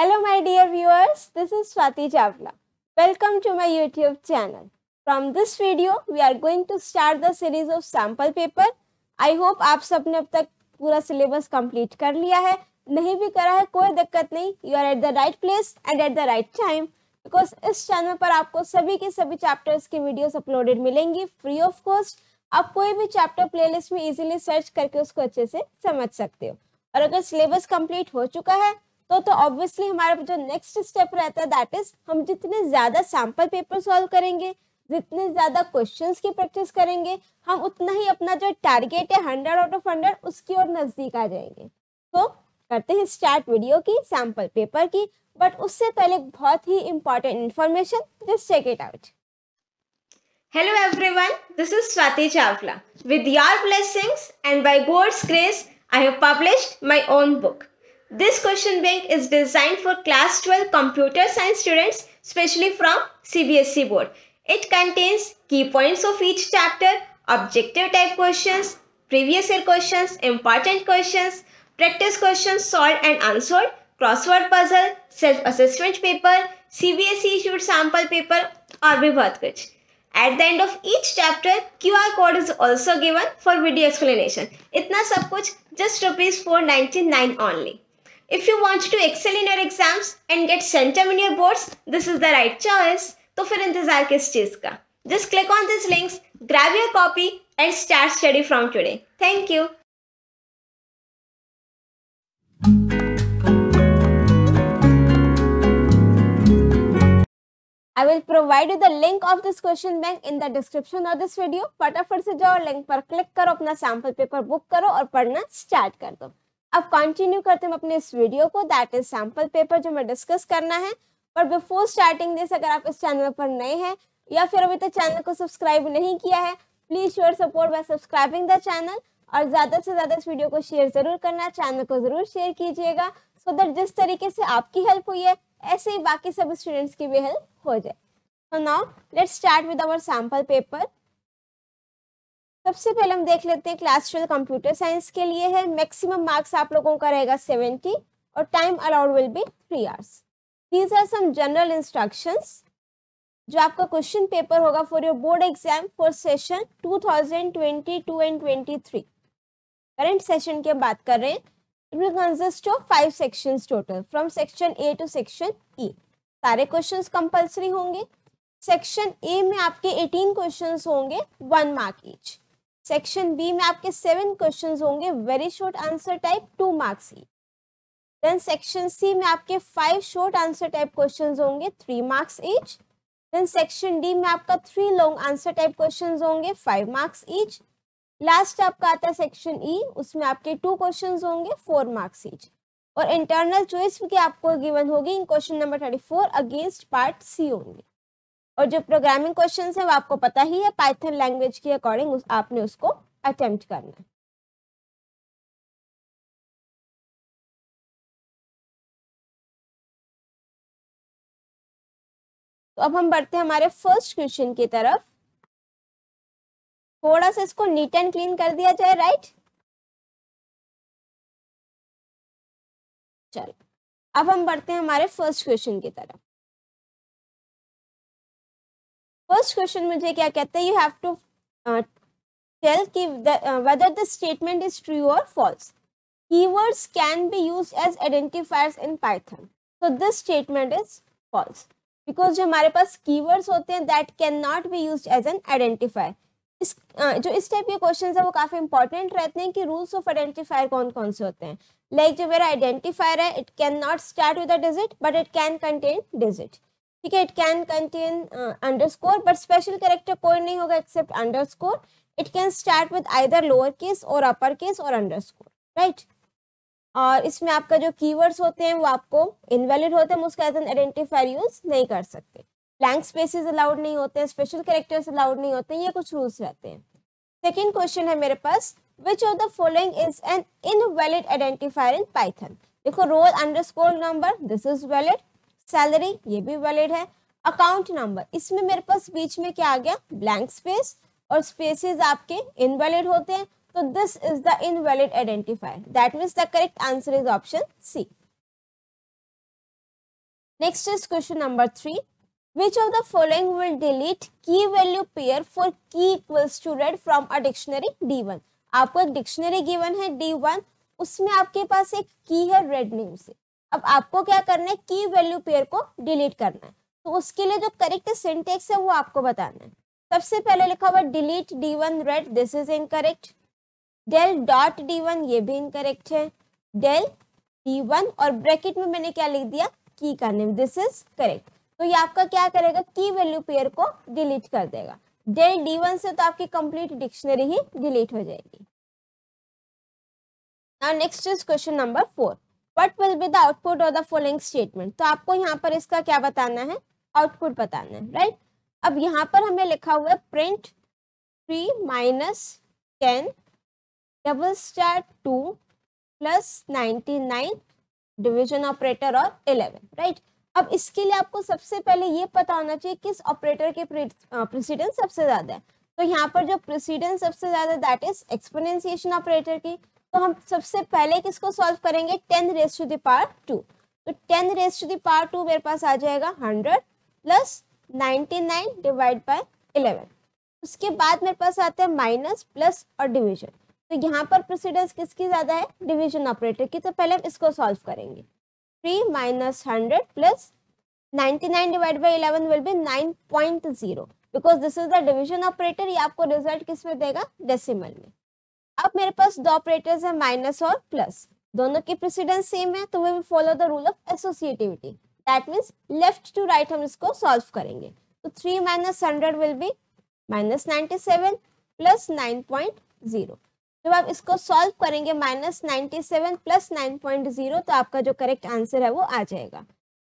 Hello my dear viewers this is Swati Chawla welcome to my YouTube channel from this video we are going to start the series of sample paper I hope आप सबने अब तक पूरा syllabus complete कर लिया है नहीं भी करा है कोई दिक्कत नहीं you are at the right place and at the right time because इस चैनल पर आपको सभी के सभी चैप्टर्स की वीडियोज अपलोडेड मिलेंगी फ्री ऑफ कॉस्ट आप कोई भी चैप्टर प्लेलिस्ट में इजीली सर्च करके उसको अच्छे से समझ सकते हो और अगर सिलेबस कंप्लीट हो चुका है तो तो ऑब्वियसली हमारा जो नेक्स्ट स्टेप रहता है दैट इज हम जितने ज़्यादा सैम्पल पेपर सॉल्व करेंगे जितने ज़्यादा क्वेश्चन की प्रैक्टिस करेंगे हम उतना ही अपना जो टारगेट है हंड्रेड आउट ऑफ हंड्रेड उसकी ओर नज़दीक आ जाएंगे तो करते हैं स्टार्ट वीडियो की सैम्पल पेपर की बट उससे पहले बहुत ही important information just check it out Hello everyone, this is Swati Chawla with your blessings and by God's grace I have published my own book This question bank is designed for class 12 computer science students, especially from CBSE board. It contains key points of each chapter, objective type questions, previous year questions, important questions, practice questions solved and answered, crossword puzzle, self-assessment paper, CBSE issued sample paper or भी बहुत At the end of each chapter, QR code is also given for video explanation. Itna explanation इतना सब कुछ just rupees If you want to excel in your exams and get centum in your boards, this is the right choice. तो फिर इंतजार किस चीज़ का just click on this links grab your copy and start study from today thank you I will provide you the link of this question bank in the description of this video. फटाफट से जाओ link पर click करो अपना sample paper book करो और पढ़ना start कर दो अब कंटिन्यू करते हैं अपने इस वीडियो को दैट इज सैम्पल पेपर जो हमें डिस्कस करना है पर बिफोर स्टार्टिंग दिस अगर आप इस चैनल पर नए हैं या फिर अभी तक तो चैनल को सब्सक्राइब नहीं किया है please your support by subscribing the channel और ज्यादा से ज्यादा इस वीडियो को शेयर जरूर करना चैनल को जरूर शेयर कीजिएगा सो दैट जिस तरीके से आपकी हेल्प हुई है ऐसे ही बाकी सब स्टूडेंट्स की भी हेल्प हो जाए so now let's start with our sample paper सबसे पहले हम देख लेते हैं क्लास ट्वेल्व कंप्यूटर साइंस के लिए है मैक्सिमम मार्क्स आप लोगों का रहेगा सेवेंटी और time allowed will be three hours these are some general instructions जो आपका क्वेश्चन पेपर होगा for your board exam for session 2022 and 23 current session की बात कर रहे हैं it will consist of five sections total from section A to section E सारे questions compulsory होंगे सेक्शन ए में आपके 18 क्वेश्चंस होंगे one mark each section B में आपके सेवन क्वेश्चन होंगे very short answer type two marks ही देन सेक्शन सी में आपके five short answer type question होंगे three marks each then section D में आपका three long answer type question होंगे फाइव मार्क्स ईच लास्ट आपका आता है सेक्शन ई e, उसमें आपके टू क्वेश्चन होंगे फोर मार्क्स ईच और इंटरनल चॉइस की आपको गिवन होगी in question number thirty four against part C होंगे और जो प्रोग्रामिंग क्वेश्चन है वो आपको पता ही है पाइथन लैंग्वेज के अकॉर्डिंग उस, आपने उसको अटेम्प्ट करना है तो अब हम बढ़ते हैं हमारे फर्स्ट क्वेश्चन की तरफ थोड़ा सा इसको नीट एंड क्लीन कर दिया जाए राइट चलो अब हम बढ़ते हैं हमारे फर्स्ट क्वेश्चन की तरफ फर्स्ट क्वेश्चन मुझे क्या कहते हैं यू हैव टू टेल कि whether the statement is true और false keywords can be use as identifiers in Python so this statement is false because जो हमारे पास कीवर्ड्स होते हैं that can not be use as an identifier इस uh, जो इस टाइप के क्वेश्चन है वो काफी इंपॉर्टेंट रहते हैं कि रूल्स ऑफ आइडेंटिफायर कौन कौन से होते हैं लाइक like, जो मेरा आइडेंटिफायर है it can not start with a digit but it can contain digit ठीक है it can contain underscore but special character कोई नहीं होगा except underscore it can start with either lower case और upper case और underscore right और इसमें आपका जो कीवर्ड्स होते हैं वो आपको इनवैलिड होते हैं उसका एज एन आइडेंटिफायर यूज नहीं कर सकते ब्लैंक स्पेसिस अलाउड नहीं होते हैं स्पेशल कैरेक्टर्स अलाउड नहीं होते ये कुछ रूल्स रहते हैं सेकेंड क्वेश्चन है मेरे पास which of the following is an invalid identifier in Python देखो roll score number this is valid salary ये भी वैलिड है अकाउंट नंबर इसमें मेरे पास बीच में क्या आ गया ब्लैंक स्पेस और स्पेसेस आपके इनवैलिड होते हैं तो this is the invalid identifier that means the correct answer is option C next is question number three which of the following will delete की वैल्यू पेयर फॉर की equals to red from a dictionary D one आपको एक dictionary given है D one उसमें आपके पास एक की है रेड नेम से अब आपको क्या करना है की वैल्यू पेयर को डिलीट करना है तो उसके लिए जो करेक्ट सिंटेक्स है वो आपको बताना है सबसे पहले लिखा हुआ delete D one red this is correct del dot D one ये भी इनकरेक्ट है डेल डी वन और ब्रैकेट में मैंने क्या लिख दिया की का नेम दिस इज करेक्ट तो ये आपका क्या करेगा की वैल्यू पेयर को डिलीट कर देगा डेल डी वन से तो आपकी कंप्लीट डिक्शनरी ही डिलीट हो जाएगी next is question number four what will be the output of the following statement तो आपको यहाँ पर इसका क्या बताना है आउटपुट बताना है राइट right? अब यहाँ पर हमें लिखा हुआ है print three minus ten double star two plus ninety nine division operator और इलेवन राइट अब इसके लिए आपको सबसे पहले ये पता होना चाहिए किस ऑपरेटर के प्रेसिडेंस सबसे ज्यादा है तो यहाँ पर जो प्रेसिडेंस सबसे ज्यादा दैट इज एक्सपोनेंसिएशन ऑपरेटर की तो हम सबसे पहले किसको सॉल्व करेंगे ten raise to the power two तो ten raise to the power two मेरे पास आ जाएगा hundred plus ninety nine divide by eleven उसके बाद मेरे पास आता है माइनस प्लस और डिविजन तो यहाँ पर प्रोसीडर्स किसकी ज़्यादा है डिविजन ऑपरेटर की तो पहले हम इसको सॉल्व करेंगे three minus hundred plus ninety nine divide by eleven will be nine point zero because this is the division operator ये आपको रिजल्ट किस में देगा डेसीमल में अब मेरे पास दो ऑपरेटर्स है माइनस और प्लस दोनों की प्रेसिडेंस सेम है तो वे भी follow the rule of associativity that means left to right हम इसको सॉल्व करेंगे तो three minus hundred will be minus ninety seven plus nine point zero जब आप इसको सॉल्व करेंगे minus ninety seven plus nine point zero तो आपका जो करेक्ट आंसर है वो आ जाएगा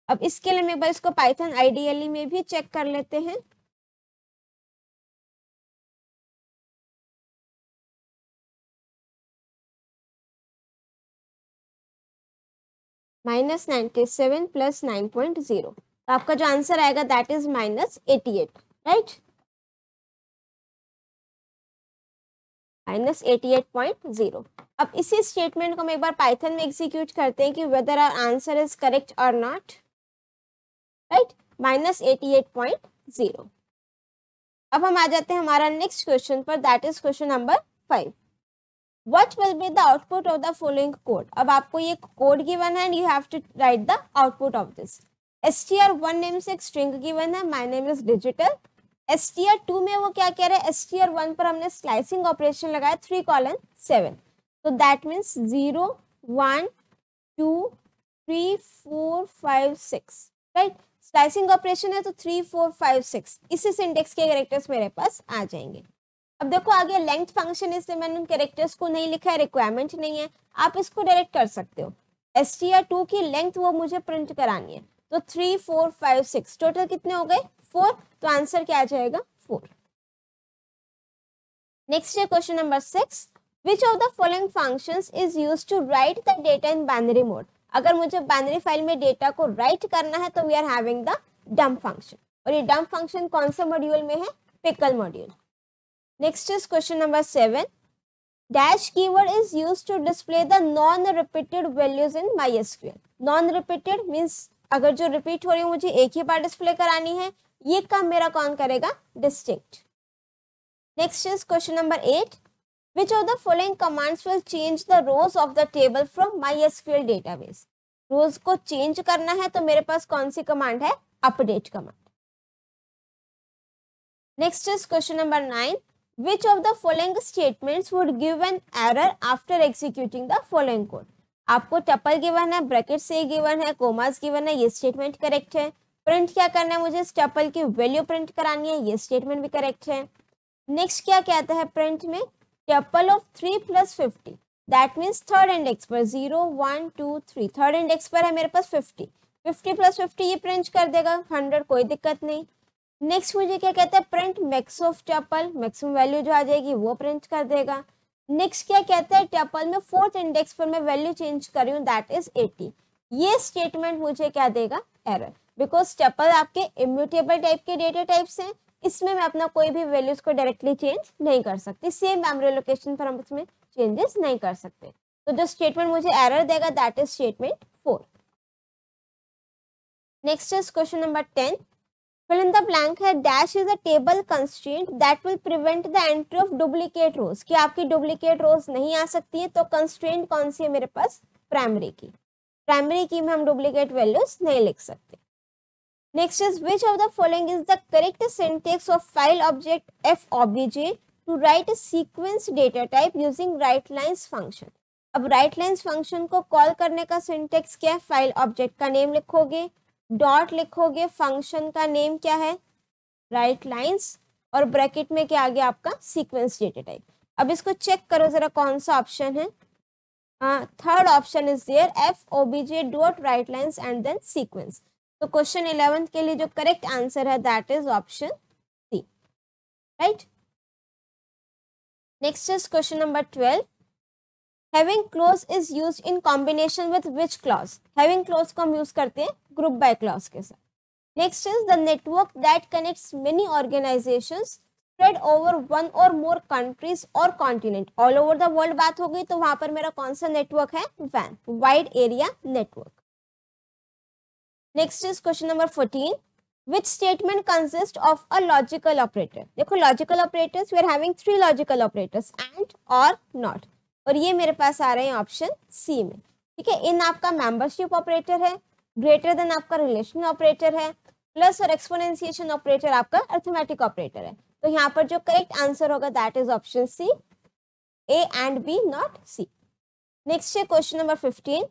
अब इसके लिए मैं इसको पाइथन आईडीएलई में भी चेक कर लेते हैं minus ninety seven plus nine point zero तो आपका जो आंसर आएगा that is minus eighty eight right minus eighty eight point zero अब इसी स्टेटमेंट को हम एक बार पाइथन में एग्जीक्यूट करते हैं कि whether our answer is correct और not right minus eighty eight point zero अब हम आ जाते हैं हमारा नेक्स्ट क्वेश्चन पर that is question number five what will be the output of the following code अब आपको ये कोड गिवन है and you have to write the output of this S T R one name से एक string given है my name is digital S T R two में वो क्या कह रहे हैं एस टी आर वन पर हमने स्लाइसिंग ऑपरेशन लगाया थ्री कॉलन सेवन तो that means zero one two three four five six right slicing operation है तो थ्री फोर फाइव सिक्स इसी सिंटेक्स के करेक्टर्स मेरे पास आ जाएंगे अब देखो आगे लेंथ फंक्शन इसलिए मैंने उन कैरेक्टर्स को नहीं लिखा है रिक्वायरमेंट नहीं है आप इसको डायरेक्ट कर सकते हो एस टी आर टू की लेंथ वो मुझे प्रिंट करानी है तो three four five six total कितने हो गए फोर तो आंसर क्या आ जाएगा फोर नेक्स्ट है question number six which of the following function is use to write the data in binary mode अगर मुझे बाइनरी फाइल में डेटा को राइट करना है तो we are having the dump function और ये डम्प फंक्शन कौन से मॉड्यूल में है pickle module Next is question number 7. Dash keyword is used to display the non-repeated values in MySQL. Non repeated means अगर जो रिपीट हो रही है मुझे एक ही बार डिस्प्ले करानी है ये काम मेरा कौन करेगा distinct next is question number eight which of the following commands will change the rows of the table from MySQL database rows को चेंज करना है तो मेरे पास कौन सी कमांड है update command next is question number nine Which of the following statements would give an error after executing the following code? आपको टपल गिवन है ब्रैकेट से गिवन है कोमास गिवन है ये स्टेटमेंट करेक्ट है प्रिंट क्या करना है मुझे इस टपल की वैल्यू प्रिंट करानी है ये स्टेटमेंट भी करेक्ट है नेक्स्ट क्या कहता है प्रिंट में tuple of three plus fifty that means third index पर zero one two three third index पर है मेरे पास फिफ्टी फिफ्टी प्लस फिफ्टी ये प्रिंट कर देगा हंड्रेड कोई दिक्कत नहीं नेक्स्ट मुझे क्या कहता है print max of tuple maximum value जो आ जाएगी वो प्रिंट कर देगा नेक्स्ट क्या कहता है टेपल में फोर्थ इंडेक्स पर मैं वैल्यू चेंज कर रही हूँ दैट इज एटी ये स्टेटमेंट मुझे क्या देगा एरर बिकॉज टेपल आपके इम्यूटेबल टाइप के डेटा टाइप्स हैं इसमें मैं अपना कोई भी वैल्यूज को डायरेक्टली चेंज नहीं कर सकती सेम मेमोरी लोकेशन पर हम इसमें चेंजेस नहीं कर सकते तो जो स्टेटमेंट मुझे एरर देगा that is statement four next is question number ten Fill in the blank here. Dash is a table constraint that will prevent the entry of duplicate rows. कि आपकी duplicate rows नहीं आ सकती है तो constraint कौन सी है मेरे पास प्राइमरी की प्राइमरी की में हम डुप्लीकेट वैल्यूज नहीं लिख सकते next is which of the following is the correct syntax of file object F obj to write sequence data type using write lines function अब राइट लाइन्स फंक्शन को call करने का सिंटेक्स क्या है file object का name लिखोगे dot लिखोगे function का नेम क्या है राइट लाइंस और ब्रैकेट में क्या आ गया आपका सीक्वेंस डेटा टाइप अब इसको चेक करो जरा कौन सा ऑप्शन है third option is there F O B J dot write lines and then sequence तो क्वेश्चन इलेवेंथ के लिए जो करेक्ट आंसर है that is option C right next is question number twelve having clause is use in combination with which clause having clause को हम use करते हैं group by class के साथ next is the network that connects many organization spread over one or more countries or continent all over the world बात हो गई तो वहां पर मेरा कौन सा नेटवर्क है वैन wide area network next is question number fourteen which statement consist of a logical operator देखो logical operators we are having three logical operators and or not और ये मेरे पास आ रहे हैं ऑप्शन सी में ठीक है इन आपका मेंबरशिप ऑपरेटर है ग्रेटर देन आपका रिलेशन ऑपरेटर है प्लस और एक्सपोनेंशिएशन ऑपरेटर आपका अर्थमेटिक ऑपरेटर है तो यहाँ पर जो करेक्ट आंसर होगा that is option C A and B not C next है question number fifteen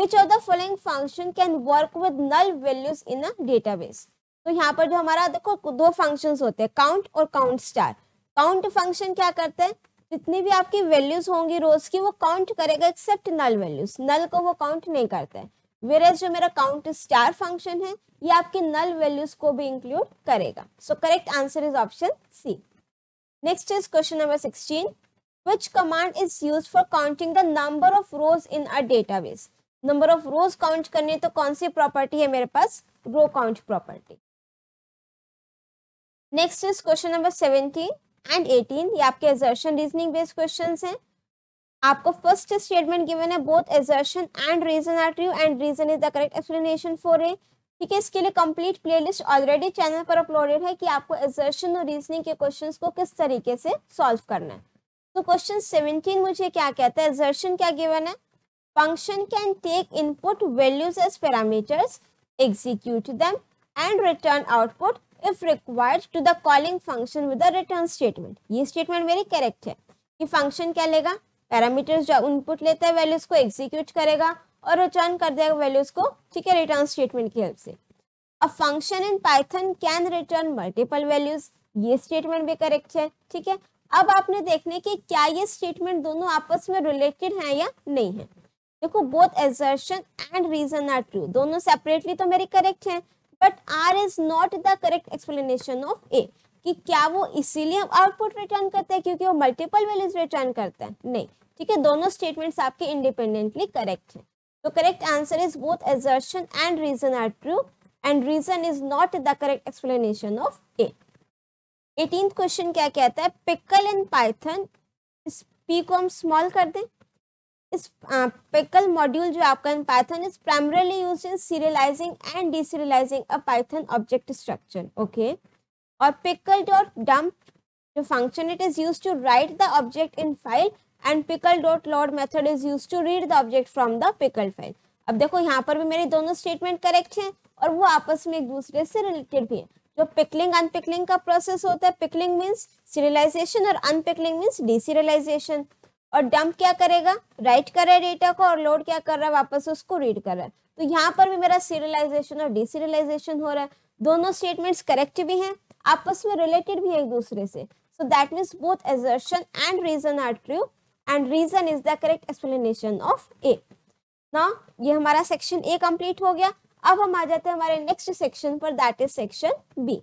which of the following function can work with null values in a database तो यहाँ पर जो हमारा देखो दो फंक्शन होते हैं काउंट और काउंट स्टार काउंट फंक्शन क्या करते हैं जितनी भी आपकी वैल्यूज होंगी रोज की वो काउंट करेगा एक्सेप्ट नल वैल्यूज नल को वो काउंट नहीं करते हैं वेरियस जो मेरा काउंट स्टार फंक्शन है ये आपके नल वैल्यूज को भी इंक्लूड करेगा so correct answer is option C next is question number sixteen which command is use for counting the number of rows in a database number of rows count करने तो कौन सी property है मेरे पास row count property next is question number seventeen and eighteen ये आपके assertion reasoning based questions हैं आपको फर्स्ट स्टेटमेंट गिवन है both assertion and reason are true and reason is the correct explanation for A ठीक है इसके लिए complete playlist already channel पर अपलोडेड है कि आपको एजर्शन और रीजनिंग के क्वेश्चंस को किस तरीके से सॉल्व करना है तो क्वेश्चन सेवनटीन मुझे क्या कहता है एजर्शन क्या गिवन है function can take input values as parameters execute them and return output if required to the calling function with the return statement ये स्टेटमेंट वेरी करेक्ट है कि फंक्शन क्या लेगा पैरामीटर्स जो इनपुट लेता है वैल्यूज को एग्जीक्यूट करेगा और रिटर्न कर देगा वैल्यूज को ठीक है रिटर्न स्टेटमेंट की हेल्प से a function in Python can return multiple values ये स्टेटमेंट भी करेक्ट है ठीक है अब आपने देखने की क्या ये स्टेटमेंट दोनों आपस में रिलेटेड हैं या नहीं है देखो both assertion and reason are true दोनों सेपरेटली तो मेरी करेक्ट है but R is not the correct explanation of A कि क्या वो इसीलिए आउटपुट रिटर्न करते हैं क्योंकि वो मल्टीपल वैल्यूज रिटर्न करते हैं नहीं ठीक है दोनों स्टेटमेंट्स आपके इंडिपेंडेंटली करेक्ट हैं तो correct answer is both assertion and reason are true and reason is not the correct explanation of A eighteen question क्या कहता है पिकल इन पाइथन इस पी को हम स्मॉल कर दें इस पिकल मॉड्यूल जो आपका in Python is primarily use in serializing and deserializing a Python object structure okay और पिकल डॉट डम्प जो function it is use to write the object in file and pickle dot load method is use to read the object from the pickle file अब देखो यहाँ पर भी मेरे दोनों statement correct हैं और वो आपस में एक दूसरे से रिलेटेड भी है जो पिकलिंग अनपिकलिंग का प्रोसेस होता है पिकलिंग मीन्स सीरियलाइजेशन और अनपिकलिंग मीन्स डीसीरियलाइजेशन और डंप क्या करेगा राइट कर रहा है डेटा को और लोड क्या कर रहा है वापस उसको रीड कर रहा है तो यहाँ पर भी मेरा सीरियलाइजेशन और डीसीरियलाइजेशन हो रहा है दोनों स्टेटमेंट्स करेक्ट भी हैं आपस में रिलेटेड भी है एक दूसरे से so that means both assertion and reason are true and reason is the correct explanation of A ना ये हमारा सेक्शन ए कंप्लीट हो गया अब हम आ जाते हैं हमारे नेक्स्ट सेक्शन पर that is section B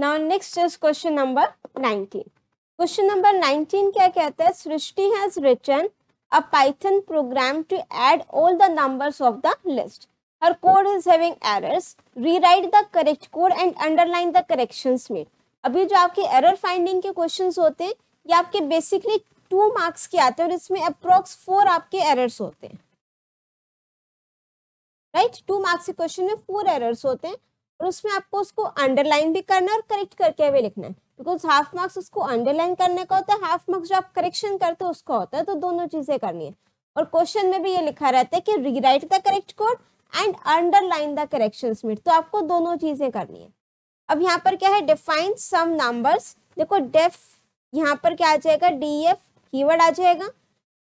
now next is question number 19 question number 19 क्या कहता है Srishti has written a Python program to add all the numbers of the list. Her code is having errors. Rewrite the correct code and underline the corrections made. अभी जो आपके error finding के questions होते हैं ये आपके बेसिकली टू मार्क्स के आते हैं और इसमें अप्रोक्स फोर आपके एरर्स होते हैं राइट टू मार्क्स के क्वेश्चन में फोर एरर्स होते हैं और उसमें आपको उसको अंडरलाइन भी करना है और करेक्ट करके भी लिखना है बिकॉज हाफ मार्क्स उसको अंडरलाइन करने का होता है हाफ मार्क्स जो आप करेक्शन करते हो उसका होता है तो दोनों चीजें करनी है और क्वेश्चन में भी ये लिखा रहता है कि rewrite the correct code and underline the correction submit तो आपको दोनों चीजें करनी है अब यहाँ पर क्या है डिफाइन सम नंबर्स देखो डेफ यहाँ पर क्या आ जाएगा डी एफ कीवर्ड आ जाएगा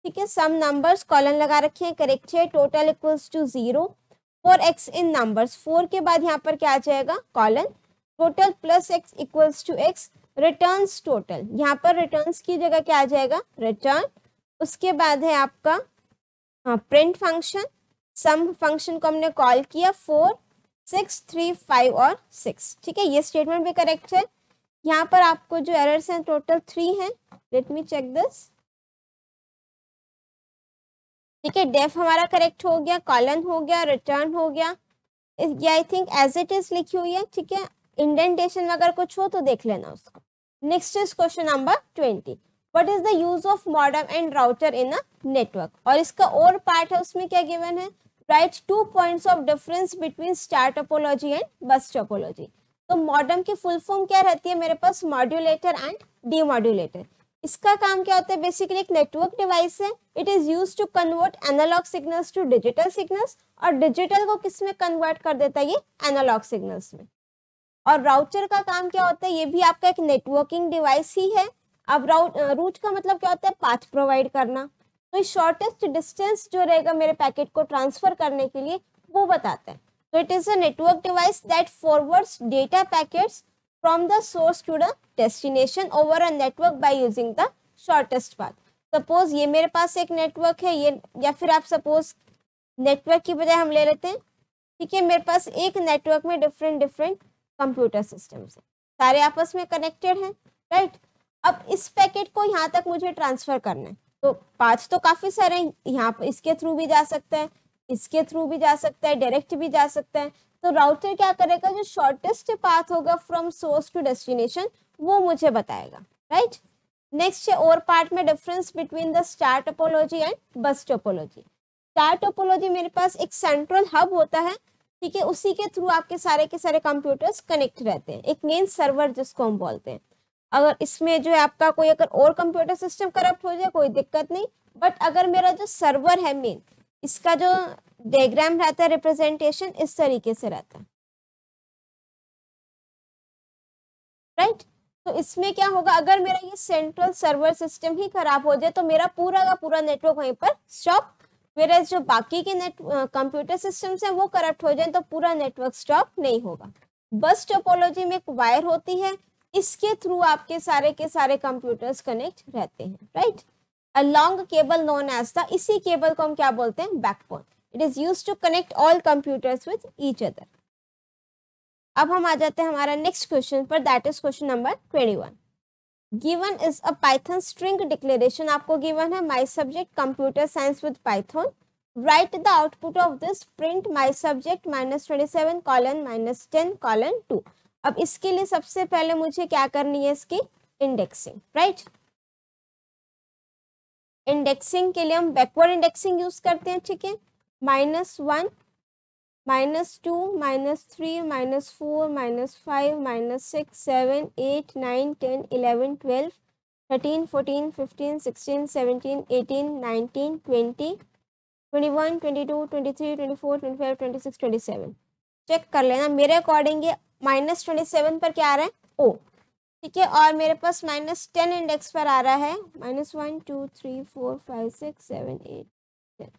ठीक है सम नंबर्स कॉलन लगा रखे हैं करेक्ट है total equals to zero for x in numbers for के बाद यहाँ पर क्या आ जाएगा colon total plus x equals to x return total यहाँ पर रिटर्न की जगह क्या आ जाएगा रिटर्न उसके बाद है आपका हाँ, प्रिंट फंक्शन सम फंक्शन को हमने कॉल किया फोर सिक्स थ्री फाइव और सिक्स ठीक है ये स्टेटमेंट भी करेक्ट है यहाँ पर आपको जो एरर्स हैं टोटल थ्री हैं लेट मी चेक दिस ठीक है डेफ हमारा करेक्ट हो गया कॉलन हो गया रिटर्न हो गया I think as it is लिखी हुई है ठीक है इंडेंटेशन अगर कुछ हो तो देख लेना उसको next is question number twenty what is the use of modem and router in a network और इसका और पार्ट है उसमें क्या गिवन है write two points of difference between star topology and bus topology तो मॉडर्म की फुल फॉर्म क्या रहती है मेरे पास मॉड्यूलेटर एंड डीमॉड्यूलेटर इसका काम क्या होता है बेसिकली एक नेटवर्क डिवाइस है it is use to convert analog signals to digital signals और डिजिटल को किस में कन्वर्ट कर देता है ये एनालॉग सिग्नल्स में और राउटर का काम क्या होता है ये भी आपका एक नेटवर्किंग डिवाइस ही है अब राउट रूट का मतलब क्या होता है पाथ प्रोवाइड करना तो शॉर्टेस्ट डिस्टेंस जो रहेगा मेरे पैकेट को ट्रांसफर करने के लिए वो बताते हैं तो it is a network device that forwards data packets from the source to the destination over a network by using the shortest path. suppose ये मेरे पास एक network है ये या फिर आप suppose network की बजाय हम ले लेते हैं ठीक है मेरे पास एक network में different different computer systems हैं सारे आपस में कनेक्टेड हैं राइट अब इस पैकेट को यहाँ तक मुझे ट्रांसफ़र करना है तो पाँच तो काफ़ी सारे हैं यहाँ पर इसके थ्रू भी जा सकता है इसके थ्रू भी जा सकता है डायरेक्ट भी जा सकता है तो राउटर क्या करेगा जो शॉर्टेस्ट पाथ होगा फ्रॉम सोर्स टू डेस्टिनेशन वो मुझे बताएगा राइट नेक्स्ट है और पार्ट में difference between the star topology and bus topology star topology मेरे पास एक सेंट्रल हब होता है ठीक है उसी के थ्रू आपके सारे के सारे कंप्यूटर्स कनेक्ट रहते हैं एक मेन सर्वर जिसको हम बोलते हैं अगर इसमें जो है आपका कोई अगर और कंप्यूटर सिस्टम करप्ट हो जाए कोई दिक्कत नहीं बट अगर मेरा जो सर्वर है मेन इसका जो डायग्राम रहता है रिप्रेजेंटेशन इस तरीके से रहता है राइट right? तो इसमें क्या होगा अगर मेरा ये सेंट्रल सर्वर सिस्टम ही खराब हो जाए तो मेरा पूरा का पूरा नेटवर्क वहीं पर स्टॉप मेरे जो बाकी के नेट कंप्यूटर सिस्टम्स हैं वो करप्ट हो जाए तो पूरा नेटवर्क स्टॉप नहीं होगा बस टोपोलॉजी में एक वायर होती है इसके थ्रू आपके सारे के सारे कंप्यूटर्स कनेक्ट रहते हैं right right? a long cable known as the इसी केबल को हम क्या बोलते हैं backbone it is use to connect all computers with each other अब हम आ जाते हैं हमारा नेक्स्ट क्वेश्चन पर that is question number twenty one given is a Python string declaration आपको गिवन है my subject computer science with Python write the output of this print my subject minus twenty seven colon minus ten colon two अब इसके लिए सबसे पहले मुझे क्या करनी है इसकी इंडेक्सिंग राइट right? इंडेक्सिंग के लिए हम बैकवर्ड इंडेक्सिंग यूज करते हैं ठीक है minus one minus two minus three minus four minus five minus six seven eight nine ten eleven twelve thirteen fourteen fifteen sixteen seventeen eighteen nineteen twenty twenty one twenty two twenty three twenty four twenty five twenty six twenty seven check कर लेना मेरे according ये minus twenty seven पर क्या आ रहा है ओ ठीक है और मेरे पास माइनस टेन इंडेक्स पर आ रहा है minus one two three four five six seven eight ten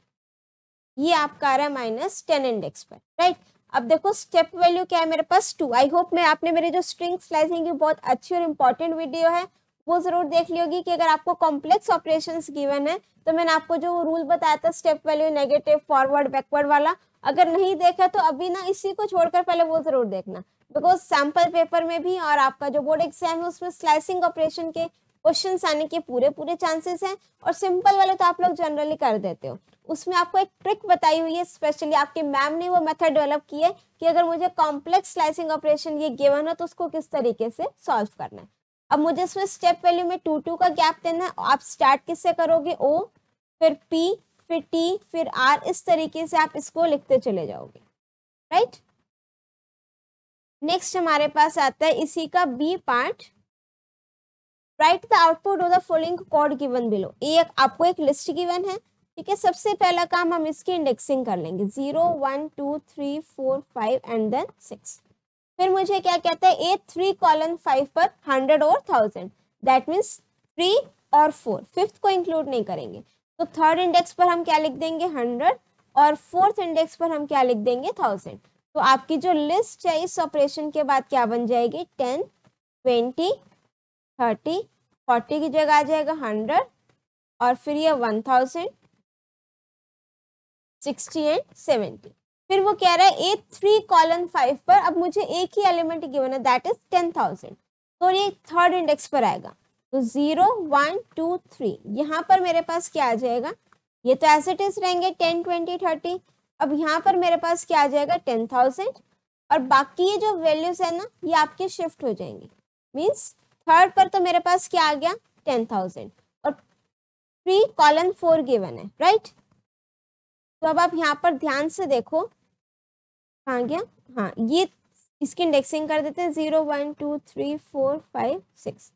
ये आपका आ रहा है माइनस टेन इंडेक्स पर राइट अब देखो स्टेप वैल्यू क्या है मेरे पास टू आई होप मैं आपने मेरे जो स्ट्रिंग स्लाइसिंग की बहुत अच्छी और इम्पोर्टेंट वीडियो है वो जरूर देख ली होगी कि अगर आपको कॉम्प्लेक्स ऑपरेशंस गिवन है तो मैंने आपको जो रूल बताया था step value negative forward backward वाला अगर नहीं देखा तो अभी ना इसी को छोड़कर पहले वो जरूर देखना बिकॉज सैम्पल पेपर में भी और आपका जो बोर्ड एग्जाम है उसमें स्लाइसिंग ऑपरेशन के क्वेश्चन आने के पूरे पूरे चांसेस हैं और सिंपल वाले तो आप लोग जनरली कर देते हो उसमें आपको एक ट्रिक बताई हुई है स्पेशली आपके मैम ने वो मेथड डेवलप की है कि अगर मुझे कॉम्प्लेक्स स्लाइसिंग ऑपरेशन ये गिवन हो तो उसको किस तरीके से सॉल्व करना है अब मुझे इसमें स्टेप वैल्यू में टू टू का गैप देना है आप स्टार्ट किससे करोगे ओ फिर पी फिर टी फिर आर इस तरीके से आप इसको लिखते चले जाओगे राइट नेक्स्ट हमारे पास आता है इसी का B part right the output of the following code given below ये आपको एक लिस्ट गिवन है ठीक है सबसे पहला काम हम इसकी इंडेक्सिंग कर लेंगे zero one two three four five and then six फिर मुझे क्या कहता है ए थ्री कॉलन फाइव पर हंड्रेड और थाउजेंड दैट मीन्स थ्री और फोर फिफ्थ को इंक्लूड नहीं करेंगे तो थर्ड इंडेक्स पर हम क्या लिख देंगे हंड्रेड और फोर्थ इंडेक्स पर हम क्या लिख देंगे थाउजेंड तो आपकी जो लिस्ट है इस ऑपरेशन के बाद क्या बन जाएगी टेन ट्वेंटी थर्टी फोर्टी की जगह आ जाएगा हंड्रेड और फिर ये one thousand sixty and seventy फिर वो कह रहा है ए थ्री कॉलन फाइव पर अब मुझे एक ही एलिमेंट गिवन है दैट इज टेन थाउजेंड तो ये थर्ड इंडेक्स पर आएगा तो जीरो वन टू थ्री यहाँ पर मेरे पास क्या आ जाएगा ये तो एज इट इज रहेंगे टेन ट्वेंटी थर्टी अब यहाँ पर मेरे पास क्या आ जाएगा टेन थाउजेंड और बाकी ये जो वैल्यूज है ना ये आपके शिफ्ट हो जाएंगे मीन्स थर्ड पर तो मेरे पास क्या आ गया टेन थाउजेंड और थ्री कॉलम फोर गिवन है राइट तो अब आप यहाँ पर ध्यान से देखो कहाँ गया हाँ ये इसकी इंडेक्सिंग कर देते हैं zero one two three four five six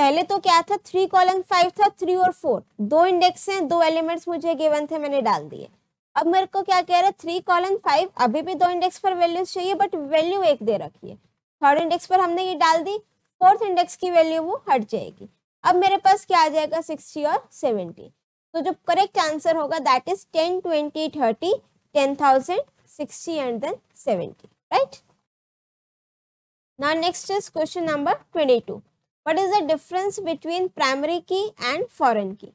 पहले तो क्या था थ्री कॉलम फाइव था थ्री और फोर दो इंडेक्स हैं दो एलिमेंट्स मुझे गिवन थे मैंने डाल दिए अब मेरे को क्या कह रहा है थ्री कॉलम फाइव अभी भी दो इंडेक्स पर वैल्यूज चाहिए बट वैल्यू एक दे रखी है थर्ड इंडेक्स पर हमने ये डाल दी फोर्थ इंडेक्स की वैल्यू वो हट जाएगी अब मेरे पास क्या आ जाएगा सिक्सटी और सेवेंटी तो जो करेक्ट आंसर होगा that is ten twenty thirty ten thousand sixty and then seventy right next is question number twenty two what is the difference between primary key and foreign key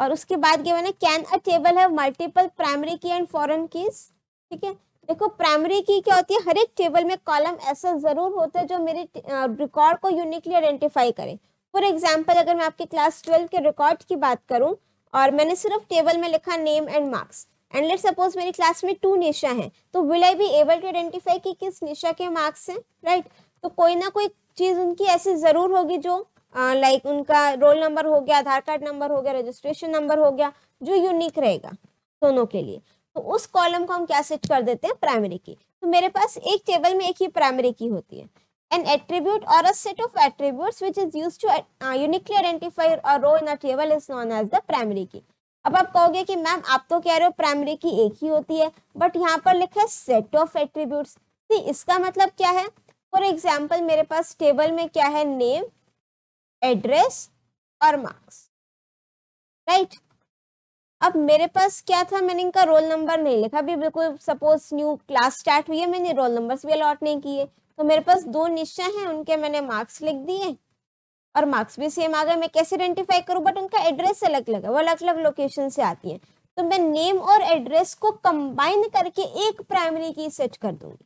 और उसके बाद क्या मैंने can a table है multiple primary key and foreign keys ठीक है देखो primary की क्या होती है हर एक टेबल में कॉलम ऐसा जरूर होता है जो मेरे रिकॉर्ड को यूनिकली आइडेंटिफाई करे फॉर एग्जाम्पल अगर मैं आपके क्लास ट्वेल्व के रिकॉर्ड की बात करूँ और मैंने सिर्फ टेबल में लिखा name and marks and let suppose मेरी क्लास में टू निशा है तो will I be able to identify कि किस निशा के मार्क्स हैं राइट right? तो कोई ना कोई चीज़ उनकी ऐसी ज़रूर होगी जो लाइक उनका रोल नंबर हो गया आधार कार्ड नंबर हो गया रजिस्ट्रेशन नंबर हो गया जो यूनिक रहेगा दोनों के लिए तो उस कॉलम को हम क्या सेट कर देते हैं प्राइमरी की तो मेरे पास एक टेबल में एक ही प्राइमरी की होती है एन एट्रीब्यूट और a set of attribute which is use to uniquely identify identify a row in a table is known as the primary अब आप कहोगे कि मैम आप तो कह रहे हो प्राइमरी की एक ही होती है बट यहाँ पर लिखा है सेट ऑफ एट्रीब्यूट इसका मतलब क्या है फॉर एग्जाम्पल मेरे पास टेबल में क्या है नेम एड्रेस और मार्क्स राइट right? अब मेरे पास क्या था मैंने इनका रोल नंबर नहीं लिखा अभी बिल्कुल सपोज न्यू क्लास स्टार्ट हुई है मैंने रोल नंबर्स भी अलॉट नहीं किए तो मेरे पास दो निश्चय हैं उनके मैंने मार्क्स लिख दिए और मार्क्स भी सेम आ गए मैं कैसे आइडेंटिफाई करूँ बट उनका एड्रेस अलग अलग है वो अलग अलग लोकेशन से आती है तो मैं नेम और एड्रेस को कंबाइन करके एक प्राइमरी की सेट कर दूंगी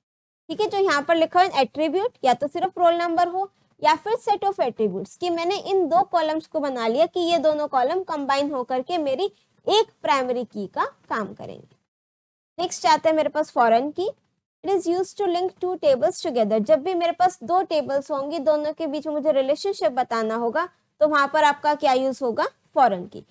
ठीक है जो यहाँ पर लिखा हुआ एट्रीब्यूट या तो सिर्फ रोल नंबर हो या फिर सेट ऑफ एट्रीब्यूट्स कि मैंने इन दो कॉलम्स को बना लिया कि ये दोनों कॉलम कंबाइन होकर के मेरी एक प्राइमरी की का काम करेंगे नेक्स्ट आता है मेरे पास foreign key it is use to link two tables together जब भी मेरे पास दो टेबल्स होंगे दोनों के बीच मुझे रिलेशनशिप बताना होगा तो वहां पर आपका क्या यूज होगा फॉरन की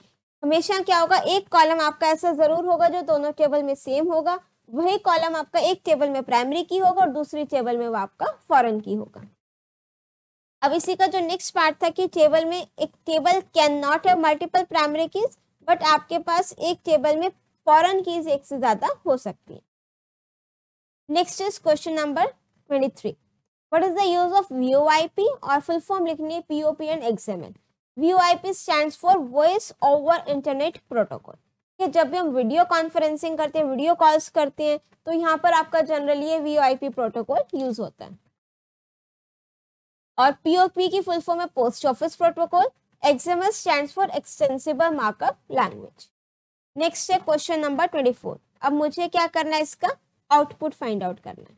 हमेशा क्या होगा एक कॉलम आपका ऐसा जरूर होगा जो दोनों टेबल में सेम होगा वही कॉलम आपका एक टेबल में प्राइमरी की होगा और दूसरी टेबल में वो आपका फॉरेन की होगा अब इसी का जो नेक्स्ट पार्ट था कि टेबल में एक टेबल कैन नॉट है मल्टीपल प्राइमरी कीज बट आपके पास एक टेबल में फॉरेन कीज एक से ज़्यादा हो सकती है next is question number twenty three what is the use of V O I P और फुल फॉर्म लिखनी P O P and XML V O I P stand for voice over internet protocol कि जब भी हम video conferencing करते हैं video calls करते हैं तो यहाँ पर आपका जनरली ये पी प्रोटोकॉल यूज होता है और पीओपी की फुल फॉर्म है post office protocol XML stand for extensible markup language next है क्वेश्चन नंबर ट्वेंटी फोर अब मुझे क्या करना है इसका आउटपुट फाइंड आउट करना है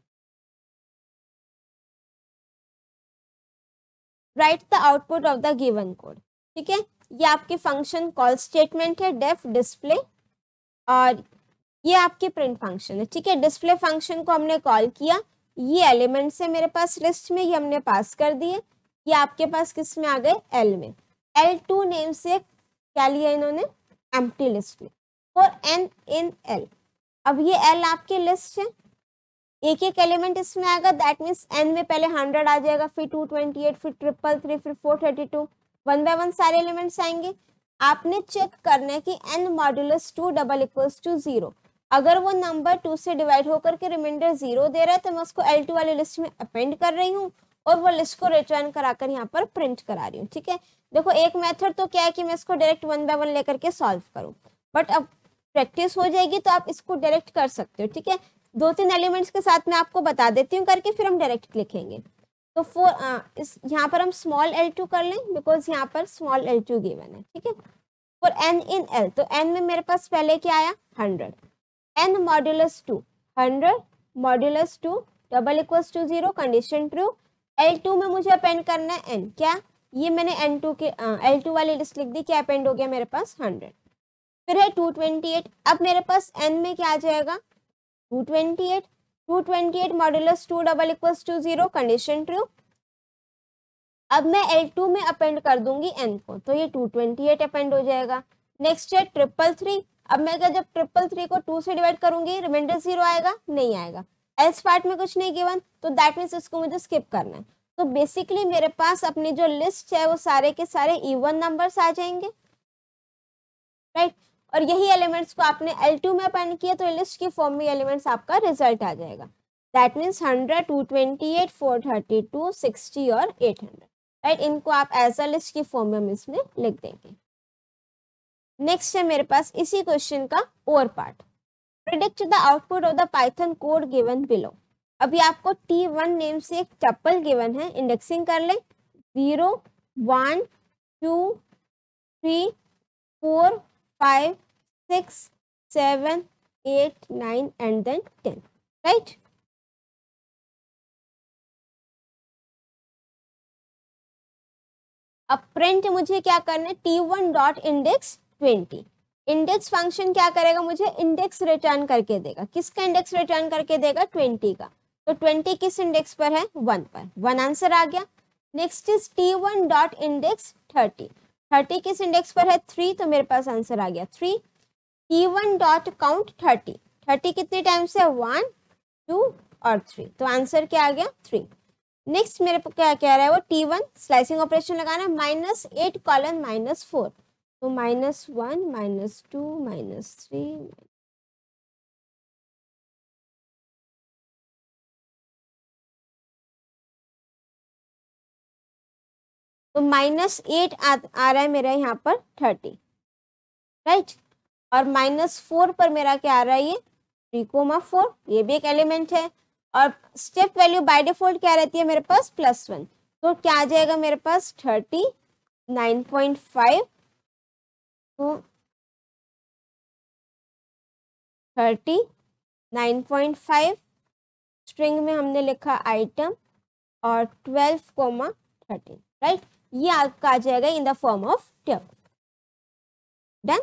right the output of the given code ठीक है ये आपके फंक्शन कॉल स्टेटमेंट है डेफ डिस्प्ले और ये आपके प्रिंट फंक्शन है ठीक है डिस्प्ले फंक्शन को हमने कॉल किया ये एलिमेंट्स है मेरे पास लिस्ट में ये हमने पास कर दिए ये आपके पास किस में आ गए एल में एल टू नेम से क्या लिया इन्होंने एम लिस्ट में फॉर एन इन एल अब ये एल आपके लिस्ट है एक एक एलिमेंट इसमें आएगा दैट मीन्स एन में पहले हंड्रेड आ जाएगा फिर टू ट्वेंटी एट फिर ट्रिपल थ्री फिर four thirty two one by one सारे एलिमेंट्स आएंगे आपने चेक करना है कि N modulus two double equals to zero अगर वो नंबर टू से डिवाइड होकर के रिमाइंडर जीरो दे रहा है तो मैं उसको एल टू वाली लिस्ट में अपेंड कर रही हूँ और वो लिस्ट को रिटर्न कराकर यहाँ पर प्रिंट करा रही हूँ ठीक है देखो एक मेथड तो क्या है कि मैं इसको डायरेक्ट वन बाय वन लेकर के सॉल्व करूँ बट अब प्रैक्टिस हो जाएगी तो आप इसको डायरेक्ट कर सकते हो ठीक है दो तीन एलिमेंट्स के साथ मैं आपको बता देती हूँ करके फिर हम डायरेक्ट लिखेंगे तो फोर इस यहाँ पर हम स्मॉल एल टू कर लें बिकॉज यहाँ पर स्मॉल एल टू गिवन है ठीक है फोर एन इन एल तो एन में मेरे पास पहले क्या आया hundred N modulus two hundred modulus two double equals to zero condition true L two में मुझे अपेंड करना है एन क्या ये मैंने एन टू के एल टू वाली लिस्ट लिख दी क्या अपेंड हो गया मेरे पास हंड्रेड फिर है टू ट्वेंटी एट अब मेरे पास एन में क्या आ जाएगा two twenty eight 228 modulus 2 double equals to zero condition true अब मैं L2 में अपेंड कर दूंगी n को तो ये 228 अपेंड हो जाएगा नेक्स्ट है ट्रिपल थ्री अब मैं क्या जब ट्रिपल थ्री को टू से डिवाइड करूंगी रिमाइंडर जीरो आएगा नहीं आएगा एल्स पार्ट में कुछ नहीं गिवन तो दैट मीन्स इसको मुझे स्किप करना है तो बेसिकली मेरे पास अपनी जो लिस्ट है वो सारे के सारे इवन नंबर्स आ जाएंगे राइट right? और यही एलिमेंट्स को आपने एल टू में अपन किया तो लिस्ट की फॉर्म में एलिमेंट्स आपका रिजल्ट आ जाएगा that means hundred two twenty eight four thirty two sixty और एट हंड्रेड राइट इनको आप एज अ लिस्ट की फॉर्म में हम इसमें लिख देंगे नेक्स्ट है मेरे पास इसी क्वेश्चन का और part predict the output of the Python code given below अभी आपको टी वन नेम से एक टप्पल गिवन है इंडेक्सिंग कर लें zero one two three four five, six, seven, eight, nine, and then 10, right? अब प्रिंट मुझे क्या करना है T one dot index twenty index function क्या करेगा मुझे इंडेक्स रिटर्न करके देगा किसका इंडेक्स रिटर्न करके देगा ट्वेंटी का तो ट्वेंटी किस इंडेक्स पर है वन पर वन आंसर आ गया next is T one dot index thirty thirty किस इंडेक्स पर है थ्री तो मेरे पास आंसर आ गया three E one dot count thirty thirty कितने टाइम्स है वन टू और थ्री तो आंसर क्या आ गया थ्री नेक्स्ट मेरे क्या कह रहा है वो टी वन स्लाइसिंग ऑपरेशन लगाना है minus eight colon minus four तो minus one minus two minus three तो माइनस एट आ, आ रहा है मेरा यहाँ पर थर्टी राइट और माइनस फोर पर मेरा क्या आ रहा है ये थ्री कोमा फोर ये भी एक एलिमेंट है और स्टेप वैल्यू बाय डिफॉल्ट क्या रहती है मेरे पास प्लस वन तो क्या आ जाएगा मेरे पास थर्टी नाइन पॉइंट फाइव तो thirty nine point five string में हमने लिखा आइटम और ट्वेल्व कोमा थर्टीन राइट ये आपका आ जाएगा in the form of tuple done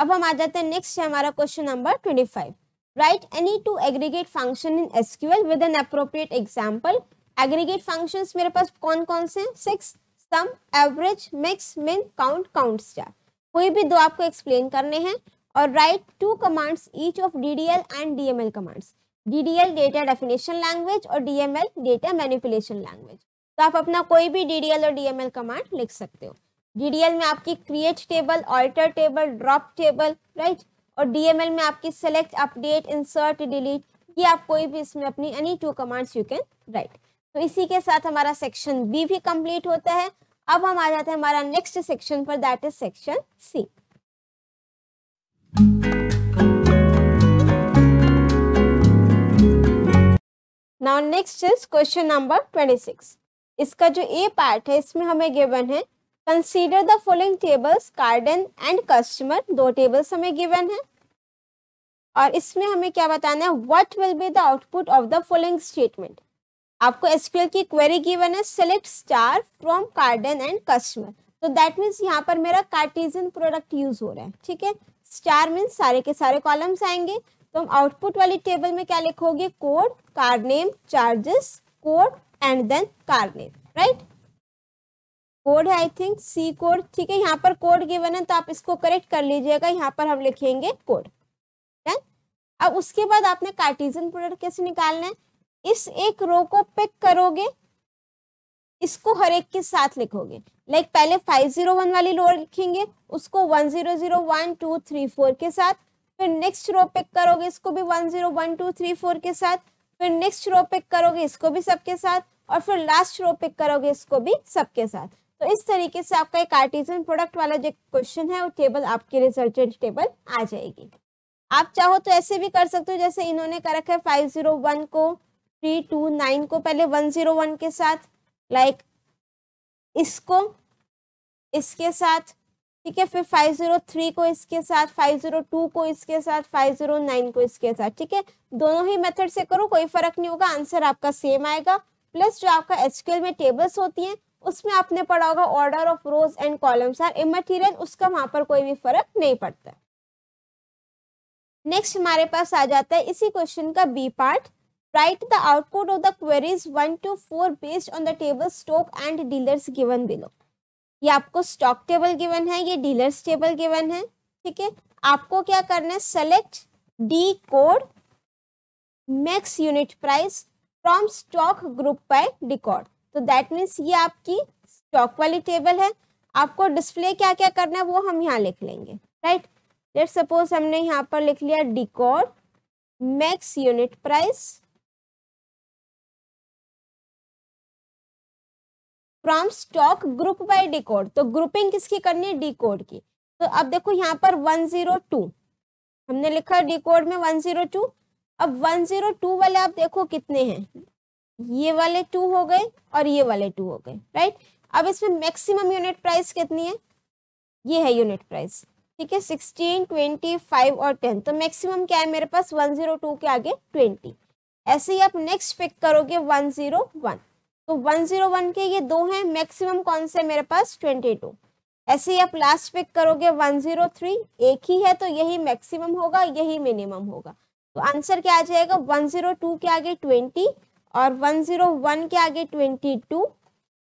अब हम आ जाते हैं नेक्स्ट है हमारा question number twenty five write any two aggregate function in SQL with an appropriate example aggregate function मेरे पास कौन कौन से six sum average max min count count star कोई भी दो आपको एक्सप्लेन करने हैं और write two commands each of DDL and DML commands DDL data definition language और डीएमएल डेटा मैनिपुलेशन लैंग्वेज तो आप अपना कोई भी डी और डीएमएल कमांड लिख सकते हो डी में आपकी create table alter table drop table right और डीएमएल में आपकी सेलेक्ट अपडेट इंसर्ट डिलीट ये आप कोई भी इसमें अपनी any two commands you can write तो इसी के साथ हमारा सेक्शन बी भी कंप्लीट होता है अब हम आ जाते हैं हमारा नेक्स्ट सेक्शन पर that is section C Now next is question number 26. इसका जो ए पार्ट है इसमें हमें गिवन है consider the following tables Carden and customer दो टेबल्स हमें गिवन है और इसमें हमें क्या बताना है what will be the output of the following statement आपको एसक्यूएल की क्वेरी गिवन है select star from Carden and customer तो दैट मीन्स यहाँ पर मेरा कार्टीजन प्रोडक्ट यूज हो रहा है ठीक है स्टार मीन्स सारे के सारे कॉलम्स आएंगे तो हम आउटपुट वाली टेबल में क्या लिखोगे code car name charges code and then Carden right code है आई थिंक सी कोड ठीक है यहाँ पर कोड गिवन है तो आप इसको करेक्ट कर लीजिएगा यहाँ पर हम लिखेंगे कोड देन अब उसके बाद आपने कार्टिजन प्रोडक्ट कैसे निकालना है इस एक रो को पिक करोगे इसको हर एक के साथ लिखोगे लाइक पहले 501 वाली रो लिखेंगे उसको 1001 2 3 4 के साथ फिर नेक्स्ट रो पिक करोगे इसको भी 101234 के साथ फिर नेक्स्ट रो पिक करोगे इसको भी सबके साथ और फिर लास्ट रो पिक करोगे इसको भी सबके साथ तो इस तरीके से आपका एक आर्टिजन प्रोडक्ट वाला जो क्वेश्चन है वो टेबल आपके रिजल्टेंट टेबल आ जाएगी आप चाहो तो ऐसे भी कर सकते हो जैसे इन्होंने कर रखा है फाइव जीरो वन को थ्री टू नाइन को पहले वन जीरो वन के साथ लाइक इसको इसके साथ ठीक है फिर फाइव जीरो थ्री को इसके साथ फाइव जीरो टू को इसके साथ फाइव जीरो नाइन को इसके साथ ठीक है दोनों ही मेथड से करो कोई फर्क नहीं होगा आंसर आपका सेम आएगा प्लस जो आपका एच में टेबल्स होती हैं उसमें आपने पढ़ा होगा order of rows and columns are immaterial उसका वहां पर कोई भी फर्क नहीं पड़ता नेक्स्ट हमारे पास आ जाता है इसी क्वेश्चन का B part right the output of the queries one two four based on the table stock and dealers given below ये आपको स्टॉक टेबल गिवन है ये डीलर्स टेबल गिवन है ठीक है आपको क्या करना है select D code max unit price from stock group by dcode तो दैट मीन्स ये आपकी स्टॉक वाली टेबल है आपको डिस्प्ले क्या क्या करना है वो हम यहाँ लिख लेंगे राइट लेट सपोज हमने यहाँ पर लिख लिया dcode max unit price from stock group by dcode तो ग्रुपिंग किसकी करनी है डिकोड की तो अब देखो यहाँ पर 102 हमने लिखा डिकोड में 102 अब 102 वाले आप देखो कितने हैं ये वाले टू हो गए और ये वाले टू हो गए राइट अब इसमें मैक्सिमम यूनिट प्राइस कितनी है ये है यूनिट प्राइस ठीक है सिक्सटीन ट्वेंटी फाइव और टेन तो मैक्सिमम क्या है मेरे पास वन जीरो टू के आगे ट्वेंटी ऐसे ही आप नेक्स्ट पिक करोगे वन जीरो वन तो वन जीरो वन के ये दो हैं मैक्सिमम कौन से मेरे पास ट्वेंटी टू ऐसे ही आप लास्ट पिक करोगे वन जीरो थ्री एक ही है तो यही मैक्सिमम होगा यही मिनिमम होगा तो आंसर क्या आ जाएगा वन जीरो टू के आगे ट्वेंटी और वन जीरो वन के आगे ट्वेंटी टू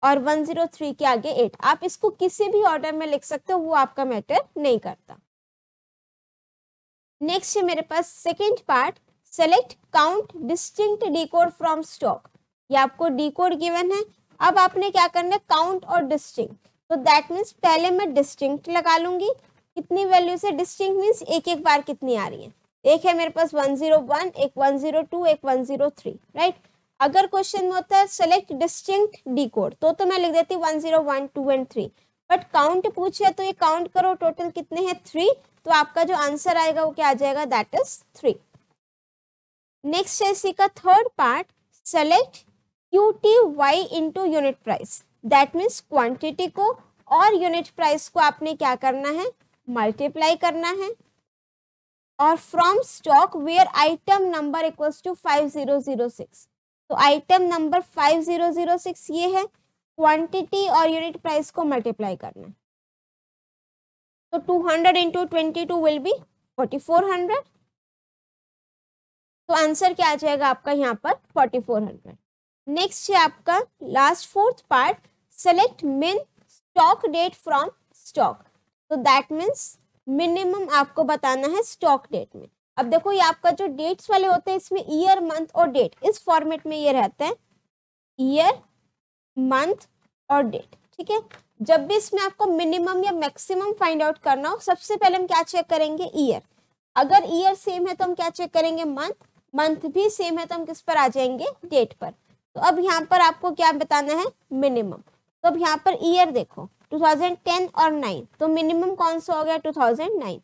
और वन जीरो थ्री के आगे एट आप इसको किसी भी ऑर्डर में लिख सकते हो वो आपका मैटर नहीं करता नेक्स्ट है मेरे पास second part select count distinct dcode from stock ये आपको डिकोड गिवन है अब आपने क्या करना है काउंट और डिस्टिंक्ट तो दैट मीन्स पहले मैं डिस्टिंक्ट लगा लूंगी कितनी वैल्यू से डिस्टिंक्ट मीन्स एक एक बार कितनी आ रही है एक है मेरे पास 101 एक 102 एक 103 राइट अगर क्वेश्चन में होता है सेलेक्ट डिस्टिंक्ट डी तो तो मैं लिख देती one zero one two and three but count पूछे तो ये काउंट करो टोटल कितने हैं थ्री तो आपका जो आंसर आएगा वो क्या आ जाएगा दैट इज थ्री नेक्स्ट है इसी का third part select Q T Y into unit price that means quantity को और यूनिट प्राइस को आपने क्या करना है मल्टीप्लाई करना है और from stock where item number equals to five zero zero six तो item number five zero zero six ये है क्वांटिटी और यूनिट प्राइस को मल्टीप्लाई करना है तो two hundred into twenty two will be forty four hundred तो answer क्या आ जाएगा आपका यहाँ पर फोर्टी फोर हंड्रेड नेक्स्ट है आपका last fourth part select min stock date from stock तो दैट मीन्स मिनिमम आपको बताना है स्टॉक डेट में अब देखो ये आपका जो डेट्स वाले होते हैं इसमें ईयर मंथ और डेट इस फॉर्मेट में ये रहते हैं ईयर मंथ और डेट ठीक है जब भी इसमें आपको मिनिमम या मैक्सिमम फाइंड आउट करना हो सबसे पहले हम क्या चेक करेंगे ईयर अगर ईयर सेम है तो हम क्या चेक करेंगे मंथ मंथ भी सेम है तो हम किस पर आ जाएंगे डेट पर तो अब यहाँ पर आपको क्या बताना है मिनिमम तो अब यहाँ पर ईयर देखो 2010 और 9 तो मिनिमम कौन सा हो गया 2009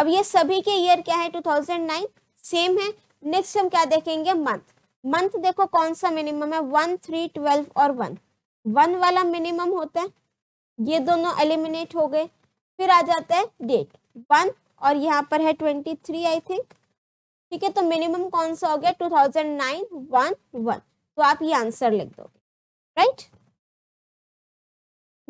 अब ये सभी के ईयर क्या है 2009 सेम है नेक्स्ट हम क्या देखेंगे मंथ मंथ देखो कौन सा मिनिमम है वन थ्री ट्वेल्व और वन वन वाला मिनिमम होता है ये दोनों एलिमिनेट हो गए फिर आ जाता है डेट वन और यहाँ पर है ट्वेंटी थ्री आई थिंक ठीक है तो मिनिमम कौन सा हो गया two thousand nine one one तो आप ये आंसर लिख दोगे राइट right?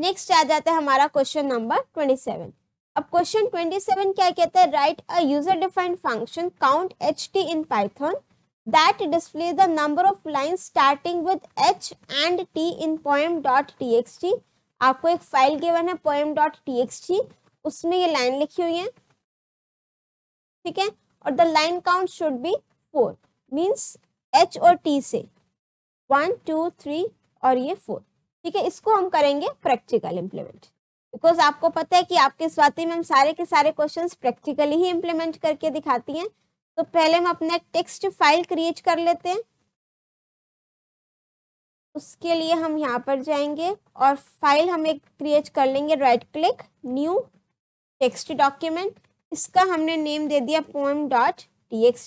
नेक्स्ट आ जाता है हमारा क्वेश्चन नंबर ट्वेंटी सेवन अब क्वेश्चन ट्वेंटी सेवन क्या कहता है right a user defined function count H T in Python that display the number of line starting with H and T in poem dot T X T आपको एक file given है poem dot T X T उसमें ये line लिखी हुई है ठीक है और the line count should be four means H और टी से वन टू थ्री और ये फोर ठीक है इसको हम करेंगे प्रैक्टिकल इम्प्लीमेंट बिकॉज आपको पता है कि आपके स्वाति में हम सारे के सारे क्वेश्चन प्रैक्टिकली ही इम्प्लीमेंट करके दिखाती हैं तो पहले हम अपना एक टेक्स्ट फाइल क्रिएट कर लेते हैं उसके लिए हम यहाँ पर जाएंगे और फाइल हम एक क्रिएट कर लेंगे right click new text document इसका हमने नेम दे दिया पोम डॉट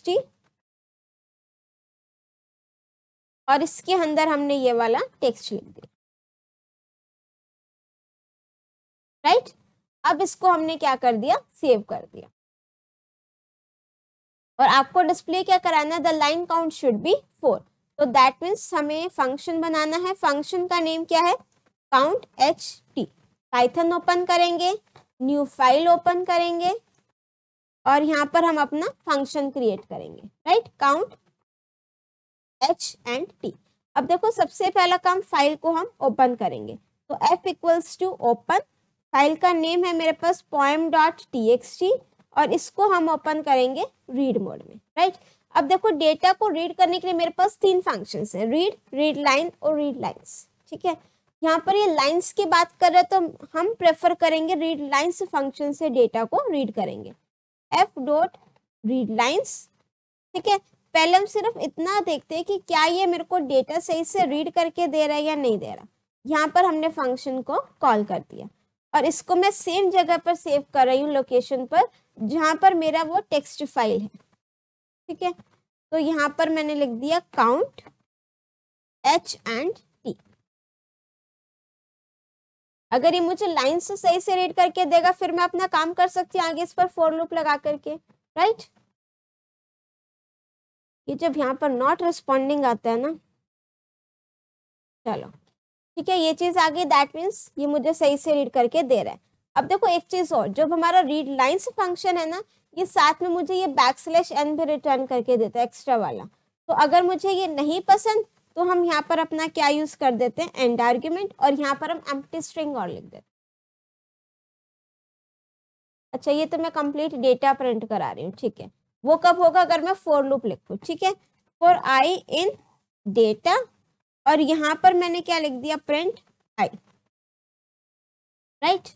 टी और इसके अंदर हमने ये वाला टेक्स्ट लिख दिया राइट right? अब इसको हमने क्या कर दिया सेव कर दिया और आपको डिस्प्ले क्या कराना है the line count should be four तो दैट मीन्स हमें फंक्शन बनाना है फंक्शन का नेम क्या है count H T Python open करेंगे न्यू फाइल ओपन करेंगे और यहाँ पर हम अपना फंक्शन क्रिएट करेंगे write count H and T अब देखो सबसे पहला काम फाइल को हम ओपन करेंगे तो F equals to open file का नेम है मेरे पास पॉइम डॉट टी और इसको हम ओपन करेंगे रीड मोड में राइट अब देखो डेटा को रीड करने के लिए मेरे पास तीन फंक्शन है रीड रीड लाइन और रीड लाइन्स ठीक है यहाँ पर ये लाइंस की बात कर रहे हैं तो हम प्रेफर करेंगे रीड लाइंस फंक्शन से डेटा को रीड करेंगे एफ डॉट रीड लाइंस ठीक है पहले हम सिर्फ इतना देखते हैं कि क्या ये मेरे को डेटा सही से रीड करके दे रहा है या नहीं दे रहा यहाँ पर हमने फंक्शन को कॉल कर दिया और इसको मैं सेम जगह पर सेव कर रही हूँ लोकेशन पर जहाँ पर मेरा वो टेक्स्ट फाइल है ठीक है तो यहाँ पर मैंने लिख दिया काउंट एच एंड टी अगर ये मुझे लाइन से सही से रीड करके देगा फिर मैं अपना काम कर सकती हूँ आगे इस पर फोर लूप लगा करके राइट ये जब यहाँ पर नॉट रिस्पॉन्डिंग आता है ना चलो ठीक है ये चीज आ गई दैट मीन्स ये मुझे सही से रीड करके दे रहा है अब देखो एक चीज और जब हमारा रीड लाइन्स फंक्शन है ना ये साथ में मुझे ये बैक स्लैश एन भी रिटर्न करके देता है एक्स्ट्रा वाला तो अगर मुझे ये नहीं पसंद तो हम यहाँ पर अपना क्या यूज कर देते हैं एंड आर्ग्यूमेंट और यहाँ पर हम एम स्ट्रिंग और लिख देते अच्छा ये तो मैं कंप्लीट डेटा प्रिंट करा रही हूँ ठीक है वो कब होगा अगर मैं फोर लूप लिखूँ ठीक है फोर आई इन डेटा और यहाँ पर मैंने क्या लिख दिया प्रिंट आई राइट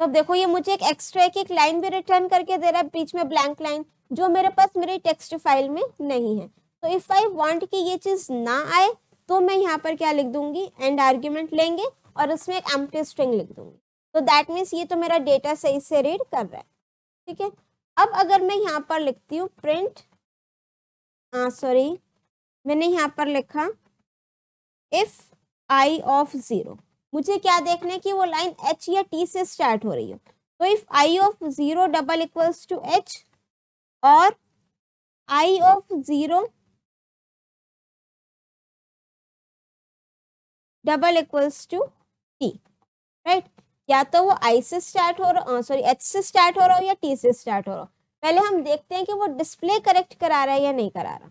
तो देखो ये मुझे एक एक्स्ट्रा एक एक लाइन भी रिटर्न करके दे रहा है बीच में ब्लैंक लाइन जो मेरे पास मेरी टेक्स्ट फाइल में नहीं है तो इफ आई वांट कि ये चीज ना आए तो मैं यहाँ पर क्या लिख दूंगी एंड आर्ग्यूमेंट लेंगे और उसमें एक एम्प्टी स्ट्रिंग लिख दूंगी तो दैट मीन्स ये तो मेरा डेटा सही से रीड कर रहा है ठीक है अब अगर मैं यहाँ पर लिखती हूँ प्रिंट सॉरी मैंने यहाँ पर लिखा इफ आई ऑफ जीरो मुझे क्या देखना है कि वो लाइन एच या टी से स्टार्ट हो रही हो तो if I of zero double equals to H और I of zero double equals to T right या तो वो आई से स्टार्ट हो रहा सॉरी एच से स्टार्ट हो रहा हो या टी से स्टार्ट हो रहा हो पहले हम देखते हैं कि वो डिस्प्ले करेक्ट करा रहा है या नहीं करा रहा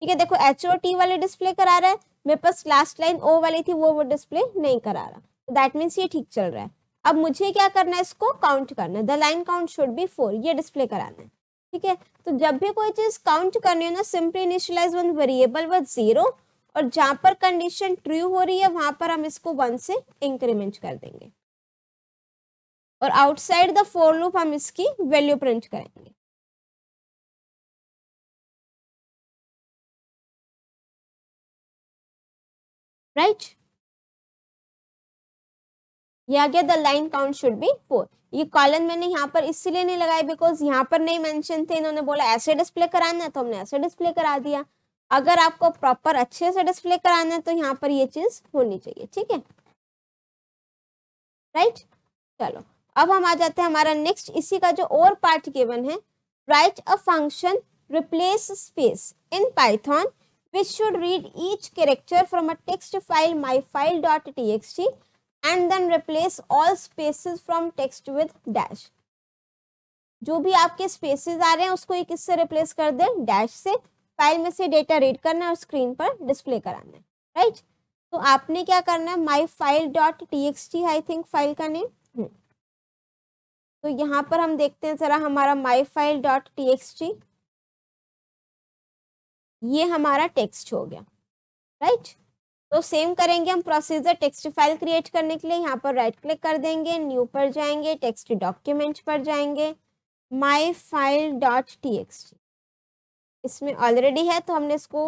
ठीक है देखो एच ओ टी वाले डिस्प्ले करा रहा है मेरे पास लास्ट लाइन ओ वाली थी वो वो डिस्प्ले नहीं करा रहा तो दैट मीन्स ये ठीक चल रहा है अब मुझे क्या करना है इसको काउंट करना है the line count should be four ये डिस्प्ले कराना है ठीक है तो जब भी कोई चीज काउंट करनी हो ना simply initialise one variable with zero और जहां पर कंडीशन ट्रू हो रही है वहां पर हम इसको वन से इंक्रीमेंट कर देंगे और आउटसाइड द फोर लूप हम इसकी वैल्यू प्रिंट करेंगे राइट ये आ गया the line count should be four ये कॉलन मैंने यहाँ पर इसीलिए नहीं लगाया बिकॉज यहाँ पर नहीं मेंशन थे इन्होंने बोला ऐसे डिस्प्ले कराना है तो हमने ऐसे डिस्प्ले करा दिया अगर आपको प्रॉपर अच्छे से डिस्प्ले कराना है तो यहाँ पर ये चीज होनी चाहिए ठीक है राइट चलो अब हम आ जाते हैं हमारा नेक्स्ट इसी का जो और पार्ट गिवन है right a function replace space in Python which should read each character from a text file myfile.txt and then replace all spaces from text with dash. जो भी आपके स्पेसेस आ रहे हैं उसको एक इससे रिप्लेस कर दे डैश से फाइल में से डेटा रीड करना है और स्क्रीन पर डिस्प्ले कराना है राइट तो आपने क्या करना है my file dot T X T I think file का नेम hmm. तो यहाँ पर हम देखते हैं ज़रा हमारा my file dot T X T ये हमारा टेक्स्ट हो गया राइट तो सेम करेंगे हम प्रोसीजर टेक्स्ट फाइल क्रिएट करने के लिए यहाँ पर राइट क्लिक कर देंगे न्यू पर जाएंगे टेक्स्ट डॉक्यूमेंट पर जाएंगे माई फाइल डॉट टी इसमें ऑलरेडी है तो हमने इसको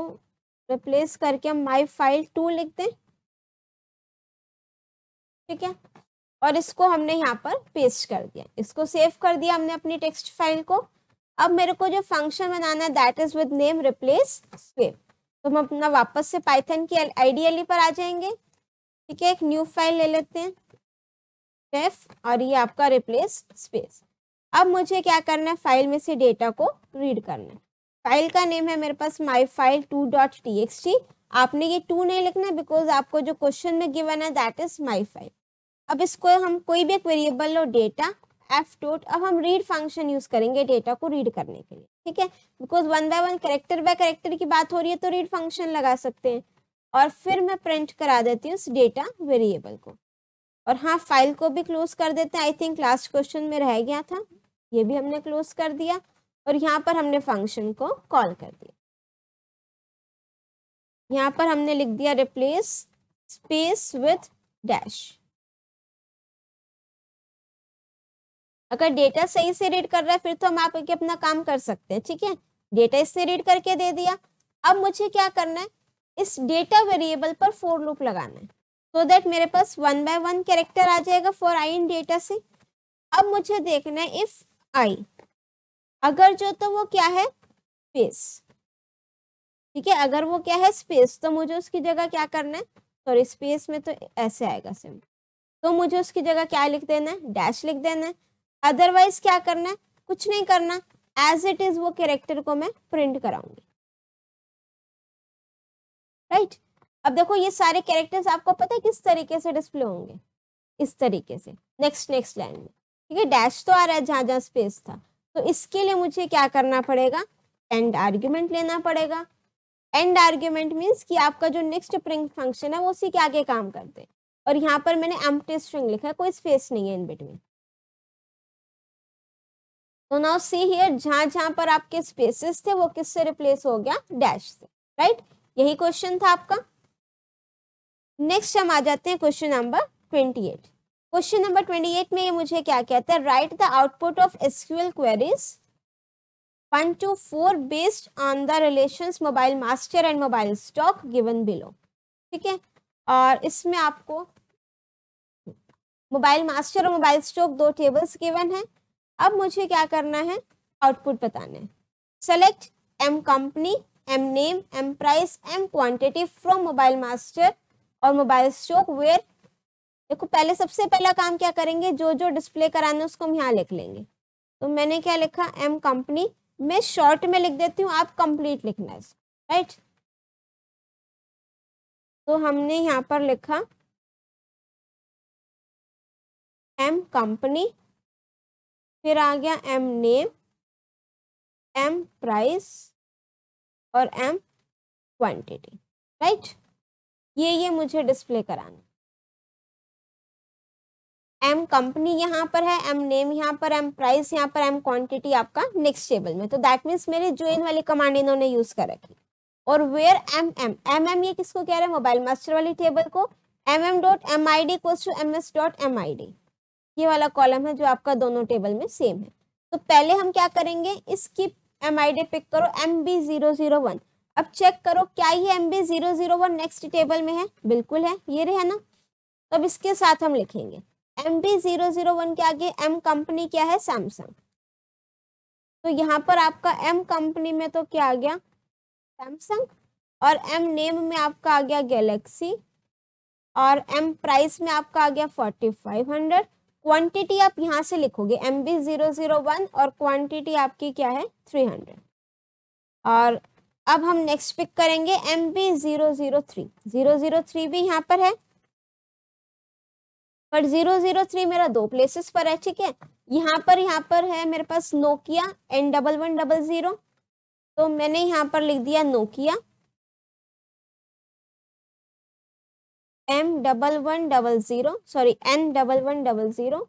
रिप्लेस करके हम माई फाइल टू लिख दें ठीक है और इसको हमने यहाँ पर पेस्ट कर दिया इसको सेव कर दिया हमने अपनी टेक्स्ट फाइल को अब मेरे को जो फंक्शन बनाना है that is with name replace स्विप तो हम अपना वापस से पाइथन की आइडियली पर आ जाएंगे ठीक है एक न्यू फाइल ले लेते हैं डेफ और ये आपका रिप्लेस स्पेस अब मुझे क्या करना है फाइल में से डेटा को रीड करना है फाइल का नेम है मेरे पास my file two dot T X T आपने ये टू नहीं लिखना है बिकॉज आपको जो क्वेश्चन में गिवन है दैट इज माई फाइल अब इसको हम कोई भी एक वेरिएबल लो डेटा एफ डोट अब हम रीड फंक्शन यूज करेंगे डेटा को रीड करने के लिए ठीक है because one by one character by character की बात हो रही है तो रीड फंक्शन लगा सकते हैं और फिर मैं प्रिंट करा देती हूँ उस डेटा वेरिएबल को और हाँ फाइल को भी क्लोज कर देते हैं आई थिंक लास्ट क्वेश्चन में रह गया था ये भी हमने क्लोज कर दिया और यहाँ पर हमने फंक्शन को कॉल कर दिया यहाँ पर हमने लिख दिया रिप्लेस स्पेस विथ डैश अगर डेटा सही से रीड कर रहा है फिर तो हम आपके अपना काम कर सकते हैं ठीक है डेटा इससे रीड करके दे दिया अब मुझे क्या करना है इस डेटा वेरिएबल पर फोर लूप लगाना है सो so मेरे पास वन बाय वन कैरेक्टर आ जाएगा फॉर आई इन डेटा से अब मुझे देखना है इफ आई अगर जो तो वो क्या है स्पेस ठीक है अगर वो क्या है स्पेस तो मुझे उसकी जगह क्या करना है सॉरी स्पेस में तो ऐसे आएगा सिम तो मुझे उसकी जगह क्या लिख देना है डैश लिख देना है अदरवाइज क्या करना है कुछ नहीं करना एज इट इज वो कैरेक्टर को मैं प्रिंट कराऊंगी राइट right? अब देखो ये सारे कैरेक्टर्स आपको पता है किस तरीके से डिस्प्ले होंगे इस तरीके से नेक्स्ट नेक्स्ट लाइन में ठीक है डैश तो आ रहा है जहां जहां स्पेस था तो इसके लिए मुझे क्या करना पड़ेगा एंड आर्ग्यूमेंट लेना पड़ेगा एंड आर्ग्यूमेंट मीन्स कि आपका जो नेक्स्ट प्रिंट फंक्शन है वो उसी के आगे काम करते हैं और यहाँ पर मैंने एम्प्टी स्ट्रिंग लिखा है कोई स्पेस नहीं है इन बिटवीन तो नाउ सी हियर जहां जहां पर आपके स्पेसेस थे वो किससे रिप्लेस हो गया डैश से राइट यही क्वेश्चन था आपका नेक्स्ट हम आ जाते हैं question number twenty eight question number twenty eight में ये मुझे क्या कहता है right the output of SQL queries one two four based on the relation mobile master and mobile stock given below ठीक है और इसमें आपको मोबाइल मास्टर और मोबाइल स्टॉक दो टेबल्स गिवन है अब मुझे क्या करना है आउटपुट बताना है select M company M name M price M quantity from mobile master और मोबाइल स्टॉक वेयर देखो पहले सबसे पहला काम क्या करेंगे जो जो डिस्प्ले कराना है उसको हम यहाँ लिख लेंगे तो मैंने क्या लिखा एम कंपनी मैं शॉर्ट में लिख देती हूँ आप कंप्लीट लिखना है राइट तो हमने यहाँ पर लिखा एम कंपनी फिर आ गया एम नेम एम प्राइस और एम क्वांटिटी राइट ये ये मुझे डिस्प्ले कराना एम कंपनी यहाँ पर है एम नेम यहाँ पर एम प्राइस यहाँ पर एम क्वांटिटी आपका नेक्स्ट टेबल में तो दैट मीन्स मेरे ज्वाइन वाली कमांड इन्होंने यूज कर रखी और where M M M M ये किसको कह रहे हैं मोबाइल मास्टर वाली टेबल को M M dot M I D question M S dot M I D ये वाला कॉलम है जो आपका दोनों टेबल में सेम है तो पहले हम क्या करेंगे इसकी एम आई डी पिक करो M B zero zero one अब चेक करो क्या ये M B zero zero one next table में है बिल्कुल है ये रहे ना तो अब इसके साथ हम लिखेंगे M B zero zero one के आगे एम कंपनी क्या है सैमसंग तो यहाँ पर आपका एम कंपनी में तो क्या आ गया सैमसंग और एम नेम में आपका आ गया गैलेक्सी और एम प्राइस में आपका आ गया फोर्टी फाइव हंड्रेड क्वांटिटी आप यहाँ से लिखोगे M B zero zero one और क्वांटिटी आपकी क्या है थ्री हंड्रेड और अब हम नेक्स्ट पिक करेंगे M B zero zero three zero zero three भी यहाँ पर है पर जीरो जीरो थ्री मेरा दो प्लेसेस पर है ठीक है यहाँ पर यहाँ पर है मेरे पास Nokia N double one double zero तो मैंने यहाँ पर लिख दिया Nokia M double one double zero sorry N double one double zero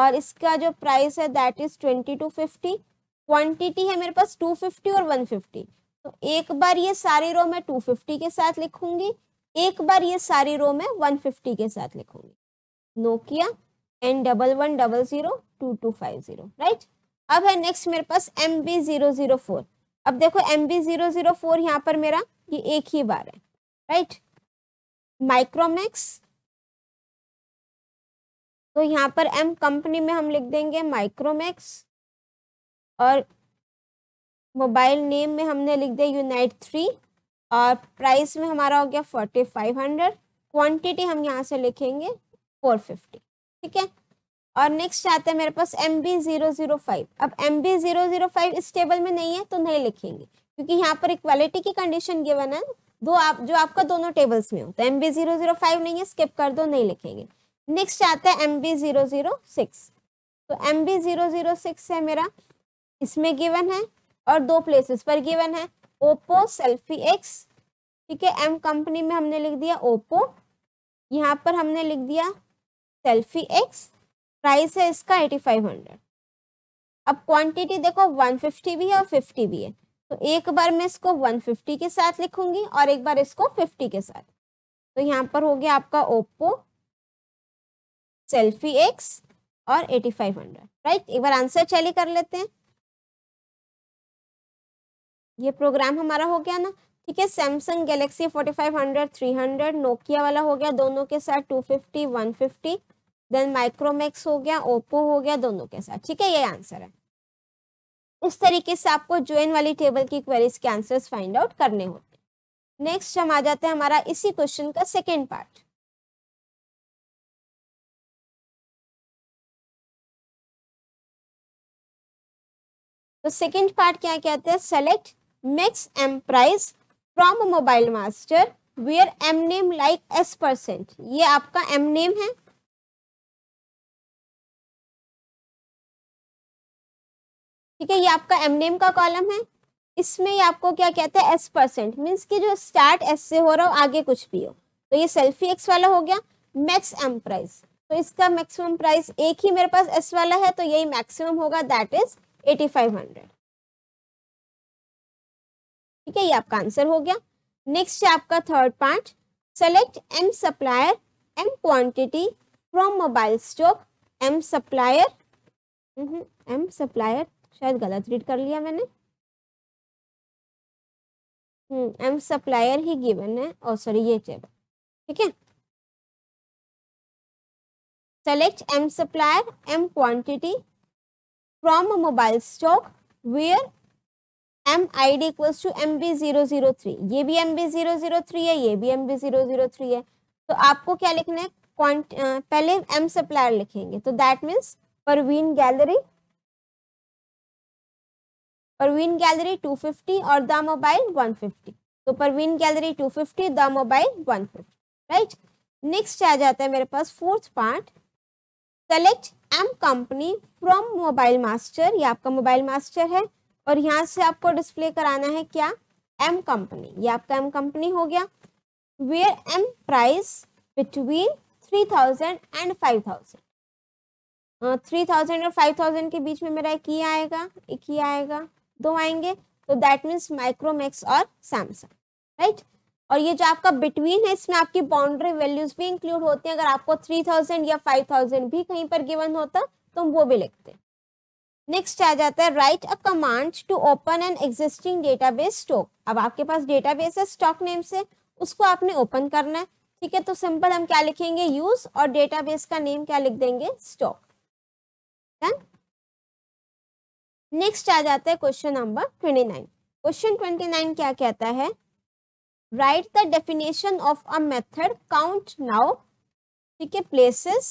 और इसका जो प्राइस है that is twenty two fifty quantity है मेरे पास टू फिफ्टी और वन फिफ्टी तो एक बार ये सारी रो मैं टू फिफ्टी के साथ लिखूंगी एक बार ये सारी रो मैं वन फिफ्टी के साथ लिखूंगी Nokia N double one double zero two two five zero right अब है नेक्स्ट मेरे पास M B zero zero four अब देखो M B zero zero four यहाँ पर मेरा ये एक ही बार है राइट right? माइक्रोमैक्स तो यहाँ पर एम कंपनी में हम लिख देंगे माइक्रोमैक्स और मोबाइल नेम में हमने लिख दिया यूनाइट थ्री और प्राइस में हमारा हो गया फोर्टी फाइव हंड्रेड क्वान्टिटी हम यहाँ से लिखेंगे फोर फिफ्टी ठीक है और नेक्स्ट आता है मेरे पास M B zero zero five अब M B zero zero five इस टेबल में नहीं है तो नहीं लिखेंगे क्योंकि यहाँ पर इक्वालिटी की कंडीशन गिवन है दो आप जो आपका दोनों टेबल्स में हो तो M B zero zero five नहीं है स्किप कर दो नहीं लिखेंगे नेक्स्ट आता है M B zero zero six तो M B zero zero six है मेरा इसमें गिवन है और दो प्लेसेस पर गिवन है ओप्पो सेल्फी एक्स ठीक है एम कंपनी में हमने लिख दिया ओप्पो यहाँ पर हमने लिख दिया सेल्फी एक्स प्राइस है इसका एटी फाइव हंड्रेड अब क्वांटिटी देखो वन फिफ्टी भी है और फिफ्टी भी है तो एक बार मैं इसको 150 के साथ लिखूंगी और एक बार इसको 50 के साथ तो यहाँ पर हो गया आपका ओप्पो सेल्फी एक्स और 8500 राइट एक बार आंसर चैली कर लेते हैं ये प्रोग्राम हमारा हो गया ना ठीक है सैमसंग गैलेक्सी 4500 300 नोकिया वाला हो गया दोनों के साथ 250 150 देन माइक्रोमैक्स हो गया ओप्पो हो गया दोनों के साथ ठीक है ये आंसर है उस तरीके से आपको ज्वाइन वाली टेबल की क्वेरीज के आंसर्स फाइंड आउट करने होते हैं नेक्स्ट हम आ जाते हैं हमारा इसी क्वेश्चन का सेकेंड पार्ट तो सेकेंड पार्ट क्या कहते हैं select max M price from mobile master where M name like S percent ये आपका एम नेम है ठीक है ये आपका एम नेम का कॉलम है इसमें ये आपको क्या कहते हैं एस परसेंट मीन्स की जो स्टार्ट एस से हो रहा हो आगे कुछ भी हो तो ये सेल्फी एक्स वाला हो गया मैक्स एम प्राइस तो इसका मैक्सिमम प्राइस एक ही मेरे पास एस वाला है तो यही मैक्सिमम होगा that is eighty five hundred ठीक है ये आपका आंसर हो गया नेक्स्ट है आपका third part select M supplier M quantity from mobile stock M supplier M supplier शायद गलत रीड कर लिया मैंने एम हम्म, सप्लायर ही गिवन है और oh, सॉरी ये चेब ठीक है select M supplier M quantity from mobile stock where M I D equals to M B zero zero three ये भी M B zero zero three है ये भी M B zero zero three है तो आपको क्या लिखना है पहले एम सप्लायर लिखेंगे तो that means Parveen gallery Parveen gallery 250 और द मोबाइल 150 तो Parveen gallery 250 the mobile 150 right next आ जाता है मेरे पास fourth part select M company from mobile master ये आपका मोबाइल मास्टर है और यहाँ से आपको डिस्प्ले कराना है क्या एम कंपनी ये आपका एम कंपनी हो गया where M price between three thousand and five thousand three thousand और फाइव थाउजेंड के बीच में मेरा एक ही आएगा एक ही आएगा दो आएंगे तो दैट मीन्स माइक्रोमैक्स और सैमसंग राइट और ये जो आपका बिटवीन है इसमें आपकी बाउंड्री वैल्यूज भी इंक्लूड होती हैं अगर आपको थ्री थाउजेंड या फाइव थाउजेंड भी कहीं पर गिवन होता तो वो भी लिखते हैं नेक्स्ट आ जाता है right a command to open an existing database stock अब आपके पास डेटाबेस है स्टॉक नेम से उसको आपने ओपन करना है ठीक है तो सिंपल हम क्या लिखेंगे यूज और डेटाबेस का नेम क्या लिख देंगे स्टॉक नेक्स्ट आ जाता है question number twenty nine question twenty nine क्या कहता है right the definition of a method count now ठीक है places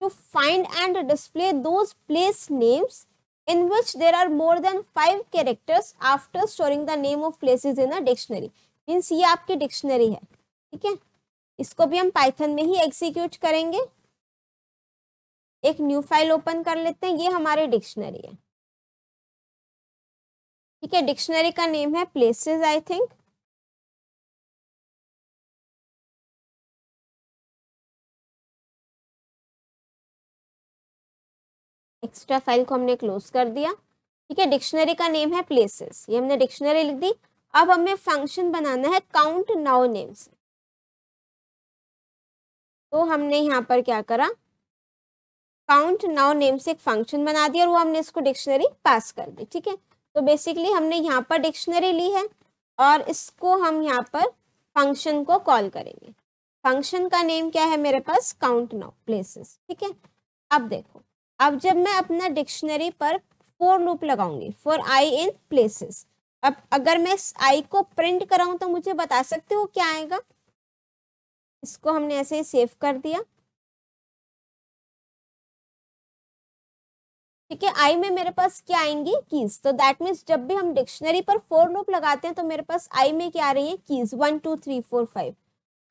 to find and display those place names in which there are more than five characters after storing the name of places in a dictionary means ये आपकी dictionary है ठीक है इसको भी हम पाइथन में ही एग्जीक्यूट करेंगे एक न्यू फाइल ओपन कर लेते हैं ये हमारी डिक्शनरी है ठीक है डिक्शनरी का नेम है places I think extra file को हमने क्लोज कर दिया ठीक है डिक्शनरी का नेम है प्लेसेस ये हमने डिक्शनरी लिख दी अब हमें फंक्शन बनाना है काउंट नाउ नेम्स तो हमने यहाँ पर क्या करा काउंट नाउ नेम्स एक फंक्शन बना दिया और वो हमने इसको डिक्शनरी पास कर दी ठीक है तो बेसिकली हमने यहाँ पर डिक्शनरी ली है और इसको हम यहाँ पर फंक्शन को कॉल करेंगे फंक्शन का नेम क्या है मेरे पास काउंट नाउ प्लेसेस ठीक है अब देखो अब जब मैं अपना डिक्शनरी पर फोर लूप लगाऊंगी फॉर आई इन प्लेसेस अब अगर मैं इस आई को प्रिंट कराऊं तो मुझे बता सकते हो क्या आएगा इसको हमने ऐसे ही सेव कर दिया ठीक है आई में मेरे पास क्या आएंगी कीज तो दैट मीन्स जब भी हम डिक्शनरी पर फोर लूप लगाते हैं तो मेरे पास आई में क्या आ रही है keys one two three four five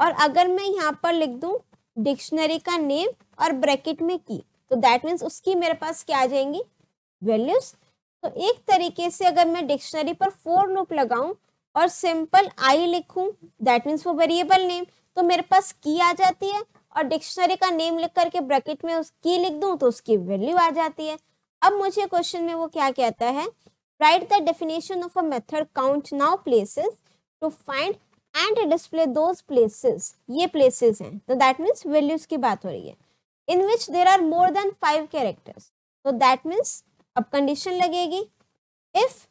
और अगर मैं यहाँ पर लिख दूँ डिक्शनरी का नेम और ब्रैकेट में की तो दैट मीन्स उसकी मेरे पास क्या आ जाएंगी वैल्यूज तो एक तरीके से अगर मैं डिक्शनरी पर फोर लूप लगाऊ और सिंपल आई लिखू दैट मीन्स वो वेरिएबल नेम तो मेरे पास की आ जाती है और डिक्शनरी का नेम लिख करके ब्रैकेट में उसकी लिख दूं तो उसकी वैल्यू आ जाती है अब मुझे क्वेश्चन में वो क्या कहता है right the definition of a method count now places to find and display those places ये प्लेसेस हैं तो दैट मीन्स वैल्यूज की बात हो रही है in which there are more than five characters तो दैट मीन्स अब कंडीशन लगेगी इफ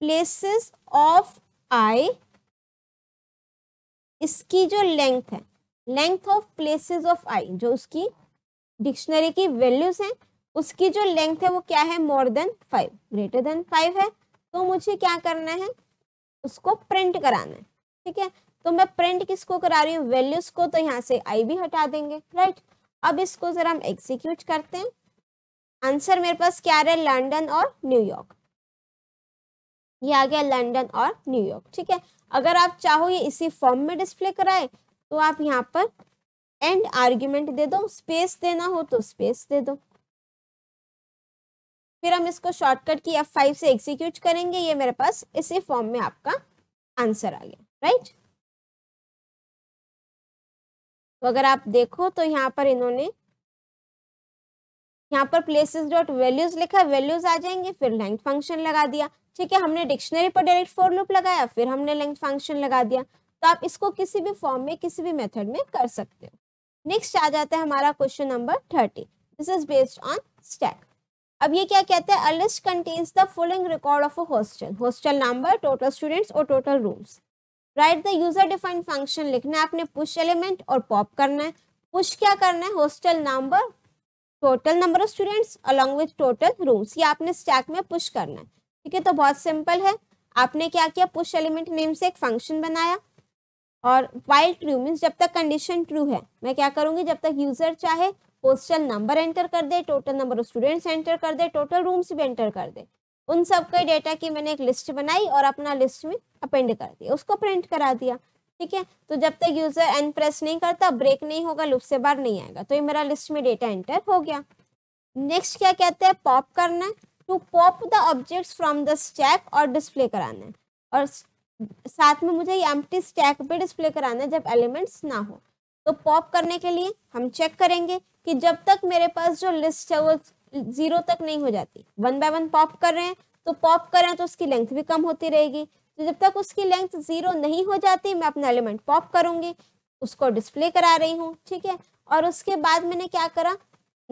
प्लेसेस ऑफ आई इसकी जो लेंथ है length of places of I जो उसकी डिक्शनरी की वैल्यूज हैं उसकी जो लेंथ है वो क्या है more than five greater than five है तो मुझे क्या करना है उसको प्रिंट कराना है ठीक है तो मैं प्रिंट किसको करा रही हूँ वैल्यूज को तो यहाँ से आई भी हटा देंगे राइट अब इसको जरा हम एग्जीक्यूट करते हैं आंसर मेरे पास क्या रहा है लंडन और न्यूयॉर्क ये आ गया लंडन और न्यूयॉर्क ठीक है अगर आप चाहो ये इसी फॉर्म में डिस्प्ले कराए तो आप यहाँ पर एंड आर्ग्यूमेंट दे दो स्पेस देना हो तो स्पेस दे दो फिर हम इसको शॉर्टकट की F5 से एग्जीक्यूट करेंगे ये मेरे पास इसी फॉर्म में आपका आंसर आ गया राइट तो अगर आप देखो तो यहाँ पर इन्होंने यहाँ पर प्लेसेस डॉट वैल्यूज लिखा वैल्यूज आ जाएंगे फिर लेंथ फंक्शन लगा दिया ठीक है हमने डिक्शनरी पर डायरेक्ट फोर लूप लगाया फिर हमने लेंथ फंक्शन लगा दिया तो आप इसको किसी भी फॉर्म में किसी भी मेथड में कर सकते हो नेक्स्ट आ जाता है हमारा question number thirty this is based on stack अब ये क्या कहते हैं a list contains the following record of a hostel hostel number total students और total rooms right the user defined function लिखना है आपने पुश एलिमेंट और पॉप करना है पुश क्या करना है hostel number total number of students along with total rooms ये आपने स्टैक में पुश करना है ठीक है तो बहुत सिंपल है आपने क्या किया पुश एलिमेंट नेम से एक फंक्शन बनाया और वाइल्ड ट्रू मीन्स जब तक कंडीशन ट्रू है मैं क्या करूँगी जब तक यूजर चाहे पोस्टल नंबर एंटर कर दे total number of students enter कर दे टोटल रूम्स भी एंटर कर दे उन सब के डेटा की मैंने एक लिस्ट बनाई और अपना लिस्ट में अपेंड कर दिया उसको प्रिंट करा दिया ठीक है तो जब तक यूजर एन प्रेस नहीं करता ब्रेक नहीं होगा लुप से बाहर नहीं आएगा तो ये मेरा लिस्ट में डेटा एंटर हो गया नेक्स्ट क्या कहते हैं पॉप करना है to pop the objects from the stack और डिस्प्ले कराना है और साथ में मुझे ये एम्प्टी स्टैक पे डिस्प्ले कराना है जब एलिमेंट्स ना हो तो पॉप करने के लिए हम चेक करेंगे कि जब तक मेरे पास जो लिस्ट है वो जीरो तक नहीं हो जाती वन बाय वन पॉप कर रहे हैं तो पॉप कर रहे हैं तो उसकी लेंथ भी कम होती रहेगी तो जब तक उसकी लेंथ जीरो नहीं हो जाती मैं अपना एलिमेंट पॉप करूंगी उसको डिस्प्ले करा रही हूँ ठीक है और उसके बाद मैंने क्या करा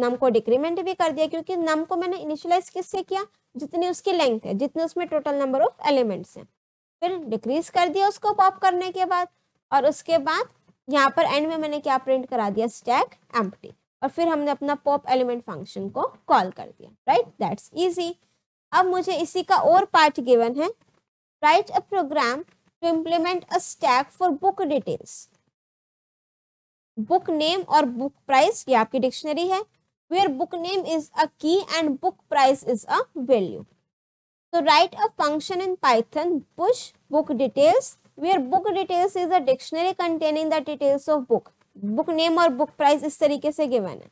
नम को डिक्रीमेंट भी कर दिया क्योंकि नम को मैंने इनिशियलाइज किससे किया जितनी उसकी लेंथ है जितने उसमें टोटल नंबर ऑफ एलिमेंट्स हैं फिर डिक्रीज कर दिया उसको पॉप करने के बाद और उसके बाद यहाँ पर एंड में मैंने क्या प्रिंट करा दिया स्टैक एम्प्टी और फिर हमने अपना पॉप एलिमेंट फंक्शन को कॉल कर दिया राइट दैट्स इजी अब मुझे इसी का और पार्ट गिवन है right a program to implement a stack for book details book name और बुक प्राइस ये आपकी डिक्शनरी है where book name is a key and book price is a value तो write a function in Python push book details where book details is a dictionary containing the details of book book name और book price इस तरीके से given है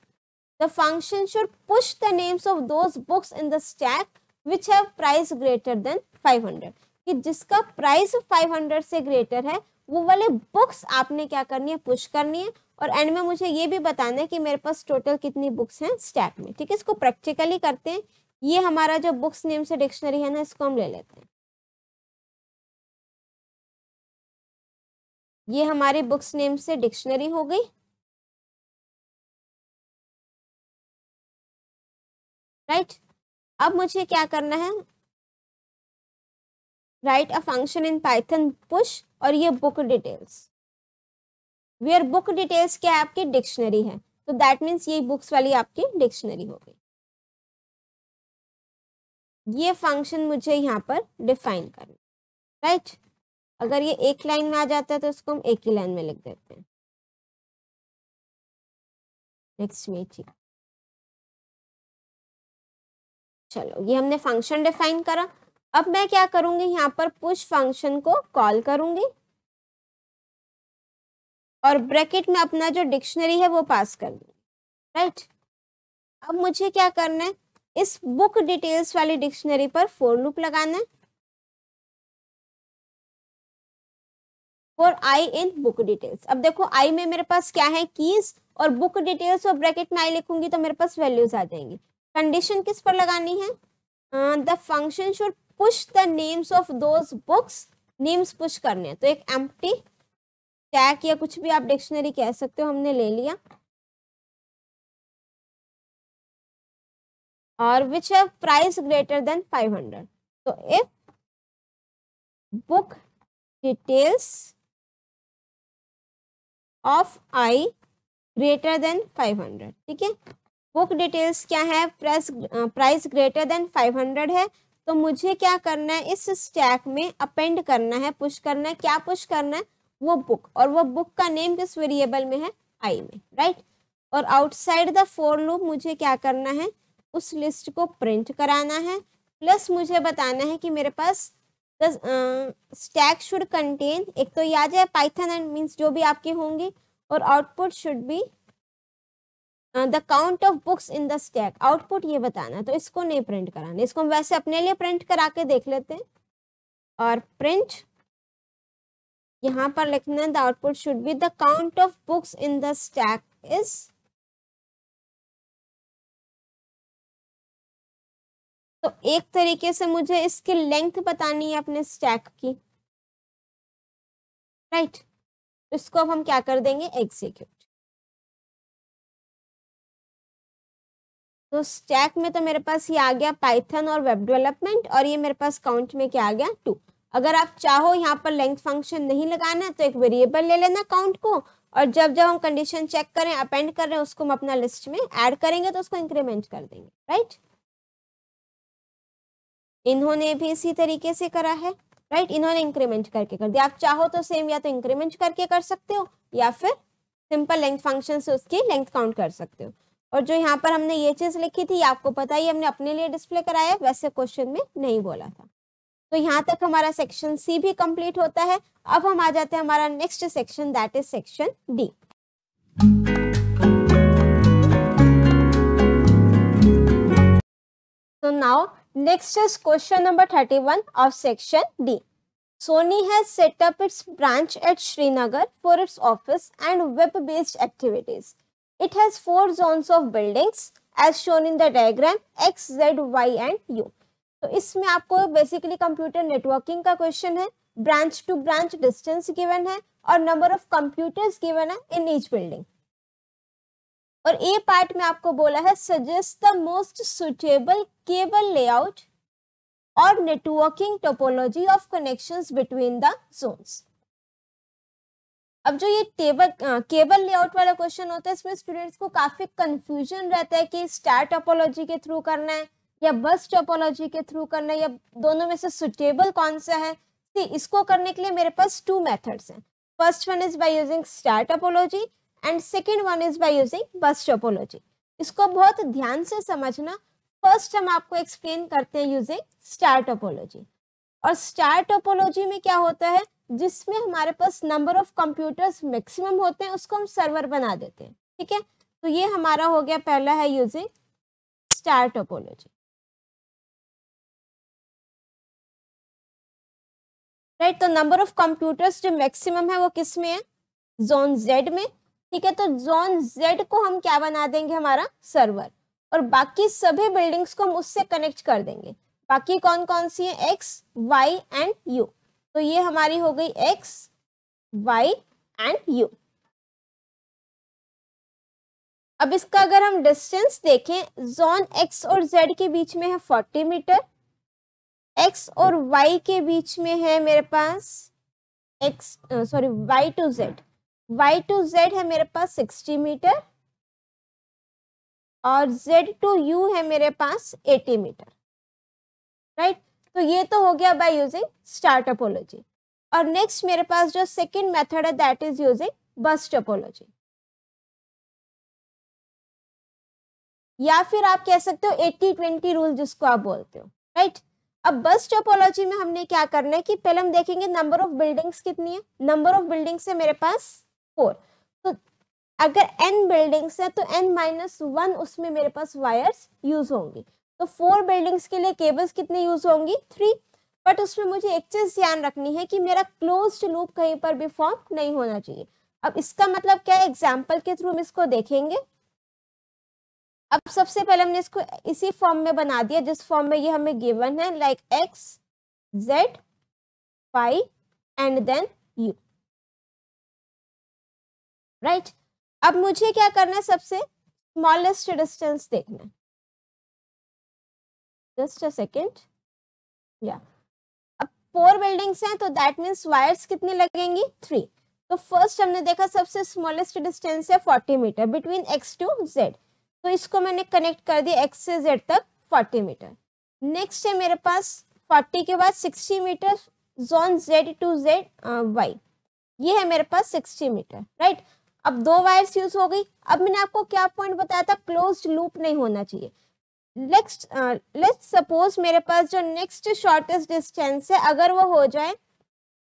the function should push the names of those books in the stack which have price greater than 500 कि जिसका price 500 से greater है वो वाले बुक्स आपने क्या करनी है पुश करनी है और एंड में मुझे ये भी बताना है कि मेरे पास टोटल कितनी बुक्स हैं स्टैक में ठीक है इसको प्रैक्टिकली करते हैं ये हमारा जो बुक्स नेम से डिक्शनरी है ना इसको हम ले लेते हैं ये हमारी बुक्स नेम से डिक्शनरी हो गई राइट right? अब मुझे क्या करना है right a function in Python push और ये book details where book details क्या आपकी डिक्शनरी है तो दैट मीन्स ये बुक्स वाली आपकी डिक्शनरी हो गई ये फंक्शन मुझे यहाँ पर डिफाइन करना राइट right? अगर ये एक लाइन में आ जाता है तो इसको हम एक ही लाइन में लिख देते हैं नेक्स्ट मेची चलो ये हमने फंक्शन डिफाइन करा अब मैं क्या करूंगी यहाँ पर पुश फंक्शन को कॉल करूंगी और ब्रैकेट में अपना जो डिक्शनरी है वो पास कर दूंगी राइट अब मुझे क्या करना है इस बुक डिटेल्स वाली डिक्शनरी पर फोर लूप लगाना है for I in book details अब देखो आई में मेरे पास क्या है कीज और बुक डिटेल्स और ब्रैकेट में आई लिखूंगी तो मेरे पास वैल्यूज आ जाएंगी कंडीशन किस पर लगानी है the function should push the names of those books names push करने हैं तो एक एम टैग या कुछ भी आप डिक्शनरी कह सकते हो हमने ले लिया और which have price greater than 500 तो if book details of i greater than 500 ठीक है बुक डिटेल्स क्या है प्रेस प्राइस ग्रेटर देन 500 है तो मुझे क्या करना है इस स्टैक में अपेंड करना है पुश करना है क्या पुश करना है वो बुक और वो बुक का नेम किस वेरिएबल में है आई में राइट और आउटसाइड द फोर लूप मुझे क्या करना है उस लिस्ट को प्रिंट कराना है प्लस मुझे बताना है कि मेरे पास स्टैक शुड कंटेन एक तो याद है पाइथन एंड मीन्स जो भी आपके होंगे और output should be the count of books in the stack output ये बताना तो इसको नहीं प्रिंट कराना इसको हम वैसे अपने लिए प्रिंट करा के देख लेते हैं और प्रिंट यहाँ पर लिखना है the output should be the count of books in the stack is तो एक तरीके से मुझे इसकी लेंथ बतानी है अपने स्टैक की राइट इसको अब हम क्या कर देंगे एग्जीक्यूट तो स्टैक में तो मेरे पास ये आ गया पाइथन और वेब डेवलपमेंट और ये मेरे पास काउंट में क्या आ गया टू अगर आप चाहो यहाँ पर लेंथ फंक्शन नहीं लगाना तो एक वेरिएबल ले लेना काउंट को और जब जब हम कंडीशन चेक करें अपेंड कर रहे हैं उसको हम अपना लिस्ट में ऐड करेंगे तो उसको इंक्रीमेंट कर देंगे राइट right? इन्होंने भी इसी तरीके से करा है राइट इन्होंने इंक्रीमेंट करके कर दिया आप चाहो तो सेम या तो इंक्रीमेंट करके कर सकते हो या फिर सिंपल लेंथ फंक्शन से उसकी लेंथ काउंट कर सकते हो और जो यहाँ पर हमने ये चीज़ लिखी थी आपको पता ही हमने अपने लिए डिस्प्ले कराया वैसे क्वेश्चन में नहीं बोला था तो यहाँ तक हमारा सेक्शन सी भी कंप्लीट होता है अब हम आ जाते हैं हमारा next section that is section D तो now Next is question number 31 of section D. Sony has set up its branch at Srinagar for its office and web-based activities. It has four zones of buildings as shown in the diagram X, Z, Y and U. तो इसमें आपको basically computer networking का question है branch to branch distance given है और number of computers given है in each building और ए part में आपको बोला है suggest the most suitable cable layout और networking topology of connections between the zones अब जो ये टेबल केबल लेआउट वाला क्वेश्चन होता है इसमें स्टूडेंट्स को काफी कंफ्यूजन रहता है कि स्टार टोपोलॉजी के थ्रू करना है या बस टोपोलॉजी के थ्रू करना है या दोनों में से सुटेबल कौन सा है इसको करने के लिए मेरे पास टू मेथड्स हैं first one is by using star topology and second one is by using bus topology इसको बहुत ध्यान से समझना फर्स्ट हम आपको एक्सप्लेन करते हैं यूजिंग स्टार टोपोलॉजी और स्टार टोपोलॉजी में क्या होता है जिसमें हमारे पास नंबर ऑफ कंप्यूटर्स मैक्सिमम होते हैं उसको हम सर्वर बना देते हैं ठीक है तो ये हमारा हो गया पहला है यूजिंग स्टार टोपोलॉजी राइट तो नंबर ऑफ कंप्यूटर्स जो मैक्सिमम है वो किस में है जोन जेड में ठीक है तो जोन जेड को हम क्या बना देंगे हमारा सर्वर और बाकी सभी बिल्डिंग्स को हम उससे कनेक्ट कर देंगे बाकी कौन कौन सी है एक्स वाई एंड यू तो ये हमारी हो गई एक्स वाई एंड यू अब इसका अगर हम डिस्टेंस देखें जोन एक्स और जेड के बीच में है फोर्टी मीटर एक्स और वाई के बीच में है मेरे पास X sorry Y to Z Y to Z है मेरे पास सिक्सटी मीटर और जेड टू यू है मेरे पास एटी मीटर राइट तो ये तो हो गया बाय यूजिंग स्टार टोपोलॉजी और नेक्स्ट मेरे पास जो सेकेंड मेथड है that is using bus topology या फिर आप कह सकते हो एट्टी ट्वेंटी रूल जिसको आप बोलते हो राइट अब बस टोपोलॉजी में हमने क्या करना है कि पहले हम देखेंगे नंबर ऑफ बिल्डिंग्स कितनी है नंबर ऑफ बिल्डिंग्स है मेरे पास फोर तो अगर एन बिल्डिंग्स है तो एन माइनस वन उसमें मेरे पास वायर्स यूज होंगी तो फोर बिल्डिंग्स के लिए केबल्स कितने यूज होंगी थ्री बट उसमें मुझे एक चीज ध्यान रखनी है कि मेरा क्लोज्ड लूप कहीं पर भी फॉर्म नहीं होना चाहिए अब इसका मतलब क्या है एग्जाम्पल के थ्रू हम इसको देखेंगे अब सबसे पहले हमने इसको इसी फॉर्म में बना दिया जिस फॉर्म में ये हमें गिवन है like X Z Y and then U right अब मुझे क्या करना है सबसे स्मॉलेस्ट डिस्टेंस देखना है जस्ट अ सेकेंड या अब फोर बिल्डिंग्स हैं तो दैट मीन्स वायर्स कितनी लगेंगी थ्री तो फर्स्ट हमने देखा सबसे स्मॉलेस्ट डिस्टेंस है forty metre between X to Z तो इसको मैंने कनेक्ट कर दिया एक्स से जेड तक फोर्टी मीटर नेक्स्ट है मेरे पास फोर्टी के बाद sixty metre zone Z to Z Y ये है मेरे पास सिक्सटी मीटर राइट right? अब दो वायर्स यूज हो गई अब मैंने आपको क्या पॉइंट बताया था क्लोज लूप नहीं होना चाहिए नेक्स्ट लेट्स सपोज मेरे पास जो नेक्स्ट शॉर्टेस्ट डिस्टेंस है अगर वो हो जाए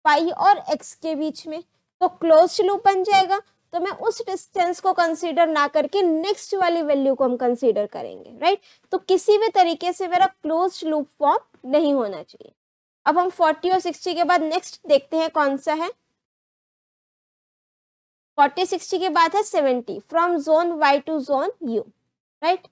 पाई और एक्स के बीच में तो क्लोज लूप बन जाएगा तो मैं उस डिस्टेंस को कंसीडर ना करके नेक्स्ट वाली वैल्यू को हम कंसीडर करेंगे राइट तो किसी भी तरीके से मेरा क्लोज लूप फॉर्म नहीं होना चाहिए अब हम 40 और 60 के बाद नेक्स्ट देखते हैं कौन सा है फोर्टी सिक्सटी के बाद है seventy from zone Y to zone U right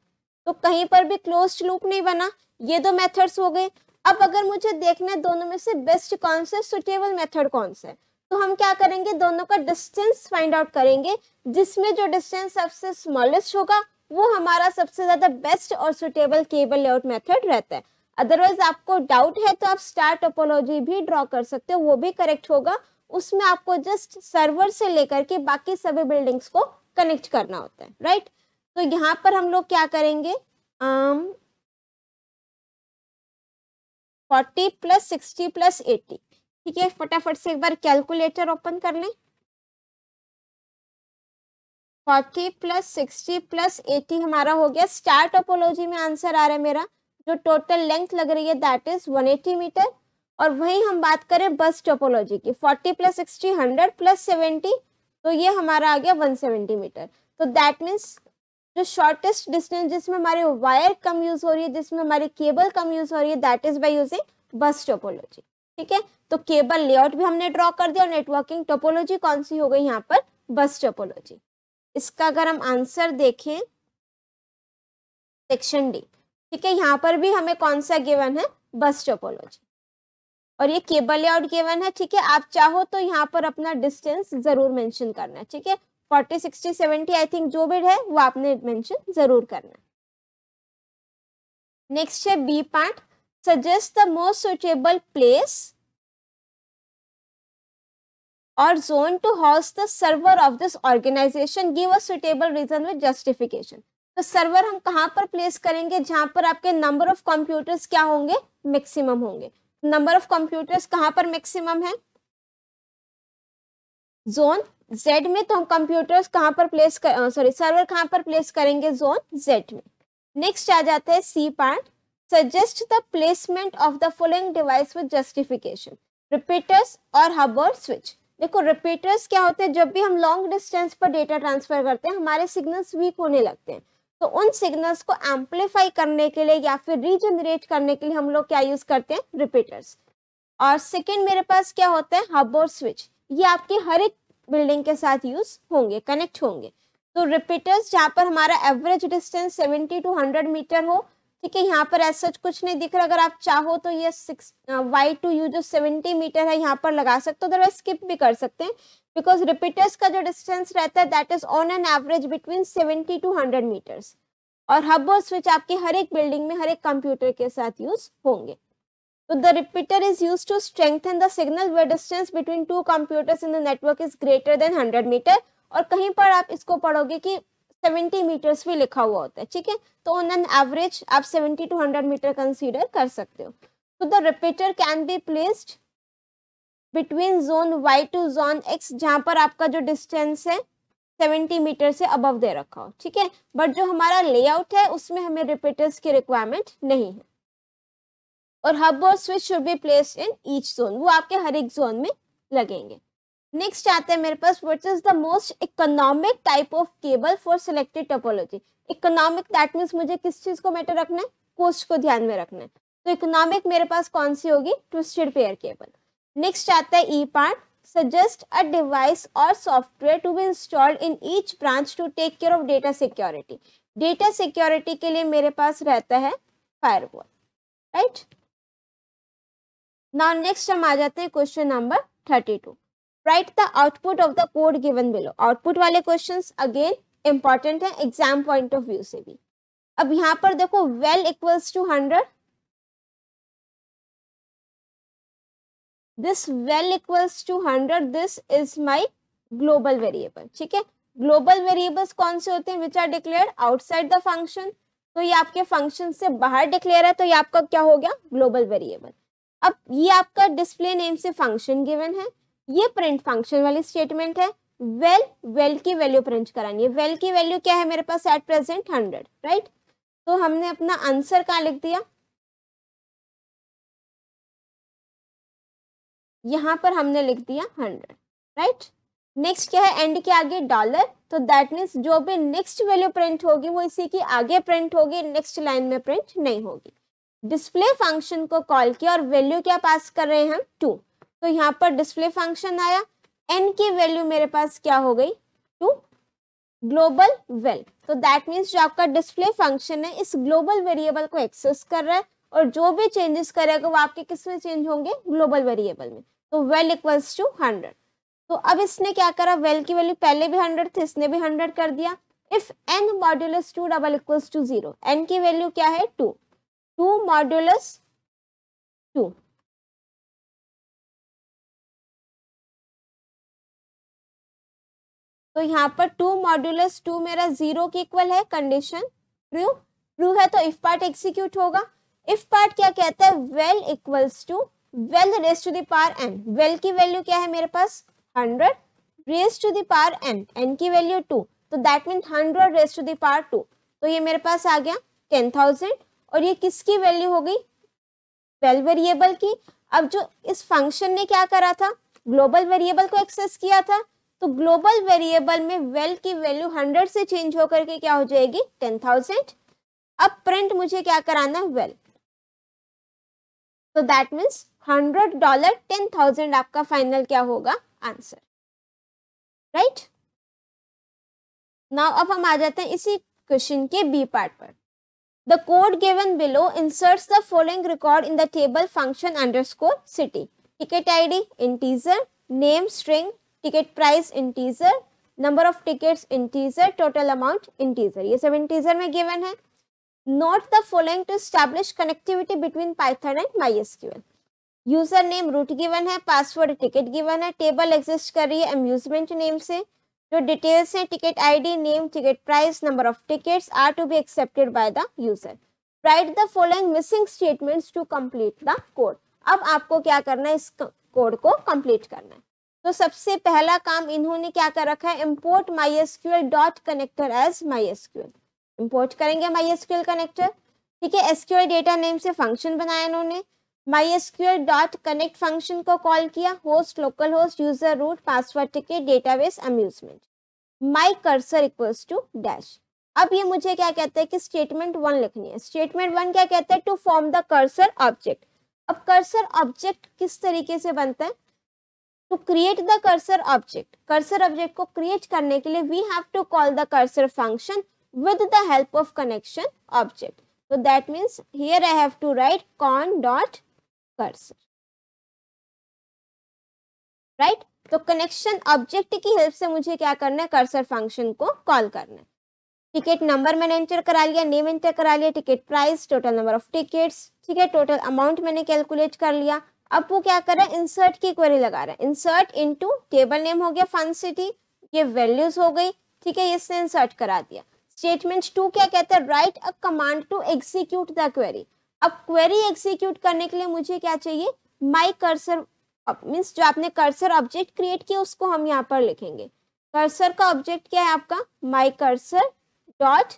तो कहीं पर भी क्लोज लूप नहीं बना ये दो मेथड्स हो गए अब अगर मुझे देखना है दोनों में से बेस्ट कौन सा सुटेबल मेथड कौन सा है तो हम क्या करेंगे दोनों का डिस्टेंस फाइंड आउट करेंगे जिसमें जो डिस्टेंस सबसे स्मॉलेस्ट होगा वो हमारा सबसे ज्यादा बेस्ट और सुटेबल केबल लेआउट मेथड रहता है अदरवाइज आपको डाउट है तो आप स्टार टोपोलॉजी भी ड्रॉ कर सकते हो वो भी करेक्ट होगा उसमें आपको जस्ट सर्वर से लेकर के बाकी सभी बिल्डिंग्स को कनेक्ट करना होता है राइट तो यहाँ पर हम लोग क्या करेंगे 40 प्लस 60 प्लस 80 ठीक है फटाफट से एक बार कैलकुलेटर ओपन कर लें फोर्टी प्लस 60 प्लस एटी हमारा हो गया स्टार टोपोलॉजी में आंसर आ रहा है मेरा जो टोटल लेंथ लग रही है that is one eighty metre और वहीं हम बात करें बस टोपोलॉजी की 40 plus sixty hundred plus seventy तो ये हमारा आ गया 170 मीटर तो दैट मीन्स जो शॉर्टेस्ट डिस्टेंस जिसमें हमारे वायर कम यूज हो रही है जिसमें हमारी केबल कम यूज हो रही है that is by using bus topology ठीक है तो केबल लेआउट भी हमने ड्रॉ कर दिया और नेटवर्किंग टोपोलॉजी कौन सी हो गई यहाँ पर बस टोपोलॉजी इसका अगर हम आंसर देखें सेक्शन डी ठीक है यहाँ पर भी हमें कौन सा गिवन है बस टोपोलॉजी और ये केबल लेआउट गिवन है ठीक है आप चाहो तो यहाँ पर अपना डिस्टेंस जरूर मेंशन करना है ठीक है forty sixty seventy I think जो भी है वो आपने मेंशन जरूर करना है नेक्स्ट है B part suggest the most suitable place और zone to house the server of this organisation give a suitable reason with justification तो सर्वर हम कहाँ पर प्लेस करेंगे जहाँ पर आपके नंबर ऑफ कंप्यूटर्स क्या होंगे मैक्सिमम होंगे नंबर ऑफ कंप्यूटर्स कहाँ पर मैक्सिमम है जोन जेड में तो हम कंप्यूटर्स कहाँ पर प्लेस कर सॉरी सर्वर कहाँ पर प्लेस करेंगे जोन जेड में नेक्स्ट आ जाता है C part suggest the placement of the following device with justification repeaters और हब और स्विच देखो रिपीटर्स क्या होते हैं जब भी हम लॉन्ग डिस्टेंस पर डेटा ट्रांसफर करते हैं हमारे सिग्नल्स वीक होने लगते हैं तो उन सिग्नल्स को एम्पलीफाई करने के लिए या फिर रीजनरेट करने के लिए हम लोग क्या यूज करते हैं रिपीटर्स और सेकेंड मेरे पास क्या होता है हब और स्विच ये आपके हर एक बिल्डिंग के साथ यूज होंगे कनेक्ट होंगे तो रिपीटर्स जहाँ पर हमारा average distance seventy to hundred metre हो ठीक है यहाँ पर ऐसा कुछ नहीं दिख रहा अगर आप चाहो तो ये सिक्स वाई टू यू जो सेवेंटी मीटर है यहाँ पर लगा सकते हो अदरवाइज स्किप भी कर सकते हैं बिकॉज रिपीटर्स का जो डिस्टेंस रहता है that is on an average between seventy to hundred metres और हब और स्विच आपके हर एक बिल्डिंग में हर एक कंप्यूटर के साथ यूज होंगे तो the repeater is use to strengthen the signal where distance between two computers in the network is greater than hundred metre और कहीं पर आप इसको पढ़ोगे कि सेवेंटी मीटर्स भी लिखा हुआ होता है ठीक है तो ऑन एन एवरेज आप seventy to hundred metre consider कर सकते हो तो the repeater can be placed between zone Y to zone X जहाँ पर आपका जो डिस्टेंस है सेवेंटी मीटर से अबव दे रखा हो ठीक है बट जो हमारा लेआउट है उसमें हमें रिपीटर्स की रिक्वायरमेंट नहीं है और हब और switch should be place in each zone वो आपके हर एक जोन में लगेंगे नेक्स्ट आते हैं मेरे पास what is the most economic type of cable for selected topology economic that means मुझे किस चीज को मैटर रखना है कोस्ट को ध्यान में रखना है तो इकोनॉमिक मेरे पास कौन सी होगी ट्विस्टेड पेयर केबल नेक्स्ट आता है E part suggest a device और software to be installed in each branch to take care of data security data security के लिए मेरे पास रहता है फायरवॉल राइट नाउ नेक्स्ट हम आ जाते हैं question number thirty two write the output of the code given below output वाले क्वेश्चन अगेन इंपॉर्टेंट है एग्जाम पॉइंट ऑफ व्यू से भी अब यहाँ पर देखो val equals to hundred this val equals to hundred this is my global variable ठीक है ग्लोबल वेरिएबल्स कौन से होते हैं which are declared outside the function तो ये आपके फंक्शन से बाहर डिक्लेयर है तो ये आपका क्या हो गया ग्लोबल वेरिएबल अब ये आपका डिस्प्ले नेम से फंक्शन गिवन है ये प्रिंट फंक्शन वाली स्टेटमेंट है वेल well, वेल well की वैल्यू प्रिंट करानी है वेल well की वैल्यू क्या है मेरे पास एट प्रेजेंट हंड्रेड राइट तो हमने अपना आंसर कहाँ लिख दिया यहाँ पर हमने लिख दिया हंड्रेड राइट नेक्स्ट क्या है एंड के आगे डॉलर तो दैट मीन्स जो भी नेक्स्ट वैल्यू प्रिंट होगी वो इसी की आगे प्रिंट होगी नेक्स्ट लाइन में प्रिंट नहीं होगी डिस्प्ले फंक्शन को कॉल किया और वैल्यू क्या पास कर रहे हैं हम टू तो यहाँ पर डिस्प्ले फंक्शन आया एन की वैल्यू मेरे पास क्या हो गई टू ग्लोबल वेल तो दैट मीन्स जो आपका डिस्प्ले फंक्शन है इस ग्लोबल वेरिएबल को एक्सेस कर रहा है और जो भी चेंजेस करेगा वो आपके किस में चेंज होंगे ग्लोबल वेरिएबल में तो वेल इक्वल्स टू हंड्रेड तो अब इसने क्या करा वेल की वैल्यू पहले भी हंड्रेड थी इसने भी हंड्रेड कर दिया if n modulus two double equals to zero n की वैल्यू क्या है टू टू मॉड्यूलस टू तो यहाँ पर टू मॉड्यूलस टू मेरा जीरो के इक्वल है कंडीशन ट्रू ट्रू है तो इफ पार्ट एक्सिक्यूट होगा इफ पार्ट क्या कहता है val equals to val raise to the power n val की वैल्यू क्या है मेरे पास hundred raise to the power n n की वैल्यू टू तो that mean hundred raise to the power two तो ये मेरे पास आ गया टेन थाउजेंड और ये किसकी वैल्यू हो गई वेल वेरिएबल की अब जो इस फंक्शन ने क्या करा था ग्लोबल वेरिएबल को एक्सेस किया था तो ग्लोबल वेरिएबल में वेल की वैल्यू हंड्रेड से चेंज होकर के क्या हो जाएगी टेन थाउजेंड अब प्रिंट मुझे क्या कराना है वेल तो that means hundred dollar ten thousand आपका फाइनल क्या होगा आंसर राइट नाउ अब हम आ जाते हैं इसी क्वेश्चन के बी पार्ट पर the code given below inserts the following record in the table function underscore city ticket ID integer name string ticket price integer number of tickets integer total amount integer ये सब integer में given है note the following to establish connectivity between Python and MySQL user name root given है password ticket given है table exist कर रही है amusement name से जो डिटेल्स हैं ticket ID name ticket price number of tickets are to be accepted by the user write the following missing statements to complete the code अब आपको क्या करना है इस कोड को कंप्लीट करना है तो सबसे पहला काम इन्होंने क्या कर रखा है import my S SQL dot connector as my S SQL import करेंगे माई एस एसक्यूएल कनेक्टर ठीक है एस एसक्यूएल डेटा नेम से फंक्शन बनाया इन्होंने MySQL dot connect फंक्शन को कॉल किया host local host user root password ticket database amusement my cursor equals to dash अब ये मुझे क्या कहता है कि स्टेटमेंट वन लिखनी है स्टेटमेंट वन क्या कहता है to form the cursor object अब कर्सर ऑब्जेक्ट किस तरीके से बनता है to create the cursor object cursor object को क्रिएट करने के लिए we have to call the cursor function with the help of connection object तो that means here I have to write con dot cursor right right? तो connection object की help से मुझे क्या करना है कर्सर फंक्शन को कॉल करना है टिकट नंबर मैंने एंटर करा लिया नेम एंटर करा लिया ticket price total number of tickets ठीक है टोटल अमाउंट मैंने कैलकुलेट कर लिया अब वो क्या कर रहा है इंसर्ट की क्वेरी लगा रहा है इंसर्ट इनटू टेबल नेम हो गया फन सिटी ये वैल्यूज हो गई ठीक है इसने इंसर्ट करा दिया स्टेटमेंट टू क्या कहता है right a command to execute the query अब क्वेरी एग्जीक्यूट करने के लिए मुझे क्या चाहिए माई कर्सर मीन्स जो आपने कर्सर ऑब्जेक्ट क्रिएट किया उसको हम यहाँ पर लिखेंगे कर्सर का ऑब्जेक्ट क्या है आपका my cursor dot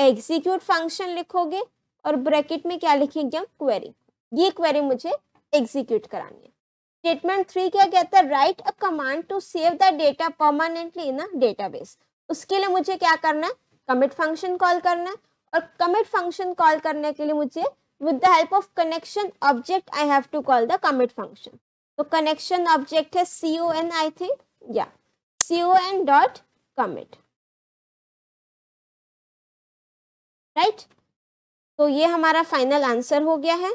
execute function लिखोगे और ब्रैकेट में क्या लिखेंगे हम क्वेरी ये क्वेरी मुझे एग्जीक्यूट करानी है स्टेटमेंट थ्री क्या कहता है right a command to save the data permanently in a database उसके लिए मुझे क्या करना है कमिट फंक्शन कॉल करना है और कमिट फंक्शन कॉल करने के लिए मुझे with the help of connection object I have to call the commit function तो कनेक्शन ऑब्जेक्ट है C O N I think या C O N dot commit right तो ये हमारा फाइनल आंसर हो गया है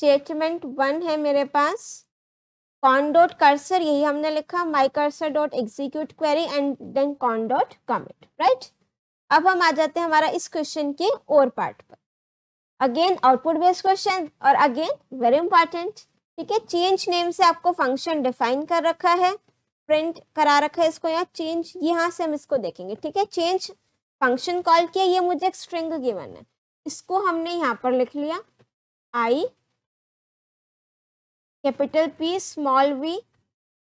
स्टेटमेंट वन है मेरे पास कॉन डॉट कर्सर यही हमने लिखा my cursor dot execute query and then con dot commit right अब हम आ जाते हैं हमारा इस क्वेश्चन के और पार्ट पर अगेन आउटपुट बेस्ड क्वेश्चन और अगेन वेरी इंपॉर्टेंट ठीक है चेंज नेम से आपको फंक्शन डिफाइन कर रखा है प्रिंट करा रखा है इसको यहाँ चेंज यहाँ से हम इसको देखेंगे ठीक है चेंज फंक्शन कॉल किया ये मुझे एक स्ट्रिंग गिवन है इसको हमने यहाँ पर लिख लिया I capital P small V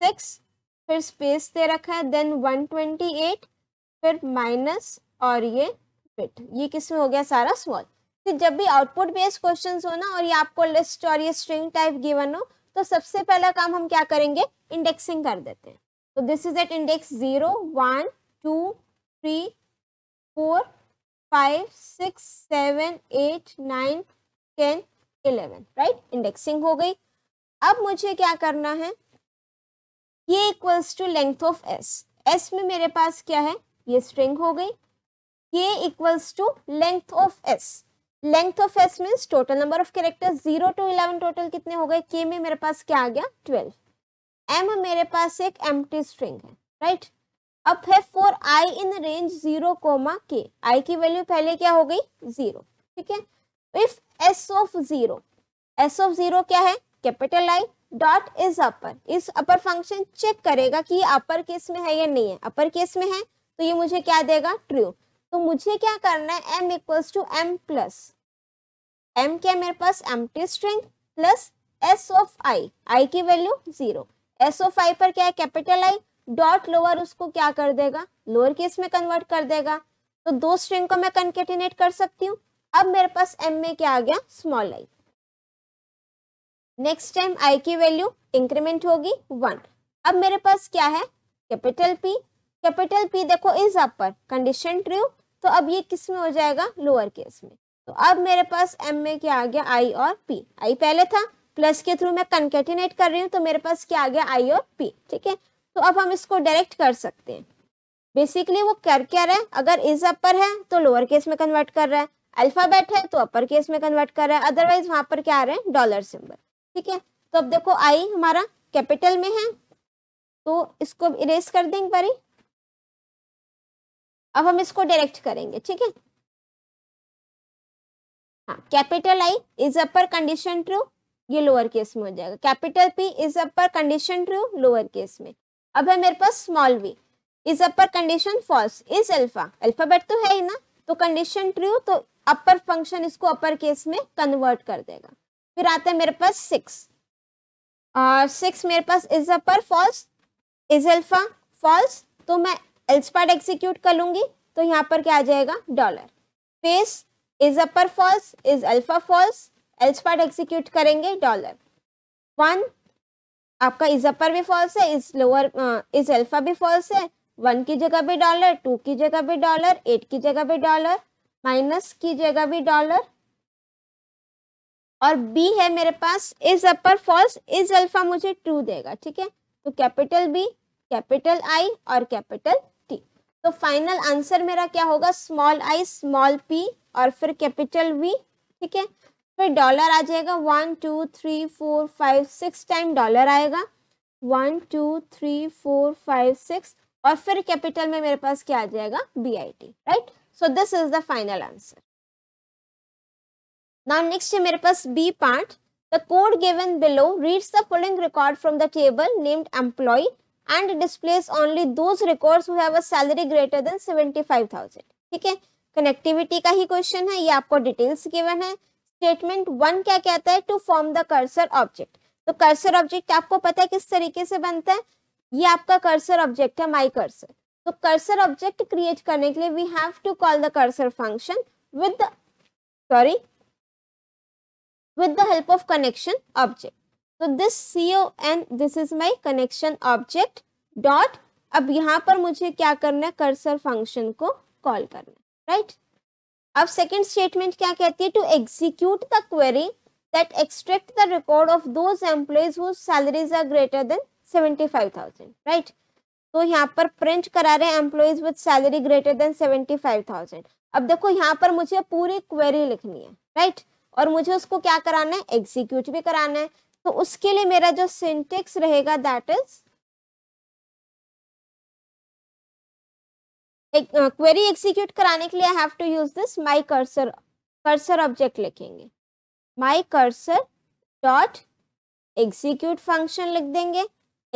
six फिर स्पेस दे रखा है देन वन ट्वेंटी एट फिर माइनस और ये बिट ये किस में हो गया सारा स्मॉल फिर जब भी आउटपुट बेस्ड क्वेश्चन हो ना और ये आपको लिस्ट और ये स्ट्रिंग टाइप गिवन हो तो सबसे पहला काम हम क्या करेंगे इंडेक्सिंग कर देते हैं तो this is at index zero one two three four five six seven eight nine ten eleven right indexing हो गई अब मुझे क्या करना है ये equals to length of S S में मेरे पास क्या है ये स्ट्रिंग हो गई ये equals to length of S length of S means total number of characters zero to eleven total कितने हो गए के में मेरे पास क्या आ गया ट्वेल्व एम मेरे पास एक एम स्ट्रिंग है राइट अब है for I in range zero comma K I की वैल्यू पहले क्या हो गई जीरो ठीक है if S of zero S of zero क्या है capital I dot is upper is upper function check करेगा कि अपर केस में है या नहीं है अपर केस में है तो ये मुझे क्या देगा ट्रू तो मुझे क्या करना है m equals to M plus M क्या मेरे पास empty string plus S of I I की value zero S of I पर क्या है कैपिटल आई डॉट लोअर उसको क्या कर देगा लोअर केस में कन्वर्ट कर देगा तो दो स्ट्रिंग को मैं कंकेटिनेट कर सकती हूँ अब मेरे पास एम में क्या आ गया small I next time I की वैल्यू इंक्रीमेंट होगी वन अब मेरे पास क्या है कैपिटल पी कैपिटल पी देखो इज अपर कंडीशन ट्रू तो अब ये किस में हो जाएगा लोअर केस में तो अब मेरे पास एम में क्या आ गया आई और पी आई पहले था प्लस के थ्रू मैं कंकेटिनेट कर रही हूँ तो मेरे पास क्या आ गया आई और पी ठीक है तो अब हम इसको डायरेक्ट कर सकते हैं बेसिकली वो कर क्या रहा है अगर इज अपर है तो लोअर केस में कन्वर्ट कर रहा है अल्फाबेट है तो अपर केस में कन्वर्ट कर रहा है अदरवाइज वहां पर क्या आ रहे हैं डॉलर सिंबल ठीक है तो अब देखो आई हमारा कैपिटल में है तो इसको इरेज कर देंगे परी अब हम इसको डायरेक्ट करेंगे ठीक है हाँ capital I is upper condition true ये लोअर केस में हो जाएगा capital P is upper condition true lower case में अब है मेरे पास small V is upper condition false is alpha alphabet तो है ही ना तो कंडीशन ट्रू तो अपर फंक्शन इसको अपर केस में कन्वर्ट कर देगा फिर आता है मेरे पास सिक्स और सिक्स मेरे पास इज अ पर फॉल्स इज एल्फा फॉल्स तो मैं एल्स पार्ट एग्जीक्यूट कर लूँगी तो यहाँ पर क्या आ जाएगा dollar face is upper false is alpha false else part execute करेंगे डॉलर वन आपका इज अपर भी फॉल्स है इज लोअर इज अल्फा भी फॉल्स है वन की जगह भी डॉलर टू की जगह भी डॉलर एट की जगह भी डॉलर माइनस की जगह भी डॉलर और बी है मेरे पास is upper false is alpha मुझे ट्रू देगा ठीक है तो कैपिटल बी कैपिटल आई और कैपिटल टी तो फाइनल आंसर मेरा क्या होगा स्मॉल आई स्मॉल पी और फिर कैपिटल वी ठीक है फिर डॉलर आ जाएगा one two three four five six time dollar आएगा one two three four five six और फिर कैपिटल में मेरे पास क्या आ जाएगा B I T right so this is the final answer now next है मेरे पास B part the code given below reads the following record from the table named employ and displays only those records who have a salary greater than 75000 ठीक है connectivity का ही question है ये आपको details given है स्टेटमेंट वन क्या कहता है to form the cursor object तो कर्सर ऑब्जेक्ट आपको पता है किस तरीके से बनता है ये आपका कर्सर ऑब्जेक्ट है माई कर्सर तो कर्सर ऑब्जेक्ट क्रिएट करने के लिए we have to call the cursor function with sorry with the help of connection object. So this CON this is my connection object dot अब यहाँ पर मुझे क्या करना है कर्सर फंक्शन को कॉल करना राइट right? अब सेकंड स्टेटमेंट क्या कहती है to execute the query that extract the record of those employees who salaries are greater than seventy five thousand right तो यहाँ पर प्रिंट करा रहे हैं employees with salary greater than 75000 अब देखो यहाँ पर मुझे पूरी क्वेरी लिखनी है राइट right? और मुझे उसको क्या कराना है एग्जीक्यूट भी कराना है तो उसके लिए मेरा जो सिंटेक्स रहेगा दैट इज एक क्वेरी एग्जीक्यूट कराने के लिए I have to use this my cursor cursor object लिखेंगे my cursor dot execute function लिख देंगे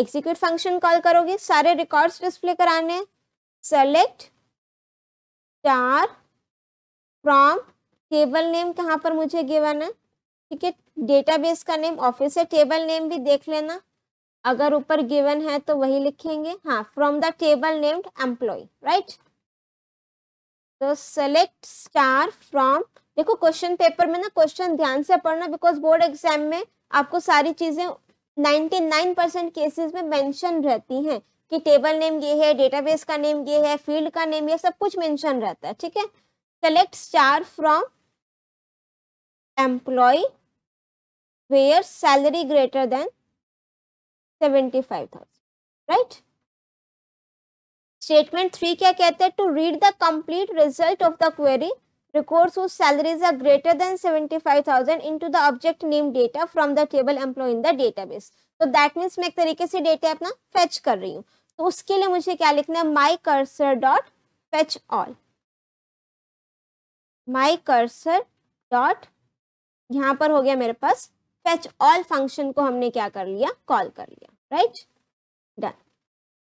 एग्जीक्यूट फंक्शन कॉल करोगे सारे रिकॉर्ड्स डिस्प्ले कराने select star from table name कहाँ पर मुझे गिवन है ठीक है डेटाबेस का नेम ऑफिस है टेबल नेम भी देख लेना अगर ऊपर गिवन है तो वही लिखेंगे हाँ from the table named employ right तो सेलेक्ट स्टार फ्रॉम देखो क्वेश्चन पेपर में ना क्वेश्चन ध्यान से पढ़ना बिकॉज बोर्ड एग्जाम में आपको सारी चीजें 99 परसेंट केसेज में मैंशन रहती हैं कि टेबल नेम ये है डेटाबेस का नेम ये है फील्ड का नेम ये सब कुछ मैंशन रहता है ठीक है select star from employ where salary greater than seventy five thousand right statement three क्या कहते हैं to read the complete result of the query records whose salaries are greater than seventy five thousand into the object name data from the table employ in the database तो that means मैं एक तरीके से data अपना fetch कर रही हूँ तो उसके लिए मुझे क्या लिखना है my cursor dot fetch all my cursor dot यहाँ पर हो गया मेरे पास फेच ऑल फंक्शन को हमने क्या कर लिया कॉल कर लिया राइट डन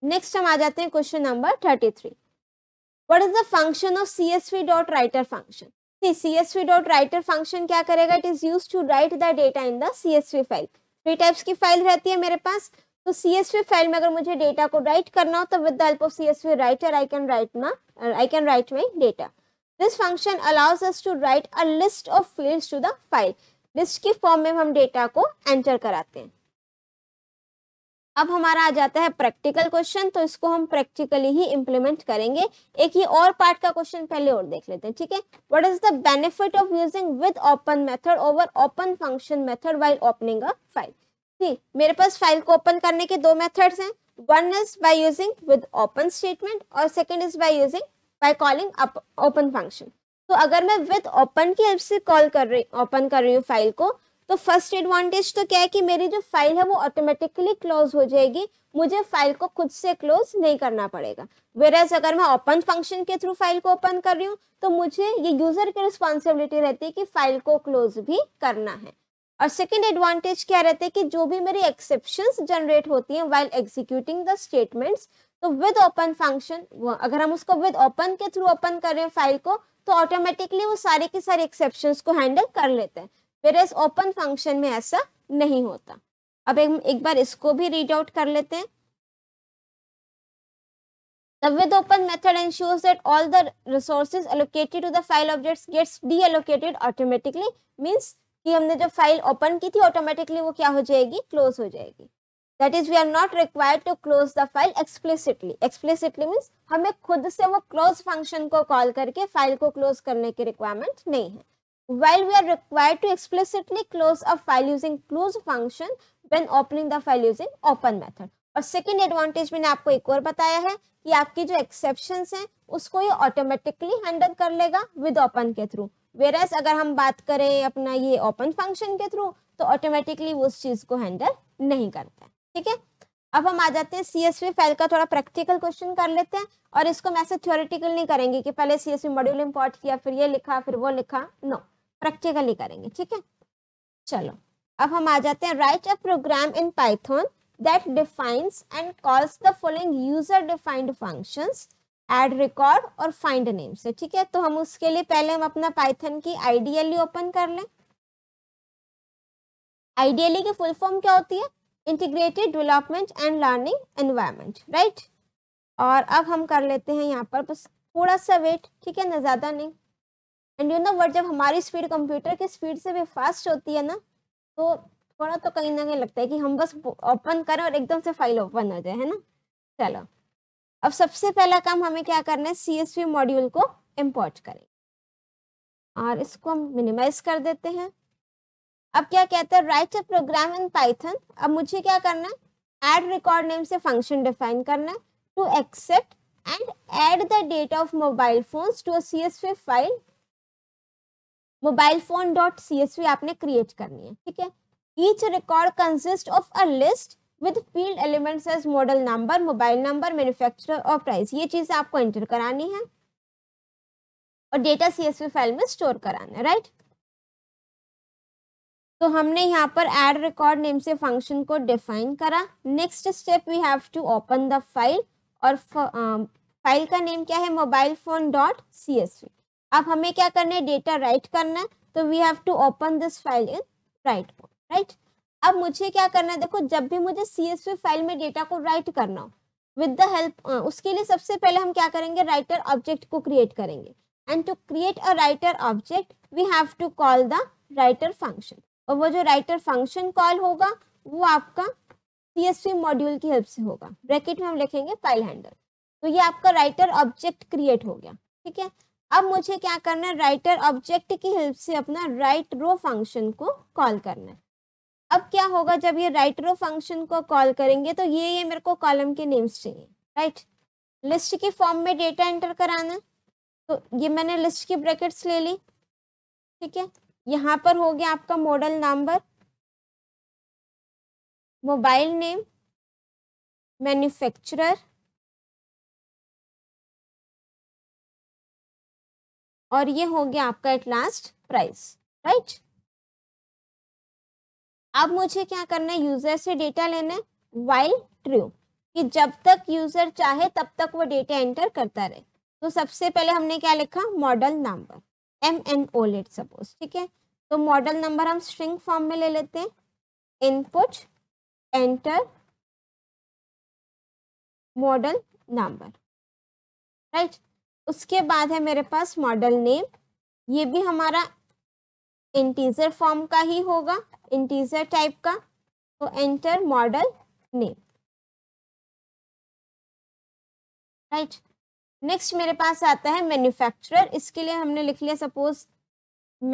नेक्स्ट हम आ जाते हैं question number thirty three what is the function of C S V dot writer function C S V dot writer function क्या करेगा it is use to write the data in the C S V file three types की file रहती है मेरे पास तो सी S V file में अगर मुझे डेटा को राइट करना हो तो with the help of C S V writer I can write ma I can write my data this function allows us to write a list of fields to the file list की form में हम data को enter कराते हैं अब हमारा आ जाता है प्रैक्टिकल क्वेश्चन तो इसको हम प्रैक्टिकली ही इम्प्लीमेंट करेंगे एक ही और पार्ट का क्वेश्चन पहले और देख लेते हैं ठीक है what is the benefit of using with open method over open function method while opening a file ठीक मेरे पास फाइल को ओपन करने के दो मेथड्स हैं one is by using with open statement और second is by using by calling open function तो अगर मैं विद ओपन की हेल्प से कॉल कर रही ओपन कर रही हूँ फाइल को तो फर्स्ट एडवांटेज तो क्या है कि मेरी जो फाइल है वो ऑटोमेटिकली क्लोज हो जाएगी मुझे फाइल को खुद से क्लोज नहीं करना पड़ेगा वेरस अगर मैं ओपन फंक्शन के थ्रू फाइल को ओपन कर रही हूँ तो मुझे ये यूजर की रिस्पॉन्सिबिलिटी रहती है कि फाइल को क्लोज भी करना है और सेकेंड एडवांटेज क्या रहता है कि जो भी मेरी एक्सेप्शन जनरेट होती हैं वाइल एग्जीक्यूटिंग द स्टेटमेंट्स तो विद ओपन फंक्शन अगर हम उसको विद ओपन के थ्रू ओपन कर रहे हैं फाइल को तो ऑटोमेटिकली वो सारे के सारे एक्सेप्शन को हैंडल कर लेते हैं फिर इस ओपन फंक्शन में ऐसा नहीं होता अब एक, एक बार इसको भी रीड आउट कर लेते हैं The with open method ensures that all the resources allocated to the file objects gets deallocated automatically means कि हमने जो फाइल ओपन की थी ऑटोमेटिकली वो क्या हो जाएगी क्लोज हो जाएगी that is we are not required to close the file explicitly explicitly means हमें खुद से वो क्लोज फंक्शन को कॉल करके फाइल को क्लोज करने की रिक्वायरमेंट नहीं है while we are required to explicitly close a file using close function when opening the file using open method और सेकेंड एडवांटेज मैंने आपको एक और बताया है कि आपकी जो एक्सेप्शन हैं उसको ये ऑटोमेटिकली हैंडल कर लेगा विद ओपन के थ्रू वेरस अगर हम बात करें अपना ये ओपन फंक्शन के थ्रू तो ऑटोमेटिकली वो उस चीज़ को हैंडल नहीं करता है ठीक है अब हम आ जाते हैं सी एस फाइल का थोड़ा प्रैक्टिकल क्वेश्चन कर लेते हैं और इसको हम ऐसे थ्योरेटिकल नहीं करेंगे कि पहले सी एस मॉड्यूल इम्पोर्ट किया फिर ये लिखा फिर वो लिखा नो प्रैक्टिकल ही करेंगे ठीक है चलो अब हम आ जाते हैं write a program in Python that defines and calls the following user defined functions add record और फाइंड नेम से ठीक है तो हम उसके लिए पहले हम अपना पाइथन की आइडियली ओपन कर लें आइडियली की फुल फॉर्म क्या होती है integrated development and learning environment right और अब हम कर लेते हैं यहाँ पर बस थोड़ा सा वेट ठीक है ना ज़्यादा नहीं एंड यू नो वट जब हमारी स्पीड कंप्यूटर की स्पीड से भी फास्ट होती है ना तो थोड़ा तो कहीं ना कहीं लगता है कि हम बस ओपन करें और एकदम से फाइल ओपन हो जाए है ना चलो अब सबसे पहला काम हमें क्या करना है सी मॉड्यूल को इम्पोर्ट करें और इसको हम मिनिमाइज कर देते हैं अब क्या कहते हैं write a program in Python अब मुझे क्या करना है एड रिकॉर्ड नेम से फंक्शन डिफाइन करना है to accept and add the date of mobile phone to C S V file mobile phone dot C S V आपने क्रिएट करनी है ठीक है each record consist of a list with field elements as model number mobile number manufacturer और price ये चीज़ आपको enter करानी है और data C S V file में स्टोर कराना है राइट right? तो हमने यहाँ पर एड रिकॉर्ड नेम से फंक्शन को डिफाइन करा next step we have to open the file और फाइल का नेम क्या है mobile phone dot C S V अब हमें क्या करना है डेटा राइट करना है तो we have to open this file in write write अब मुझे क्या करना है देखो जब भी मुझे सी एस वी फाइल में डेटा को राइट करना हो विद द हेल्प उसके लिए सबसे पहले हम क्या करेंगे राइटर ऑब्जेक्ट को क्रिएट करेंगे and to create a writer object we have to call the writer function और वो जो राइटर फंक्शन कॉल होगा वो आपका सी मॉड्यूल की हेल्प से होगा ब्रैकेट में हम लिखेंगे फाइल हैंडल तो ये आपका राइटर ऑब्जेक्ट क्रिएट हो गया ठीक है अब मुझे क्या करना है राइटर ऑब्जेक्ट की हेल्प से अपना राइट रो फंक्शन को कॉल करना है अब क्या होगा जब ये राइट रो फंक्शन को कॉल करेंगे तो ये ये मेरे को कॉलम के नेम्स चाहिए राइट लिस्ट के फॉर्म में डेटा एंटर कराना तो ये मैंने लिस्ट की ब्रैकेट्स ले ली ठीक है यहाँ पर हो गया आपका model number mobile name manufacturer और ये हो गया आपका एट लास्ट प्राइस राइट अब मुझे क्या करना है यूजर से डेटा लेना है वाइल ट्रू कि जब तक यूजर चाहे तब तक वो डेटा एंटर करता रहे तो सबसे पहले हमने क्या लिखा model number M N O let suppose ठीक है तो मॉडल नंबर हम स्ट्रिंग फॉर्म में ले लेते हैं input enter model number right उसके बाद है मेरे पास मॉडल नेम ये भी हमारा इंटीजर फॉर्म का ही होगा इंटीजर टाइप का तो enter model name right right. Next मेरे पास आता है मैन्युफैक्चरर इसके लिए हमने लिख लिया सपोज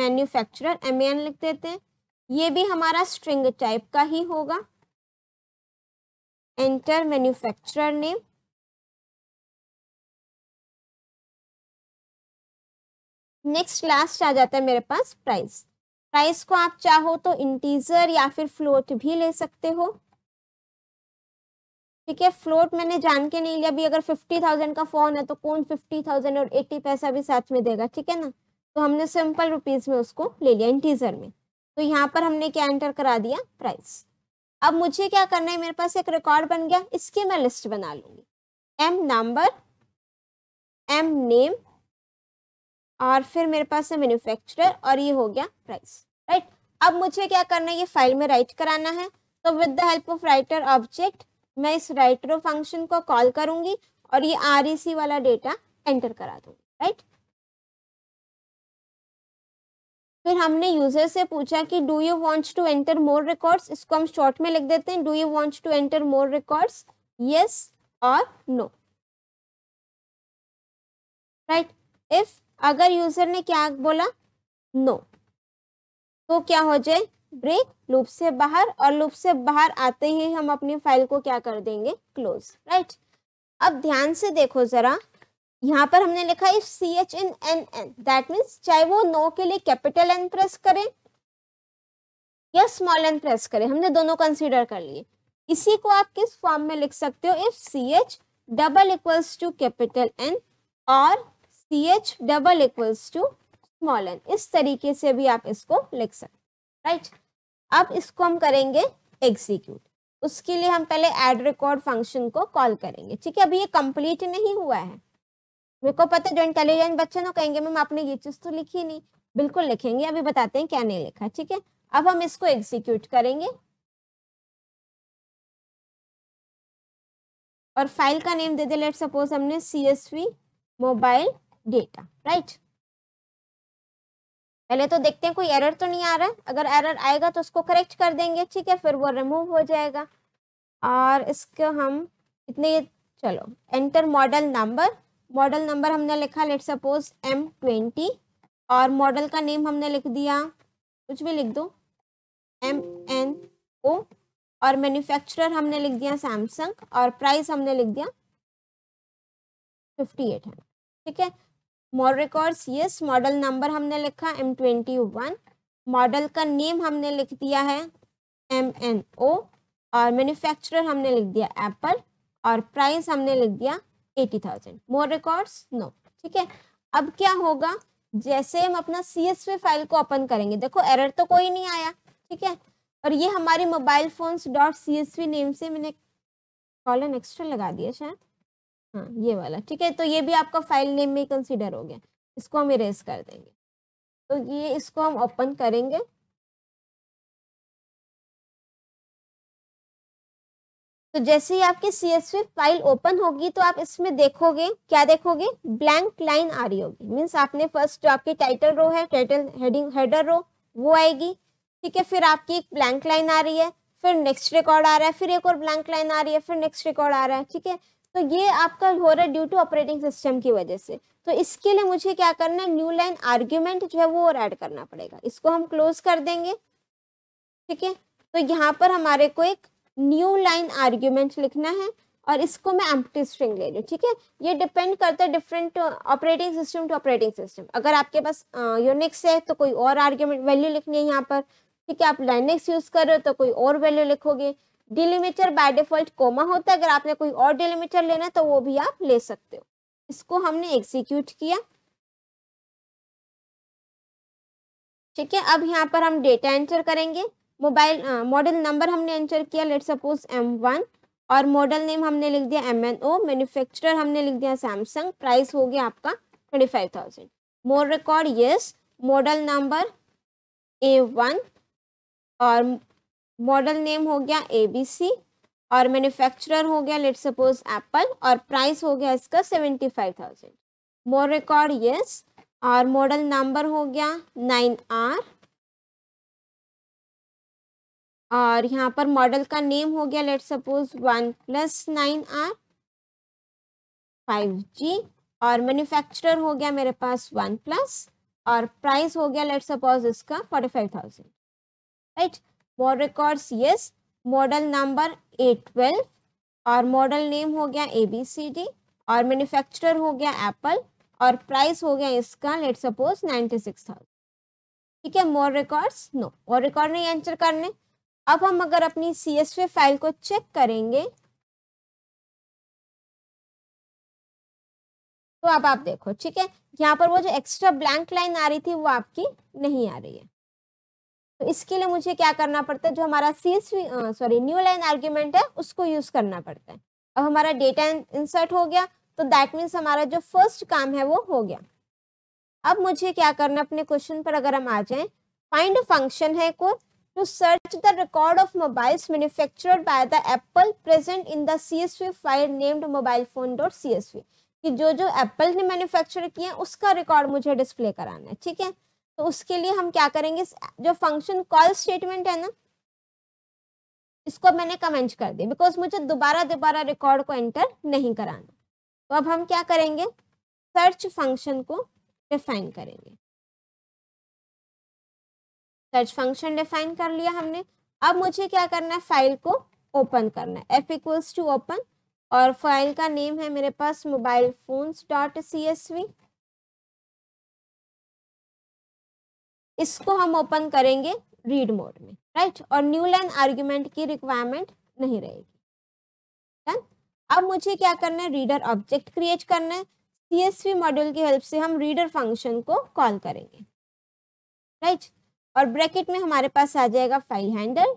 मैन्युफैक्चरर एम एन लिख देते हैं ये भी हमारा स्ट्रिंग टाइप का ही होगा enter manufacturer name next last आ जाता है मेरे पास प्राइस प्राइस को आप चाहो तो इंटीजर या फिर फ्लोट भी ले सकते हो ठीक है फ्लोट मैंने जान के नहीं लिया अभी अगर फिफ्टी थाउजेंड का फोन है तो कौन फिफ्टी थाउजेंड और एट्टी पैसा भी साथ में देगा ठीक है ना तो हमने सिंपल रुपीज में उसको ले लिया इंटीजर में तो यहाँ पर हमने क्या एंटर करा दिया प्राइस अब मुझे क्या करना है मेरे पास एक रिकॉर्ड बन गया इसकी मैं लिस्ट बना लूंगी एम नंबर एम नेम और फिर मेरे पास है मैन्युफैक्चरर और ये हो गया प्राइस राइट अब मुझे क्या करना है ये फाइल में राइट कराना है तो with the help of writer object मैं इस राइट्रो फंक्शन को कॉल करूंगी और ये आर e वाला डेटा एंटर करा दूंगी राइट फिर हमने यूजर से पूछा कि do you want to enter more records इसको हम शॉर्ट में लिख देते हैं do you want to enter more records yes और नो राइट इफ अगर यूजर ने क्या बोला नो no. तो क्या हो जाए ब्रेक लूप से बाहर और लूप से बाहर आते ही हम अपनी फाइल को क्या कर देंगे क्लोज राइट अब ध्यान से देखो ज़रा यहाँ पर हमने लिखा if C H in N N that means चाहे वो नो के लिए कैपिटल एन प्रेस करें या स्मॉल एन प्रेस करें हमने दोनों कंसीडर कर लिए इसी को आप किस फॉर्म में लिख सकते हो if C H double equals to capital N और C H double equals to small N इस तरीके से भी आप इसको लिख सकते राइट अब इसको हम करेंगे एग्जीक्यूट उसके लिए हम पहले एड रिकॉर्ड फंक्शन को कॉल करेंगे ठीक है अभी ये कंप्लीट नहीं हुआ है मेरे को पता जो इंटेलिजेंट बच्चे ना कहेंगे मैम आपने ये चीज़ तो लिखी नहीं बिल्कुल लिखेंगे अभी बताते हैं क्या नहीं लिखा ठीक है अब हम इसको एग्जीक्यूट करेंगे और फाइल का नेम दे दे लेट सपोज हमने C S V mobile data right पहले तो देखते हैं कोई एरर तो नहीं आ रहा है अगर एरर आएगा तो उसको करेक्ट कर देंगे ठीक है फिर वो रिमूव हो जाएगा और इसको हम इतने चलो enter model number model number हमने लिखा लेट सपोज एम ट्वेंटी और मॉडल का नेम हमने लिख दिया कुछ भी लिख दो एम एन ओ और मैन्युफैक्चरर हमने लिख दिया सैमसंग और प्राइस हमने लिख दिया फिफ्टी एट हंड्रेड ठीक है more records yes model number हमने लिखा एम ट्वेंटी वन मॉडल का नेम हमने लिख दिया है एम एन ओ और मैन्युफैक्चरर हमने लिख दिया एप्पल और प्राइस हमने लिख दिया eighty thousand more records no ठीक है अब क्या होगा जैसे हम अपना सी एस वी फाइल को ओपन करेंगे देखो एरर तो कोई नहीं आया ठीक है और ये हमारे mobile phones dot C S V name से मैंने कॉलन एक्स्ट्रा लगा दिया शायद हाँ ये वाला ठीक है तो ये भी आपका फाइल नेम में कंसिडर हो गया इसको हम इरेज कर देंगे तो ये इसको हम ओपन करेंगे तो जैसे ही आपकी सी एस फाइल ओपन होगी तो आप इसमें देखोगे क्या देखोगे ब्लैंक लाइन आ रही होगी मीन्स आपने फर्स्ट जो आपकी टाइटल रो है टाइटल हेडिंग हेडर रो वो आएगी ठीक है फिर आपकी एक ब्लैंक लाइन आ रही है फिर नेक्स्ट रिकॉर्ड आ रहा है फिर एक और ब्लैंक लाइन आ रही है फिर नेक्स्ट रिकॉर्ड आ रहा है ठीक है तो ये आपका हो रहा है ड्यू टू ऑपरेटिंग सिस्टम की वजह से तो इसके लिए मुझे क्या करना है न्यू लाइन आर्ग्यूमेंट जो है वो और ऐड करना पड़ेगा इसको हम क्लोज कर देंगे ठीक है तो यहाँ पर हमारे को एक न्यू लाइन आर्ग्यूमेंट लिखना है और इसको मैं एम्प्टी स्ट्रिंग ले रही हूँ ठीक है ये डिपेंड करता है different operating system to operating system अगर आपके पास यूनिक्स है तो कोई और आर्ग्यूमेंट वैल्यू लिखनी है यहाँ पर ठीक है आप लाइनिक्स यूज़ कर रहे हो तो कोई और वैल्यू लिखोगे डिलिमिटर बाय डिफॉल्ट कोमा होता है अगर आपने कोई और डिलिमिटर लेना है तो वो भी आप ले सकते हो इसको हमने एग्जीक्यूट किया ठीक है अब यहाँ पर हम डेटा एंटर करेंगे मोबाइल मॉडल नंबर हमने एंटर किया लेट सपोज एम वन और मॉडल नेम हमने लिख दिया एम एन ओ मैन्युफैक्चरर हमने लिख दिया सैमसंग प्राइस हो गया आपका twenty five thousand more record yes model number A one और मॉडल नेम हो गया ए बी सी और मैन्युफैक्चरर हो गया लेट सपोज एप्पल और प्राइस हो गया इसका seventy five thousand more record yes और मॉडल नंबर हो गया नाइन आर और यहाँ पर मॉडल का नेम हो गया let suppose OnePlus nine R five G और मैन्युफैक्चरर हो गया मेरे पास वन प्लस और प्राइस हो गया लेट सपोज इसका forty five thousand right more records yes model number A twelve और मॉडल नेम हो गया ए बी सी डी और मैन्युफैक्चरर हो गया एप्पल और प्राइस हो गया इसका let suppose ninety six thousand ठीक है मोर रिकॉर्ड्स नो और रिकॉर्ड नहीं एंटर करने अब हम अगर अपनी सी एस फाइल को चेक करेंगे तो अब आप देखो ठीक है यहाँ पर वो जो एक्स्ट्रा ब्लैंक लाइन आ रही थी वो आपकी नहीं आ रही है तो इसके लिए मुझे क्या करना पड़ता है जो हमारा C sorry new line argument है उसको यूज करना पड़ता है अब हमारा डेटा इंसर्ट हो गया तो दैट मीन्स हमारा जो फर्स्ट काम है वो हो गया अब मुझे क्या करना अपने क्वेश्चन पर अगर हम आ जाए फाइंड फंक्शन है को to search the record of mobiles manufactured by the Apple present in the CSV file named mobile phone dot CSV कि जो जो एप्पल ने मैन्युफैक्चर किया उसका रिकॉर्ड मुझे डिस्प्ले कराना है ठीक है तो उसके लिए हम क्या करेंगे जो फंक्शन कॉल स्टेटमेंट है ना इसको मैंने कमेंट कर दिया बिकॉज मुझे दोबारा दोबारा रिकॉर्ड को एंटर नहीं कराना तो अब हम क्या करेंगे सर्च फंक्शन को डिफाइन करेंगे सर्च फंक्शन डिफाइन कर लिया हमने अब मुझे क्या करना है फाइल को ओपन करना है एफ इक्वल्स टू ओपन और फाइल का नेम है मेरे पास mobile phones dot C S V इसको हम ओपन करेंगे रीड मोड में राइट और न्यू लाइन आर्ग्यूमेंट की रिक्वायरमेंट नहीं रहेगी डन अब मुझे क्या करना है रीडर ऑब्जेक्ट क्रिएट करना है सी एस वी मॉड्यूल की हेल्प से हम रीडर फंक्शन को कॉल करेंगे राइट और ब्रैकेट में हमारे पास आ जाएगा फाइल हैंडल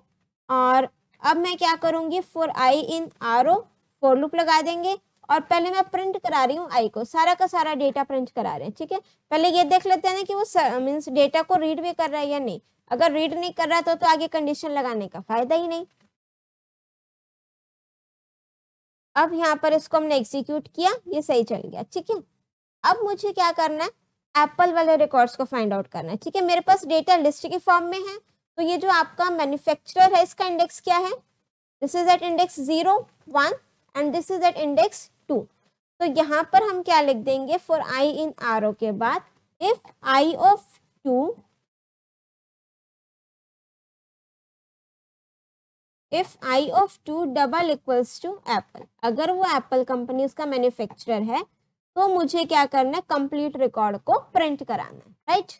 और अब मैं क्या करूँगी for I in R O for loop लगा देंगे और पहले मैं प्रिंट करा रही हूँ आई को सारा का सारा डेटा प्रिंट करा रहे हैं ठीक है पहले ये देख लेते हैं ना कि वो मीन्स डेटा को रीड भी कर रहा है या नहीं अगर रीड नहीं कर रहा तो, तो आगे कंडीशन लगाने का फायदा ही नहीं अब यहाँ पर इसको हमने एग्जीक्यूट किया ये सही चल गया ठीक है अब मुझे क्या करना है एप्पल वाले रिकॉर्ड्स को फाइंड आउट करना है ठीक है मेरे पास डेटा लिस्ट के फॉर्म में है तो ये जो आपका मैन्युफैक्चरर है इसका इंडेक्स क्या है this is at index zero one and this is at index two तो यहाँ पर हम क्या लिख देंगे for I in R O के बाद if I of two If I of two double equals to Apple, अगर वो Apple कंपनी उसका मैन्युफैक्चरर है तो मुझे क्या करना है कंप्लीट रिकॉर्ड को प्रिंट कराना है राइट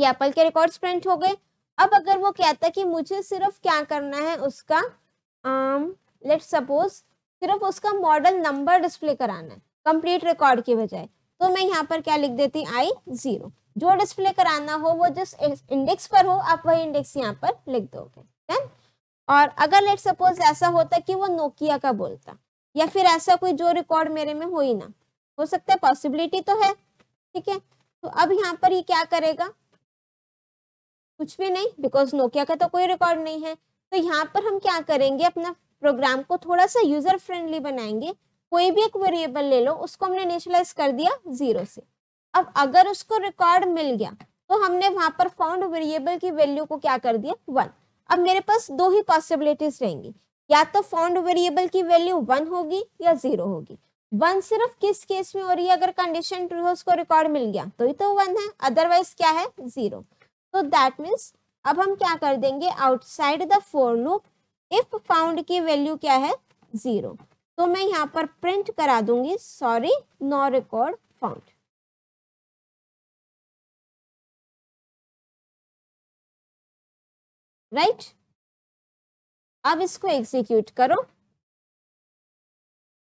ये एप्पल के रिकॉर्ड प्रिंट हो गए अब अगर वो कहता है कि मुझे सिर्फ क्या करना है उसका लेट um, सपोज सिर्फ उसका मॉडल नंबर डिस्प्ले कराना है कंप्लीट रिकॉर्ड के बजाय तो मैं यहाँ पर क्या लिख देती आई जीरो जो डिस्प्ले कराना हो वो जिस इंडेक्स पर हो आप वही इंडेक्स यहाँ पर लिख दोगे देन और अगर लेट सपोज ऐसा होता कि वो नोकिया का बोलता या फिर ऐसा कोई जो रिकॉर्ड मेरे में हो ही ना हो सकता है पॉसिबिलिटी तो है ठीक है तो अब यहाँ पर ये क्या करेगा कुछ भी नहीं बिकॉज नोकिया का तो कोई रिकॉर्ड नहीं है तो यहाँ पर हम क्या करेंगे अपना प्रोग्राम को थोड़ा सा यूजर फ्रेंडली बनाएंगे कोई भी एक वेरिएबल ले लो उसको हमने इनिशियलाइज कर दिया जीरो से अब अगर उसको रिकॉर्ड मिल गया तो हमने वहां पर फाउंड वेरिएबल की वैल्यू को क्या कर दिया वन अब मेरे पास दो ही पॉसिबिलिटीज रहेंगी या तो फाउंड वेरिएबल की वैल्यू वन होगी या जीरो होगी वन सिर्फ किस केस में हो रही है अगर कंडीशन ट्रू है उसको रिकॉर्ड मिल गया तो ही तो वन है अदरवाइज क्या है जीरो तो दैट मीन्स अब हम क्या कर देंगे outside the for loop if found की वैल्यू क्या है जीरो तो मैं यहाँ पर प्रिंट करा दूंगी sorry no record found right अब इसको एग्जीक्यूट करो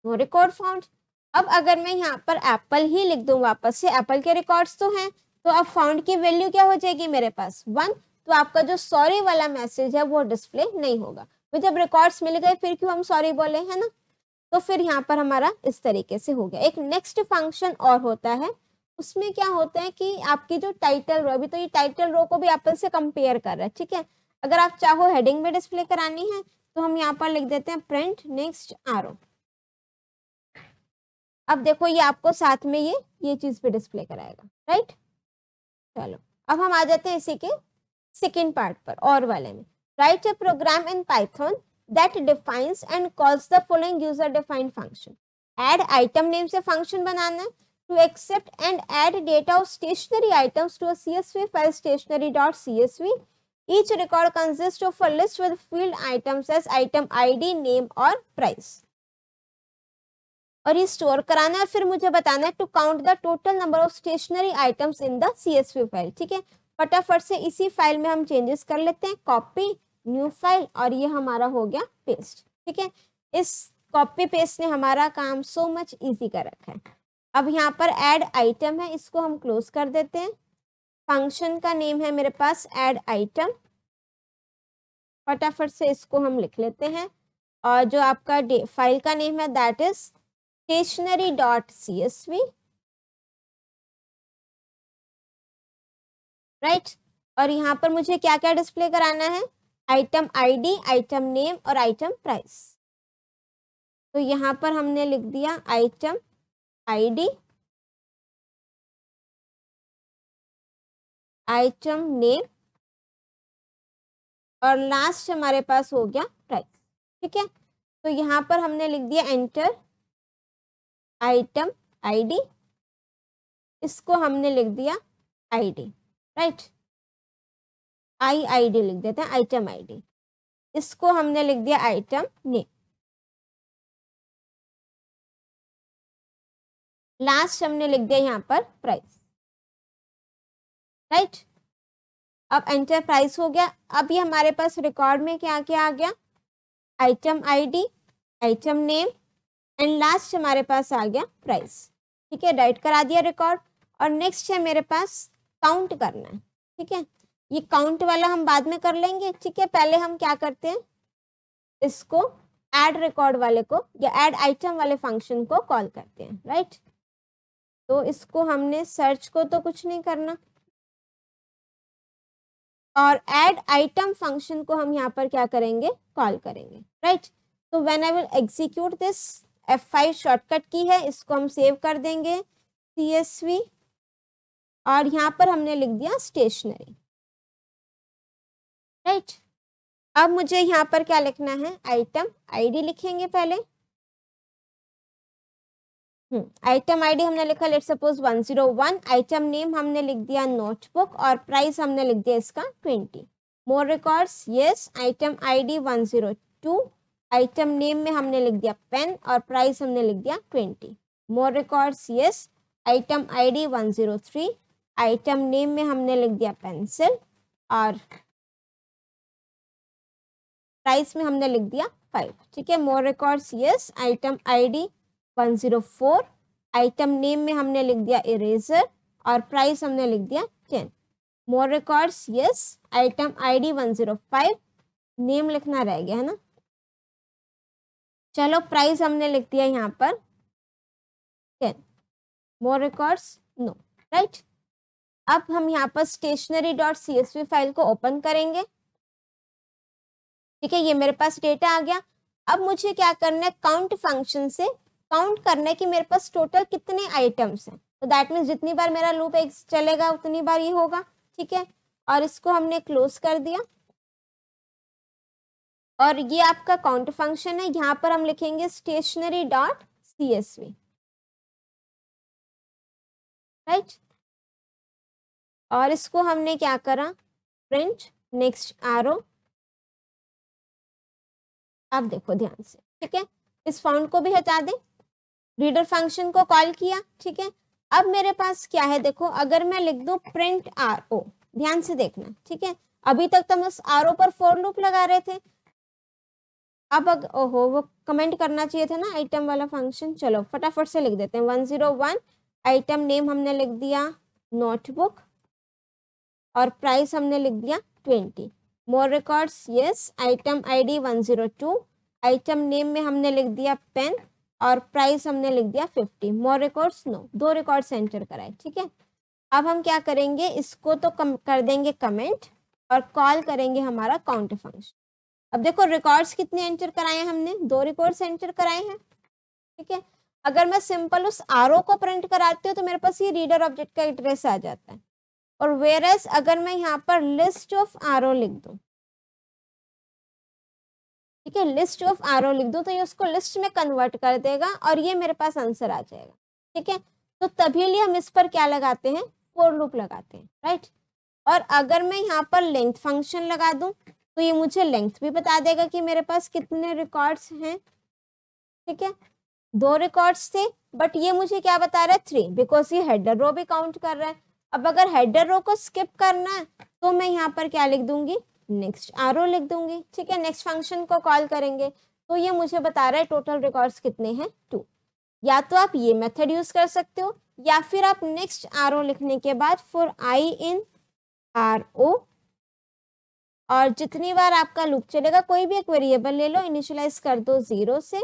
नो रिकॉर्ड फाउंड अब अगर मैं यहाँ पर एप्पल ही लिख दू वापस से एप्पल के रिकॉर्ड्स तो हैं तो अब फाउंड की वैल्यू क्या हो जाएगी मेरे पास वन तो आपका जो सॉरी वाला मैसेज है वो डिस्प्ले नहीं होगा जब रिकॉर्ड्स मिल गए फिर क्यों हम सॉरी बोले है ना तो फिर यहाँ पर हमारा इस तरीके से हो गया एक नेक्स्ट फंक्शन और होता है उसमें क्या होता है कि आपकी जो टाइटल रो अभी तो ये टाइटल रो को भी आपस से कंपेयर कर रहा है ठीक है अगर आप चाहो हेडिंग में डिस्प्ले करानी है तो हम यहाँ पर लिख देते हैं प्रिंट नेक्स्ट आर अब देखो ये आपको साथ में ये ये चीज़ पे डिस्प्ले कराएगा राइट चलो अब हम आ जाते हैं इसी के सेकेंड पार्ट पर और वाले में Write a program in Python that defines and calls the following user defined function. Add item name से function बनाना है. To accept and add data of stationary items to a CSV file stationary.csv. Each record consists of a list with field items as item ID, name or price. और ये store कराना है फिर मुझे बताना है to count the total number of stationery items in the CSV file ठीक है फटाफट से इसी फाइल में हम चेंजेस कर लेते हैं कॉपी न्यू फाइल और ये हमारा हो गया पेस्ट ठीक है इस कॉपी पेस्ट ने हमारा काम सो मच इजी कर रखा है अब यहाँ पर ऐड आइटम है इसको हम क्लोज कर देते हैं फंक्शन का नेम है मेरे पास ऐड आइटम फटाफट से इसको हम लिख लेते हैं और जो आपका फाइल का नेम है that is stationery dot C S V right और यहाँ पर मुझे क्या क्या डिस्प्ले कराना है आइटम आईडी, आइटम नेम और आइटम प्राइस तो यहाँ पर हमने लिख दिया आइटम आईडी, आइटम नेम और लास्ट हमारे पास हो गया प्राइस ठीक है तो यहाँ पर हमने लिख दिया एंटर आइटम आईडी इसको हमने लिख दिया आईडी राइट आई आईडी लिख देते हैं आइटम आईडी इसको हमने लिख दिया आइटम नेम लास्ट हमने लिख दिया यहाँ पर प्राइस राइट अब एंटर प्राइस हो गया अब ये हमारे पास रिकॉर्ड में क्या क्या आ गया item ID item name and last हमारे पास आ गया प्राइस ठीक है राइट करा दिया रिकॉर्ड और नेक्स्ट है मेरे पास काउंट करना है ठीक है ये काउंट वाला हम बाद में कर लेंगे ठीक है पहले हम क्या करते हैं इसको एड रिकॉर्ड वाले को या एड आइटम वाले फंक्शन को कॉल करते हैं राइट तो इसको हमने सर्च को तो कुछ नहीं करना और एड आइटम फंक्शन को हम यहाँ पर क्या करेंगे कॉल करेंगे राइट तो when I will execute this F5 shortcut की है इसको हम सेव कर देंगे सी और यहाँ पर हमने लिख दिया स्टेशनरी राइट अब मुझे यहाँ पर क्या लिखना है आइटम आईडी लिखेंगे पहले आइटम हम्म, आईडी हमने लिखा let suppose one zero one item name हमने लिख दिया नोटबुक और प्राइस हमने लिख दिया इसका twenty more records yes item ID one zero two item name में हमने लिख दिया पेन और प्राइस हमने लिख दिया twenty more records yes item ID one zero three item name में हमने लिख दिया पेंसिल और प्राइस में हमने लिख दिया फाइव ठीक है more records yes item ID four item name में हमने लिख दिया इरेजर और प्राइस हमने लिख दिया ten more records yes item ID five name लिखना रह गया है ना चलो प्राइस हमने लिख दिया यहाँ पर ten more records no right अब हम यहाँ पर स्टेशनरी डॉट सी फाइल को ओपन करेंगे ठीक है ये मेरे पास डेटा आ गया अब मुझे क्या करना है काउंट फंक्शन से काउंट करना है कि मेरे पास टोटल कितने आइटम्स हैं तो दैट मीन्स जितनी बार मेरा लूप एक चलेगा उतनी बार ये होगा ठीक है और इसको हमने क्लोज कर दिया और ये आपका काउंट फंक्शन है यहाँ पर हम लिखेंगे stationery dot C S V right और इसको हमने क्या करा प्रिंट नेक्स्ट आरो आप देखो ध्यान से ठीक है इस फाउंड को भी हटा दें रीडर फंक्शन को कॉल किया ठीक है अब मेरे पास क्या है देखो अगर मैं लिख दू प्रिंट आर ओ ध्यान से देखना ठीक है अभी तक तो हम उस आर ओ पर फोर लूप लगा रहे थे अब अग, ओहो वो कमेंट करना चाहिए था ना आइटम वाला फंक्शन चलो फटाफट से लिख देते हैं one zero one item name हमने लिख दिया नोटबुक और प्राइस हमने लिख दिया twenty more records yes item ID 102 item name में हमने लिख दिया पेन और प्राइस हमने लिख दिया 50 मोर रिकॉर्ड्स नो दो रिकॉर्ड्स एंटर कराए ठीक है अब हम क्या करेंगे इसको तो कम कर देंगे कमेंट और कॉल करेंगे हमारा काउंट फंक्शन अब देखो रिकॉर्ड्स कितने एंटर कराए हैं हमने दो रिकॉर्ड्स एंटर कराए हैं ठीक है अगर मैं सिंपल उस आर को प्रिंट कराती हूँ तो मेरे पास ये रीडर ऑब्जेक्ट का एड्रेस आ जाता है और वेर एस अगर मैं यहाँ पर लिस्ट ऑफ आर लिख दूँ ठीक है लिस्ट ऑफ आर लिख दूँ तो ये उसको लिस्ट में कन्वर्ट कर देगा और ये मेरे पास आंसर आ जाएगा ठीक है तो तभी लिए हम इस पर क्या लगाते हैं फोर लूप लगाते हैं राइट और अगर मैं यहाँ पर लेंथ फंक्शन लगा दूँ तो ये मुझे लेंथ भी बता देगा कि मेरे पास कितने रिकॉर्ड्स हैं ठीक है दो रिकॉर्ड्स थे बट ये मुझे क्या बता रहा है थ्री बिकॉज ये हेडर रो भी काउंट कर रहा है अब अगर हेडर रो को स्किप करना है तो मैं यहाँ पर क्या लिख दूंगी नेक्स्ट आर लिख दूंगी ठीक है नेक्स्ट फंक्शन को कॉल करेंगे तो ये मुझे बता रहा है टोटल रिकॉर्ड्स कितने हैं टू या तो आप ये मेथड यूज कर सकते हो या फिर आप नेक्स्ट आर लिखने के बाद फॉर आई इन आर ओ और जितनी बार आपका लूप चलेगा कोई भी एक वेरिएबल ले लो इनिशियलाइज कर दो जीरो से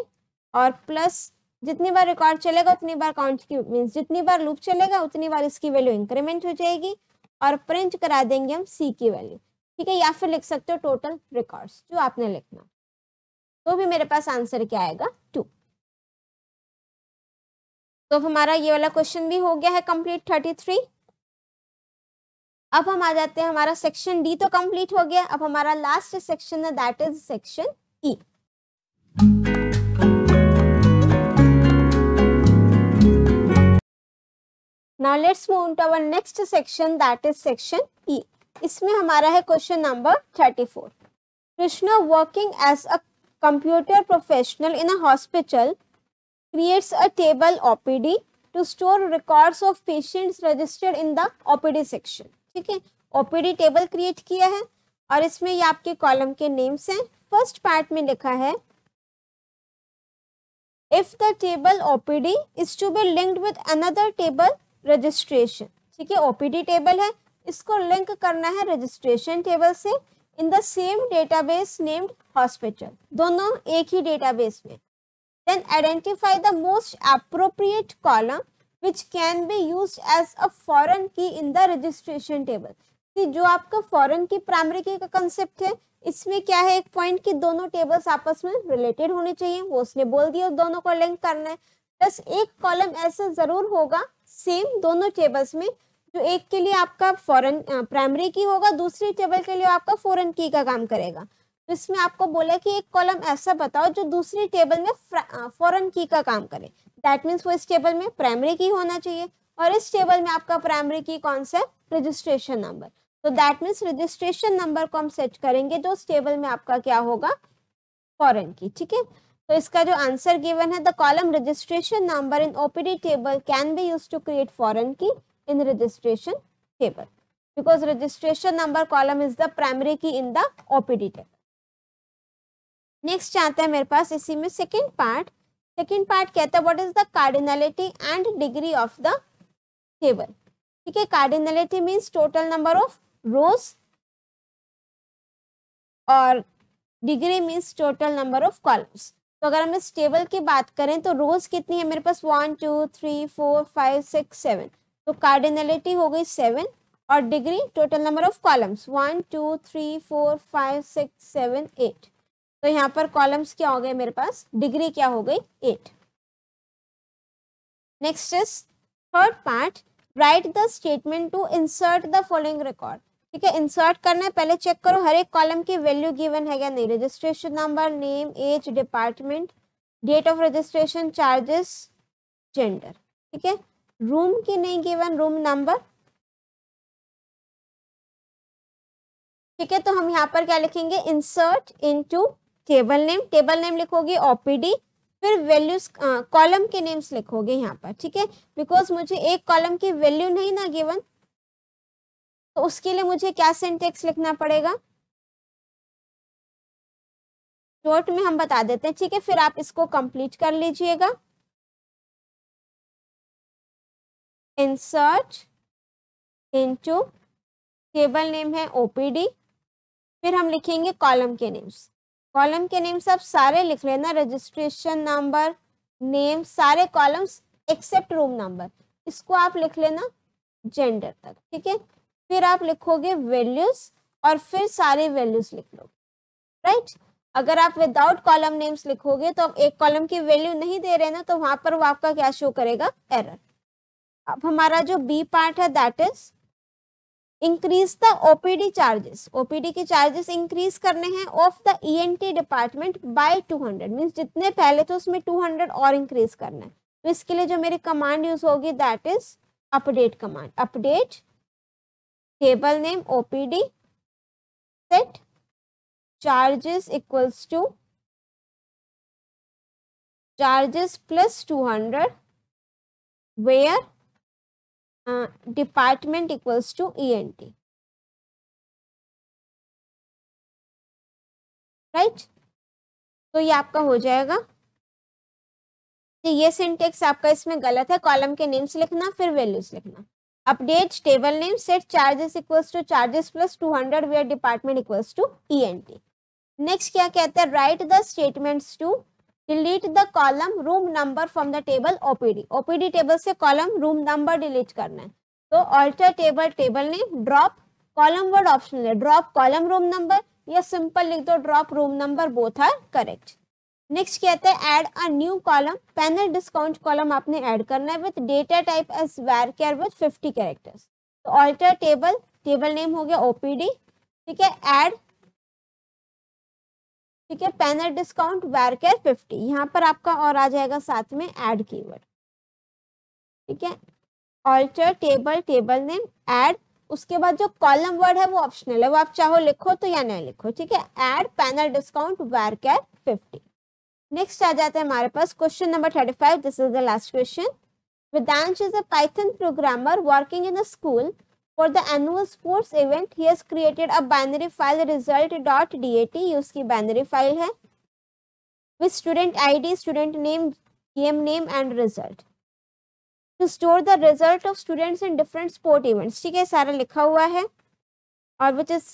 और प्लस जितनी बार रिकॉर्ड चलेगा उतनी बार काउंट की मीन जितनी बार लूप चलेगा उतनी बार इसकी वैल्यू इंक्रीमेंट हो जाएगी और प्रिंट करा देंगे हम सी की वैल्यू ठीक है या फिर लिख सकते हो टोटल रिकॉर्ड्स जो आपने लिखना तो भी मेरे पास आंसर क्या आएगा टू तो हमारा ये वाला क्वेश्चन भी हो गया है कंप्लीट थर्टी थ्री अब हम आ जाते हैं हमारा सेक्शन डी तो कंप्लीट हो गया अब हमारा लास्ट सेक्शन है that is section E e. Now let's move to our next section that is section E इसमें हमारा है question number thirty four Krishna working as a computer professional in a hospital creates a table OPD to store records of patients registered in the OPD section ठीक है OPD table create किया है और इसमें ये आपके कॉलम के नेम्स हैं फर्स्ट पार्ट में लिखा है if the table OPD is to be linked with another table registration ठीक है ओपीडी टेबल है इसको लिंक करना है रजिस्ट्रेशन टेबल से in the same database named hospital दोनों एक ही डेटाबेस में then identify the most appropriate column which can be use as a foreign key in the registration table कि जो आपका फॉरेन की प्राइमरी की का कंसेप्ट है इसमें क्या है एक पॉइंट कि दोनों टेबल्स आपस में रिलेटेड होने चाहिए वो उसने बोल दिया दोनों को लिंक करना है प्लस एक कॉलम ऐसा जरूर होगा सेम दोनों टेबल्स में जो एक के लिए आपका फॉरन प्राइमरी की होगा दूसरी टेबल के लिए आपका फॉरन की का काम करेगा तो इसमें आपको बोला कि एक कॉलम ऐसा बताओ जो दूसरी टेबल में फॉरन की का काम करे दैट मीन्स वो इस टेबल में प्राइमरी की होना चाहिए और इस टेबल में आपका प्राइमरी की कौन सा रजिस्ट्रेशन नंबर तो दैट मीन्स रजिस्ट्रेशन नंबर को हम सेट करेंगे जो तो उस टेबल में आपका क्या होगा फॉरन की ठीक है तो इसका जो आंसर गिवन है the column registration number in OPD table can be use to create foreign key in registration table because registration number column is the primary key in the OPD table next चाहते हैं मेरे पास इसी में second part second part कहता है what is the cardinality and degree of the table ठीक है cardinality means total number of rows और degree means total number of columns तो अगर हम इस टेबल की बात करें तो रोज कितनी है मेरे पास one two three four five six seven तो कार्डिनलिटी हो गई सेवन और degree total number of columns one two three four five six seven eight तो यहाँ पर कॉलम्स क्या हो गए मेरे पास डिग्री क्या हो गई eight next is third part right the statement to insert the following record ठीक है इंसर्ट करना है पहले चेक करो हर एक कॉलम की वैल्यू गिवन है या नहीं registration number name age department date of registration charges gender ठीक है रूम की नहीं गिवन रूम नंबर ठीक है तो हम यहाँ पर क्या लिखेंगे insert into table name table name लिखोगे ओपीडी फिर वैल्यूज कॉलम के नेम्स लिखोगे यहाँ पर ठीक है बिकॉज मुझे एक कॉलम की वैल्यू नहीं ना गिवन तो उसके लिए मुझे क्या सेंटेक्स लिखना पड़ेगा शॉर्ट में हम बता देते हैं ठीक है फिर आप इसको कंप्लीट कर लीजिएगा इंसर्ट इनटू टेबल नेम है ओपीडी फिर हम लिखेंगे कॉलम के नेम्स कॉलम के नेम्स आप सारे लिख लेना रजिस्ट्रेशन नंबर नेम सारे कॉलम्स एक्सेप्ट रूम नंबर इसको आप लिख लेना जेंडर तक ठीक है फिर आप लिखोगे वैल्यूज और फिर सारे वैल्यूज लिख लो राइट right? अगर आप विदाउट कॉलम नेम्स लिखोगे तो आप एक कॉलम की वैल्यू नहीं दे रहे ना तो वहां पर वो आपका क्या शो करेगा एरर अब हमारा जो बी पार्ट है that is increase the OPD charges OPD के चार्जेस इंक्रीज करने हैं of the ENT department by 200 mean जितने पहले थे उसमें 200 और इंक्रीज करना है तो इसके लिए जो मेरी कमांड यूज होगी that is update command update table name opd set charges equals to charges plus 200 where uh, department equals to ent right तो ये आपका हो जाएगा तो ये सिंटेक्स आपका इसमें गलत है कॉलम के नेम्स लिखना फिर वैल्यूज लिखना updates table name set charges equals to charges plus 200 where department equals to ent next kya kehta hai write the statements to delete the column room number from the table opd opd table se column room number delete karna hai तो alter table table name drop column word optional है drop column room number या simple लिख दो drop room number both are correct next कहते हैं add a new column panel discount column आपने add करना है with data type as varchar with fifty characters तो ऑल्टर टेबल टेबल नेम हो गया ओपीडी ठीक है ऐड ठीक है panel discount varchar fifty यहाँ पर आपका और आ जाएगा साथ में ऐड कीवर्ड ठीक है alter table table name add उसके बाद जो कॉलम वर्ड है वो ऑप्शनल है वो आप चाहो लिखो तो या नहीं लिखो ठीक है add panel discount varchar fifty next आ जाता है हमारे पास question number thirty five this is the last question Vedansh is a Python programmer working in a school. For the annual sports event, he has created a binary file result.dat. ये उसकी binary file है with student ID, student name, game name and result. To store the result of students in different sport events. ठीक है सारा लिखा हुआ है और which is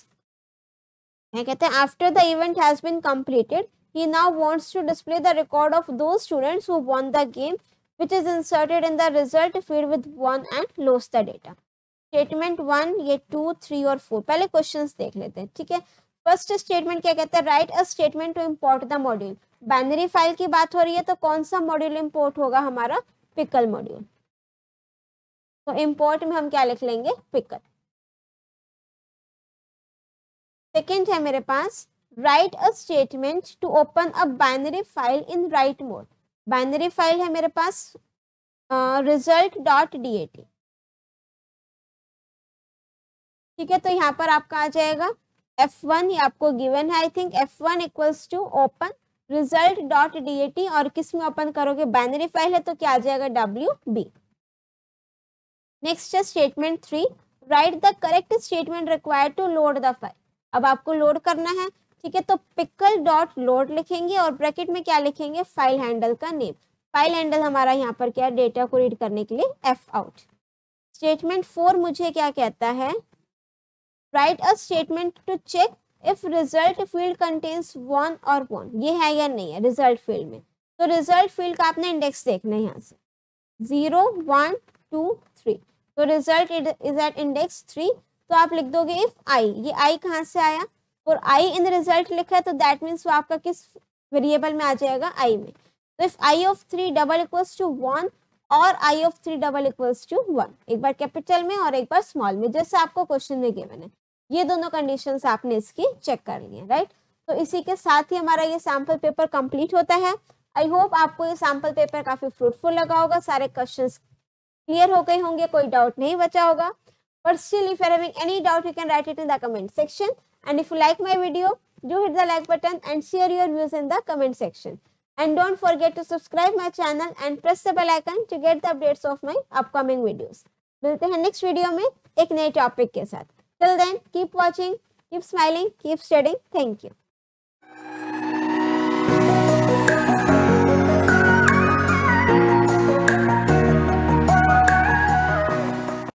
कहते हैं after the event has been completed, he now wants to display the record of those students who won the game which is inserted in the result field with won and lost the data statement one ये two three और four पहले questions देख लेते हैं ठीक है first statement क्या कहता है right a statement to import the module binary file की बात हो रही है तो कौन सा मॉड्यूल इम्पोर्ट होगा हमारा पिकल मॉड्यूल तो इम्पोर्ट में हम क्या लिख लेंगे पिकल सेकेंड है मेरे पास write a statement to open a binary file in write mode binary file है मेरे पास result dot D A T ठीक है तो यहाँ पर आपका आ जाएगा एफ वन ये आपको गिवन है I think F one equals to open result dot D A T और किस में ओपन करोगे बाइनरी फाइल है तो क्या आ जाएगा डब्ल्यू बी नेक्स्ट है statement three write the correct statement require to load the file अब आपको लोड करना है ठीक है तो पिकल डॉट लोड लिखेंगे और ब्रैकेट में क्या लिखेंगे फाइल हैंडल का नेम फाइल हैंडल हमारा यहाँ पर क्या है डेटा को रीड करने के लिए एफ आउट स्टेटमेंट फोर मुझे क्या कहता है right a statement to check if result field contains one और वन ये है या नहीं है रिजल्ट फील्ड में तो रिजल्ट फील्ड का आपने इंडेक्स देखना है यहाँ से जीरो वन टू थ्री तो result is at index three तो आप लिख दोगे इफ आई ये आई कहाँ से आया और आई इन रिजल्ट लिखा है तो दैट मीन्स वो आपका किस वेरिएबल में आ जाएगा आई में तो if I of three double equals to one और I of three double equals to one एक बार कैपिटल में और एक बार स्मॉल में जैसे आपको क्वेश्चन में गिवन है ये दोनों कंडीशन आपने इसकी चेक कर ली है राइट तो इसी के साथ ही हमारा ये सैम्पल पेपर कंप्लीट होता है आई होप आपको ये सैम्पल पेपर काफी फ्रूटफुल लगा होगा सारे क्वेश्चन क्लियर हो गए होंगे कोई डाउट नहीं बचा होगा but still if you are having any doubt you can write it in the comment section And if you like my video, do hit the like button and share your views in the comment section. And don't forget to subscribe my channel and press the bell icon to get the updates of my upcoming videos. मिलते हैं next video में एक नए topic के साथ Till then, keep watching, keep smiling, keep studying. Thank you.